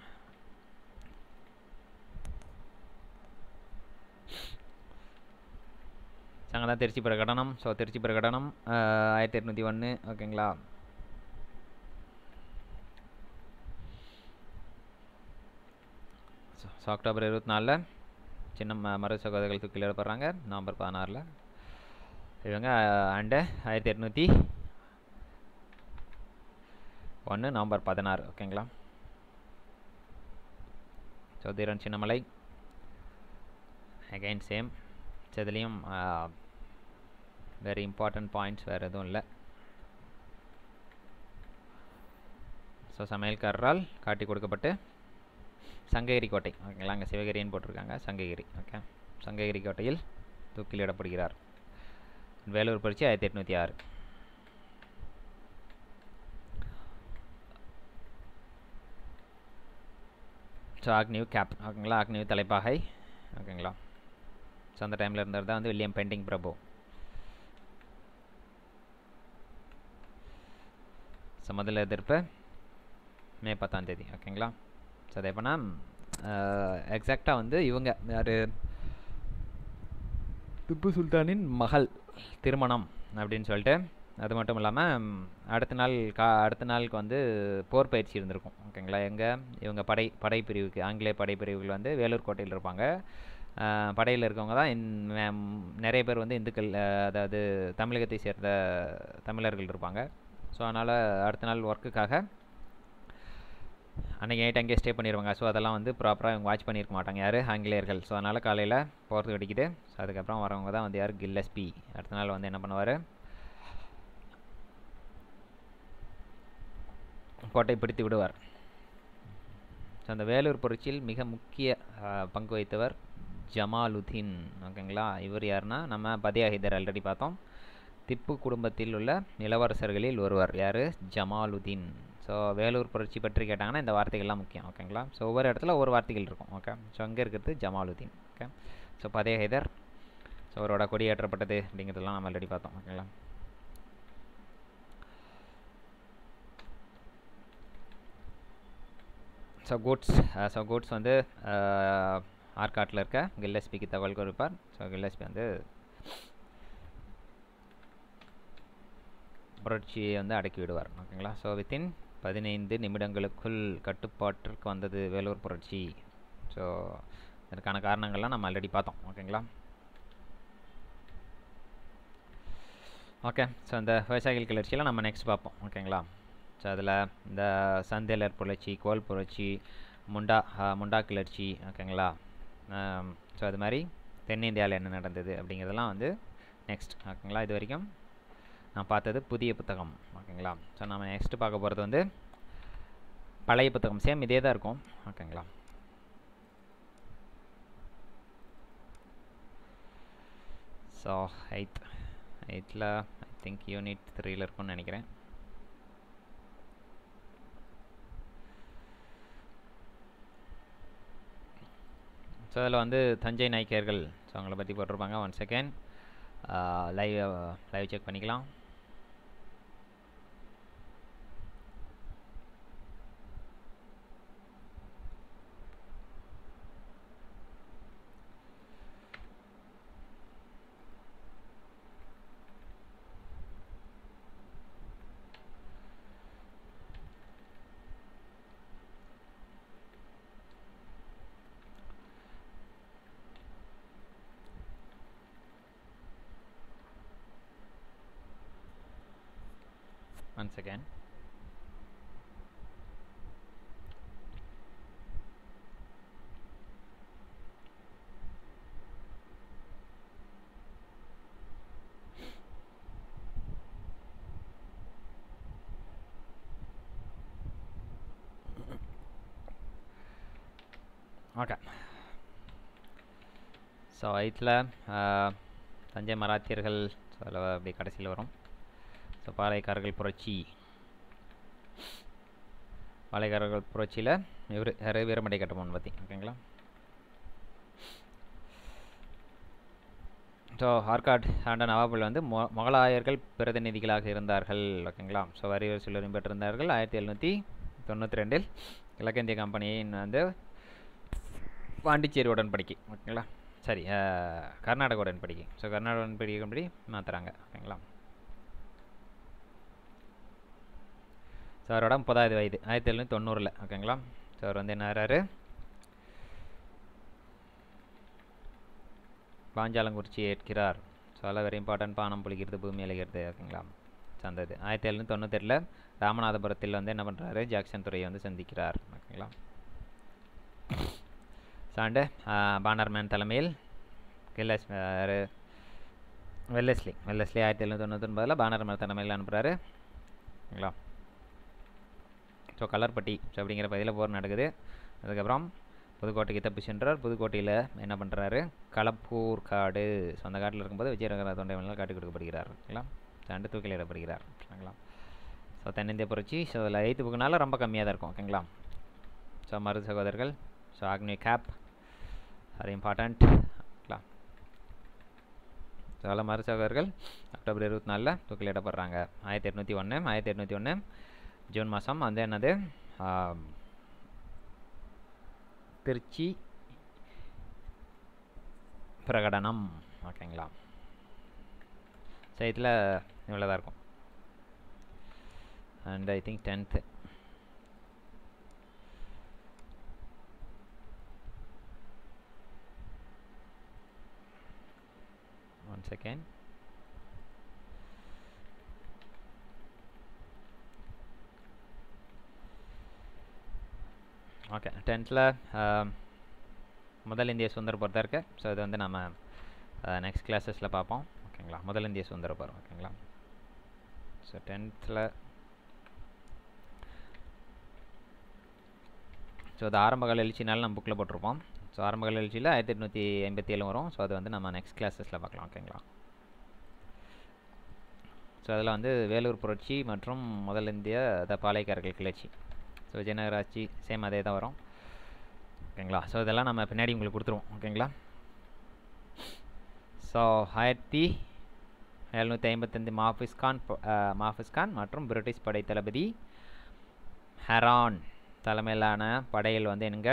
தான் திருச்சி பிரகடனம் ஸோ திருச்சி பிரகடனம் ஆயிரத்தி எட்நூத்தி ஒன்று ஓகேங்களா ஸோ அக்டோபர் இருபத்தி நாலில் சின்ன மறு சகோதரர்கள் தூக்கில் ஏற்படுறாங்க நவம்பர் பதினாறில் இவங்க அண்டு ஆயிரத்தி எட்நூத்தி ஒன்று நவம்பர் பதினாறு ஓகேங்களா Theeran Chinnamalai again same so very வேறு இம்பார்ட்டண்ட் பாயிண்ட்ஸ் வேறு எதுவும் இல்லை ஸோ சமையல்காரரால் காட்டி கொடுக்கப்பட்டு சங்ககிரி கோட்டை ஓகேங்களா அங்கே சிவகிரின்னு போட்டிருக்காங்க சங்ககிரி ஓகே சங்ககிரி கோட்டையில் தூக்கிலிடப்படுகிறார் வேலூர் பரிசு ஆயிரத்தி எட்நூற்றி ஆறு ஸோ ஆக்னியூ கேப் ஓகேங்களா ஆக்னியூ தலைப்பாகை ஓகேங்களா ஸோ அந்த டைமில் இருந்தது தான் வந்து வில்லியம் பெண்டிங் பிரபு ஸோ முதல்ல எதிர்ப்பு மே பத்தாந்தேதி ஓகேங்களா ஸோ அதே எப்போனா எக்ஸாக்டாக வந்து இவங்க யார் திப்பு சுல்தானின் மகள் திருமணம் அப்படின்னு சொல்லிட்டு அது மட்டும் இல்லாமல் அடுத்த நாள் கா அடுத்த நாளுக்கு வந்து போர் பயிற்சி இருந்திருக்கும் ஓகேங்களா எங்கள் இவங்க படை படைப்பிரிவுக்கு ஆங்கிலேய படைப்பிரிவுகள் வந்து வேலூர் கோட்டையில் இருப்பாங்க படையில் இருக்கவங்க தான் நிறைய பேர் வந்து இந்துக்கள் அதாவது தமிழகத்தை சேர்ந்த தமிழர்கள் இருப்பாங்க ஸோ அதனால் அடுத்த நாள் ஒர்க்குக்காக அன்றைக்கி நைட் அங்கேயே ஸ்டே பண்ணிடுவாங்க ஸோ அதெல்லாம் வந்து ப்ராப்பராக இவங்க வாட்ச் பண்ணியிருக்க மாட்டாங்க யார் ஆங்கிலேயர்கள் ஸோ அதனால் காலையில் போகிறது கிடைக்குது ஸோ அதுக்கப்புறம் வரவங்க தான் வந்து யார் கில்லஸ்பி அடுத்த நாள் வந்து என்ன பண்ணுவார் கோட்டை பிடித்து விடுவார் ஸோ அந்த வேலூர் புரட்சியில் மிக முக்கிய பங்கு வகித்தவர் ஜமாலுதீன் ஓகேங்களா இவர் யாருன்னா நம்ம பதியாகிதர் ஆல்ரெடி பார்த்தோம் திப்பு குடும்பத்தில் உள்ள இளவரசர்களில் ஒருவர் யார் ஜமாலுதீன் ஸோ வேலூர் புரட்சி பற்றி கேட்டாங்கன்னா இந்த வார்த்தைகள்லாம் முக்கியம் ஓகேங்களா ஸோ ஒவ்வொரு இடத்துல ஒவ்வொரு வார்த்தைகள் இருக்கும் ஓகே ஸோ அங்கே இருக்கிறது ஜமாலுதீன் ஓகே ஸோ பதே ஹைதர் ஸோ அவரோட கொடியேற்றப்பட்டது அப்படிங்கிறதெல்லாம் நம்ம ஆல்ரெடி பார்த்தோம் ஓகேங்களா ஸோ குட்ஸ் ஸோ குட்ஸ் வந்து ஆர்காட்டில் இருக்க கில்லஸ்பிக்கு தகவல் கொடுப்பார் ஸோ கில்லஸ்பி வந்து புரட்சியை வந்து அடக்கி விடுவார் ஓகேங்களா ஸோ வித்தின் பதினைந்து நிமிடங்களுக்குள் கட்டுப்பாட்டிற்கு வந்தது வேலூர் புரட்சி ஸோ இதற்கான காரணங்கள்லாம் நம்ம ஆல்ரெடி பார்த்தோம் ஓகேங்களா ஓகே ஸோ இந்த விவசாயிகள் கிளர்ச்சியில் நம்ம நெக்ஸ்ட் பார்ப்போம் ஓகேங்களா ஸோ அதில் இந்த சந்தேலர் புரட்சி கோல் புரட்சி முண்டா முண்டா கிளர்ச்சி ஓகேங்களா ஸோ அது மாதிரி தென்னிந்தியாவில் என்ன நடந்தது அப்படிங்கிறதெல்லாம் வந்து நெக்ஸ்ட் ஓகேங்களா இது வரைக்கும் நான் பார்த்தது புதிய புத்தகம் ஓகேங்களா ஸோ நம்ம நெக்ஸ்ட்டு பார்க்க போகிறது வந்து பழைய புத்தகம் சேம் இதே தான் இருக்கும் ஓகேங்களா ஸோ எயித் எயித்தில் ஐ திங்க் யூனிட் த்ரீல இருக்கும்னு நினைக்கிறேன் ஸோ அதில் வந்து தஞ்சை நாயக்கர்கள் ஸோ அவங்கள பற்றி போட்டிருப்பாங்க one second live live check பண்ணிக்கலாம் once again ஓகே ஸோ எயித்தில் தஞ்சை மராத்தியர்கள் அப்படி கடைசியில் வரும் ஸோ பாளையக்காரர்கள் புரட்சி பாளையக்காரர்கள் புரட்சியில் இவர் நிறைய வீரமடை கட்டபொம்மன் பற்றி ஓகேங்களா ஸோ ஹார்காட் ஆண்ட நவாபில் வந்து மொ மொகலாயர்கள் பிரதிநிதிகளாக இருந்தார்கள் ஓகேங்களா ஸோ வரி வசூலும் பெற்றிருந்தார்கள் ஆயிரத்தி எழுநூற்றி தொண்ணூற்றி ரெண்டில் கிழக்கிந்திய கம்பெனியின் வந்து பாண்டிச்சேரி உடன்படிக்கை ஓகேங்களா சரி கர்நாடக உடன்படிக்கை ஸோ கர்நாடக உடன்படிக்கைப்படி மாற்றுறாங்க ஓகேங்களா ஸோ அவரோட முப்பதாவது வயது ஆயிரத்தி எழுநூற்றி தொண்ணூறில் ஓகேங்களா ஸோ அவர் வந்து என்ன ஆகிறாரு பாஞ்சாலங்குறிச்சி ஏற்கிறார் ஸோ அதில் வெரி இம்பார்ட்டன் பானம் புளிக்கிறது பூமி அழிக்கிறது ஓகேங்களா சந்தது ஆயிரத்தி எழுநூற்றி தொண்ணூத்தெட்டில் ராமநாதபுரத்தில் வந்து என்ன பண்ணுறாரு ஜாக்சன் துறையை வந்து சந்திக்கிறார் ஓகேங்களா சாண்டு பானர்மேன் தலைமையில் கில்லஸ் வெல்லஸ்லி வெல்லஸ்லி ஆயிரத்தி எழுநூற்றி தொண்ணூற்றி ஒன்பதில் பானர்மேன் தலைமையில் அனுப்புகிறாரு ஓகேங்களா ஸோ கலர்பட்டி ஸோ அப்படிங்கிற பகுதியில் போர் நடக்குது அதுக்கப்புறம் புதுக்கோட்டைக்கு தப்பி சென்றார் புதுக்கோட்டையில் என்ன பண்ணுறாரு களப்பூர் காடு ஸோ அந்த காட்டில் இருக்கும்போது விஜயநகர தொண்டைவனால் காட்டு கொடுக்கப்படுகிறார் ஓகேங்களா தண்டு தூக்கிலிடப்படுகிறார் ஓகேங்களா ஸோ தென்னிந்திய புரட்சி ஸோ அதில் எய்த்து புக்குனால ரொம்ப கம்மியாக தான் இருக்கும் ஓகேங்களா ஸோ மருது சகோதரர்கள் ஸோ ஆக்னி கேப் அது இம்பார்ட்டண்ட் ஓகேங்களா ஸோ அதில் மருது சகோதரர்கள் அக்டோபர் இருபத்தி நாலில் தூக்கிலிடப்படுறாங்க ஆயிரத்தி எட்நூற்றி ஒன்று ஆயிரத்தி எட்நூற்றி ஒன்று ஜூன் மாதம் வந்து என்னது திருச்சி பிரகடனம் ஓகேங்களா ஸோ இவ்வளோதான் இருக்கும் and I think tenth one second okay டென்த்தில் um, முதல் இந்திய சுதந்திர போர் இருக்குது ஸோ இது வந்து நம்ம நெக்ஸ்ட் கிளாஸஸில் பார்ப்போம் ஓகேங்களா முதல் இந்திய சுதந்திர போர் ஓகேங்களா ஸோ டென்த்தில் ஸோ அது ஆரம்பகால எழுச்சினால நம்ம புக்கில் போட்டிருப்போம் ஸோ ஆரம்பகால எழுச்சியில் ஆயிரத்தி எட்நூற்றி எண்பத்தி ஏழு வரும் ஸோ அது வந்து நம்ம நெக்ஸ்ட் கிளாஸஸில் பார்க்கலாம் ஓகேங்களா ஸோ அதில் வந்து வேலூர் புரட்சி மற்றும் முதல் இந்திய பாளையக்காரர்கள் கிளர்ச்சி ஸோ விஜயநகர் சேம் அதே தான் வரும் ஓகேங்களா ஸோ இதெல்லாம் நம்ம பின்னாடி உங்களுக்கு கொடுத்துருவோம் ஓகேங்களா ஸோ ஆயிரத்தி எழுநூற்றி ஐம்பத்தஞ்சு மாஃபிஸ்கான் மாஃபிஸ்கான் மற்றும் பிரிட்டிஷ் படை தளபதி ஹெரான் தலைமையிலான படையில் வந்து எங்க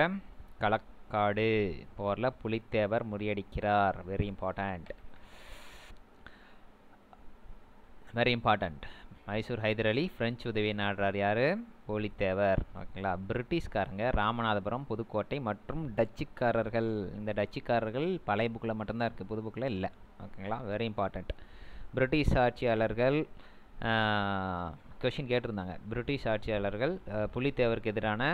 களக்காடு போரில் புலித்தேவர் முறியடிக்கிறார் very important very important Mysore Hyder Ali French உதவியை நாடுறார் யார் போலித்தேவர் ஓகேங்களா பிரிட்டிஷ்காரங்க ராமநாதபுரம் புதுக்கோட்டை மற்றும் டச்சுக்காரர்கள் இந்த டச்சுக்காரர்கள் பழைய புக்கில் மட்டும்தான் இருக்குது புது புக்கில் இல்லை ஓகேங்களா வெரி இம்பார்ட்டண்ட் பிரிட்டிஷ் ஆட்சியாளர்கள் கொஷின் கேட்டிருந்தாங்க பிரிட்டிஷ் ஆட்சியாளர்கள் புலித்தேவருக்கு எதிரான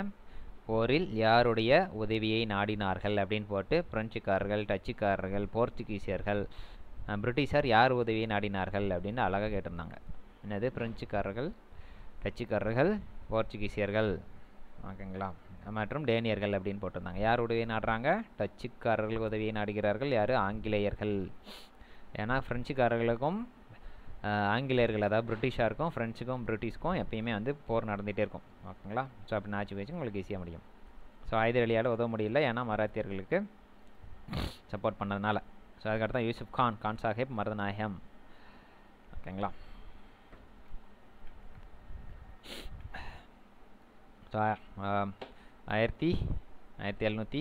போரில் யாருடைய உதவியை நாடினார்கள் அப்படின்னு போட்டு பிரெஞ்சுக்காரர்கள் டச்சுக்காரர்கள் போர்ச்சுகீசியர்கள் பிரிட்டிஷார் யார் உதவியை நாடினார்கள் அப்படின்னு அழகாக கேட்டிருந்தாங்க என்னது பிரெஞ்சுக்காரர்கள் டச்சுக்காரர்கள் போர்ச்சுகீசியர்கள் ஓகேங்களா மற்றும் டேனியர்கள் அப்படின்னு போட்டிருந்தாங்க யார் உதவியை நாடுறாங்க டச்சுக்காரர்கள் உதவியை நாடுகிறார்கள் யார் ஆங்கிலேயர்கள் ஏன்னா ஃப்ரெஞ்சுக்காரர்களுக்கும் ஆங்கிலேயர்கள் அதாவது பிரிட்டிஷாருக்கும் ஃப்ரெஞ்சுக்கும் பிரிட்டிஷ்க்கும் எப்பயுமே வந்து போர் நடந்துகிட்டே இருக்கும் ஓகேங்களா ஸோ அப்படி ஆச்சு வச்சு உங்களுக்கு ஈஸியாக முடியும் ஸோ வழியால் உதவ முடியல ஏன்னா மராத்தியர்களுக்கு சப்போர்ட் பண்ணதுனால ஸோ அதுக்கடுத்தான் யூசுப் கான் கான் சாஹிப் மருதநாயகம் ஓகேங்களா ஆயிரத்தி ஆயிரத்தி எழுநூற்றி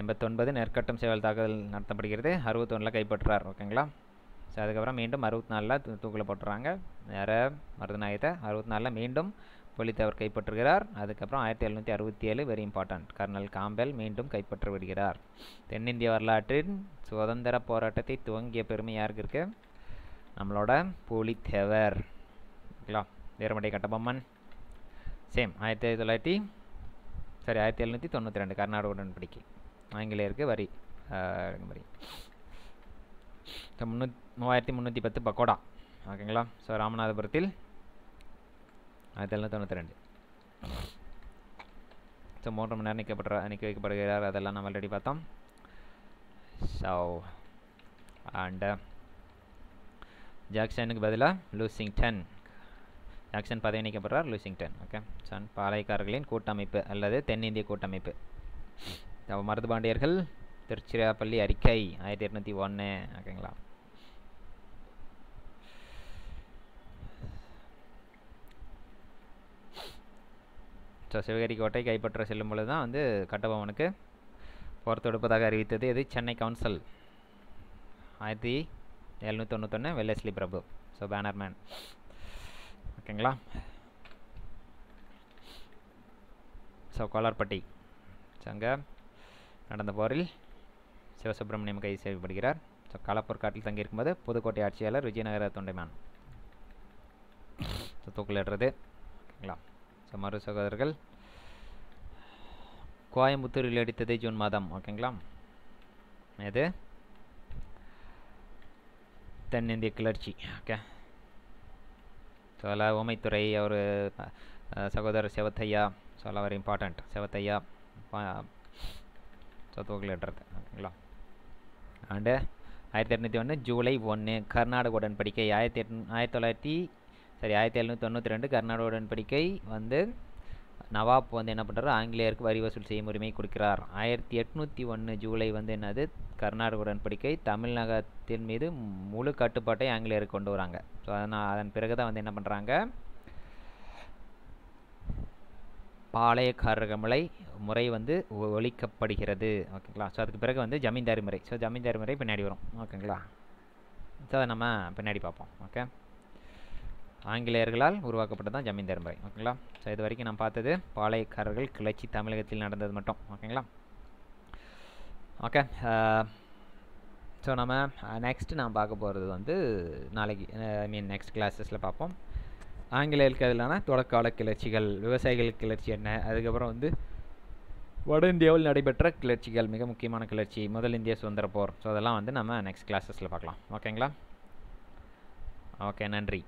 ஐம்பத்தொன்பது நெற்கட்டும் சேவல் தாக்குதல் நடத்தப்படுகிறது அறுபத்தொன்னில் கைப்பற்றுறார் ஓகேங்களா ஸோ அதுக்கப்புறம் மீண்டும் அறுபத்தி நாலில் தூ தூக்கில் போட்டுறாங்க நேர மருதநாயகத்தை அறுபத்தி நாலில் மீண்டும் பொலித் அவர் கைப்பற்றுகிறார் அதுக்கப்புறம் ஆயிரத்தி எழுநூற்றி அறுபத்தி ஏழு வெரி இம்பார்ட்டன்ட் கர்னல் காம்பெல் மீண்டும் கைப்பற்ற விடுகிறார் தென்னிந்திய வரலாற்றின் சுதந்திர போராட்டத்தை துவங்கிய பெருமை யாருக்கு இருக்குது நம்மளோட புலித்தேவர் ஓகேங்களா வீரமடை கட்டபொம்மன் சேம் ஆயிரத்தி தொள்ளாயிரத்தி சாரி ஆயிரத்தி எழுநூற்றி தொண்ணூற்றி ரெண்டு கர்நாடக உடன்படிக்கை ஆங்கிலேயருக்கு வரி வரி முந்நூத் மூவாயிரத்தி முந்நூற்றி பத்து பக்கோடா ஓகேங்களா ஸோ ராமநாதபுரத்தில் ஆயிரத்தி எழுநூற்றி தொண்ணூற்றி ரெண்டு ஸோ மூன்று மணி நேரம் நிற்கப்படுற நிற்க வைக்கப்படுகிறார் அதெல்லாம் நம்ம ஆல்ரெடி பார்த்தோம் ஸோ அண்ட் ஜாக்சனுக்கு பதிலாக லூசிங்டன் ஜாக்சன் பதவி நீக்கப்படுறார் லூசிங்டன் ஓகே சன் பாளையக்காரர்களின் கூட்டமைப்பு அல்லது தென்னிந்திய கூட்டமைப்பு பாண்டியர்கள் திருச்சிராப்பள்ளி அறிக்கை ஆயிரத்தி எட்நூற்றி ஒன்று ஓகேங்களா ஸோ சிவகிரி கோட்டை கைப்பற்ற செல்லும் பொழுது தான் வந்து கட்டபவனுக்கு போர் தொடுப்பதாக அறிவித்தது இது சென்னை கவுன்சில் ஆயிரத்தி எழுநூற்றி தொண்ணூத்தொன்று வெள்ளஸ்லி பிரபு ஸோ பேனர்மேன் ஓகேங்களா ஸோ கோலார்பட்டி சங்க நடந்த போரில் சிவசுப்பிரமணியம் கைது செய்யப்படுகிறார் ஸோ காலப்பூர் காட்டில் தங்கியிருக்கும்போது புதுக்கோட்டை ஆட்சியாளர் விஜயநகர தொண்டைமான் ஸோ தூக்கிலிடுறது ஓகேங்களா ஸோ மறு சகோதரர்கள் கோயம்புத்தூரில் அடித்தது ஜூன் மாதம் ஓகேங்களா எது தென்னிந்திய கிளர்ச்சி ஓகே ஸோ அதில் அவர் சகோதரர் செவத்தையா ஸோ அதில் அவர் இம்பார்ட்டண்ட் செவத்தையா சத்துவக்கிலன்றது ஓகேங்களா அண்டு ஆயிரத்தி எட்நூற்றி ஒன்று ஜூலை ஒன்று கர்நாடக உடன்படிக்கை ஆயிரத்தி எட் ஆயிரத்தி தொள்ளாயிரத்தி சரி ஆயிரத்தி எழுநூற்றி தொண்ணூற்றி ரெண்டு கர்நாடக உடன்படிக்கை வந்து நவாப் வந்து என்ன பண்ணுறாரு ஆங்கிலேயருக்கு வரி வசூல் செய்யும் உரிமை கொடுக்கிறார் ஆயிரத்தி எட்நூற்றி ஒன்று ஜூலை வந்து என்னது கர்நாடக உடன்படிக்கை தமிழகத்தின் மீது முழு கட்டுப்பாட்டை ஆங்கிலேயருக்கு கொண்டு வராங்க ஸோ அதனால் அதன் பிறகு தான் வந்து என்ன பண்ணுறாங்க பாளையக்காரகமலை முறை முறை வந்து ஒழிக்கப்படுகிறது ஓகேங்களா ஸோ அதுக்கு பிறகு வந்து ஜமீன்தாரி முறை ஸோ ஜமீன்தாரி முறை பின்னாடி வரும் ஓகேங்களா ஸோ அதை நம்ம பின்னாடி பார்ப்போம் ஓகே ஆங்கிலேயர்களால் உருவாக்கப்பட்டதான் ஜமீன்தார் முறை ஓகேங்களா ஸோ இது வரைக்கும் நான் பார்த்தது பாளையக்காரர்கள் கிளர்ச்சி தமிழகத்தில் நடந்தது மட்டும் ஓகேங்களா ஓகே ஸோ uh, நம்ம நெக்ஸ்ட்டு uh, நான் பார்க்க போகிறது வந்து நாளைக்கு ஐ மீன் நெக்ஸ்ட் கிளாஸஸில் பார்ப்போம் ஆங்கிலேயர்களுக்கு அதிலான தொடக்கால கிளர்ச்சிகள் விவசாயிகள் கிளர்ச்சி என்ன அதுக்கப்புறம் வந்து வட இந்தியாவில் நடைபெற்ற கிளர்ச்சிகள் மிக முக்கியமான கிளர்ச்சி முதல் இந்திய சுதந்திர போர் ஸோ அதெல்லாம் வந்து நம்ம நெக்ஸ்ட் கிளாஸஸில் பார்க்கலாம் ஓகேங்களா ஓகே நன்றி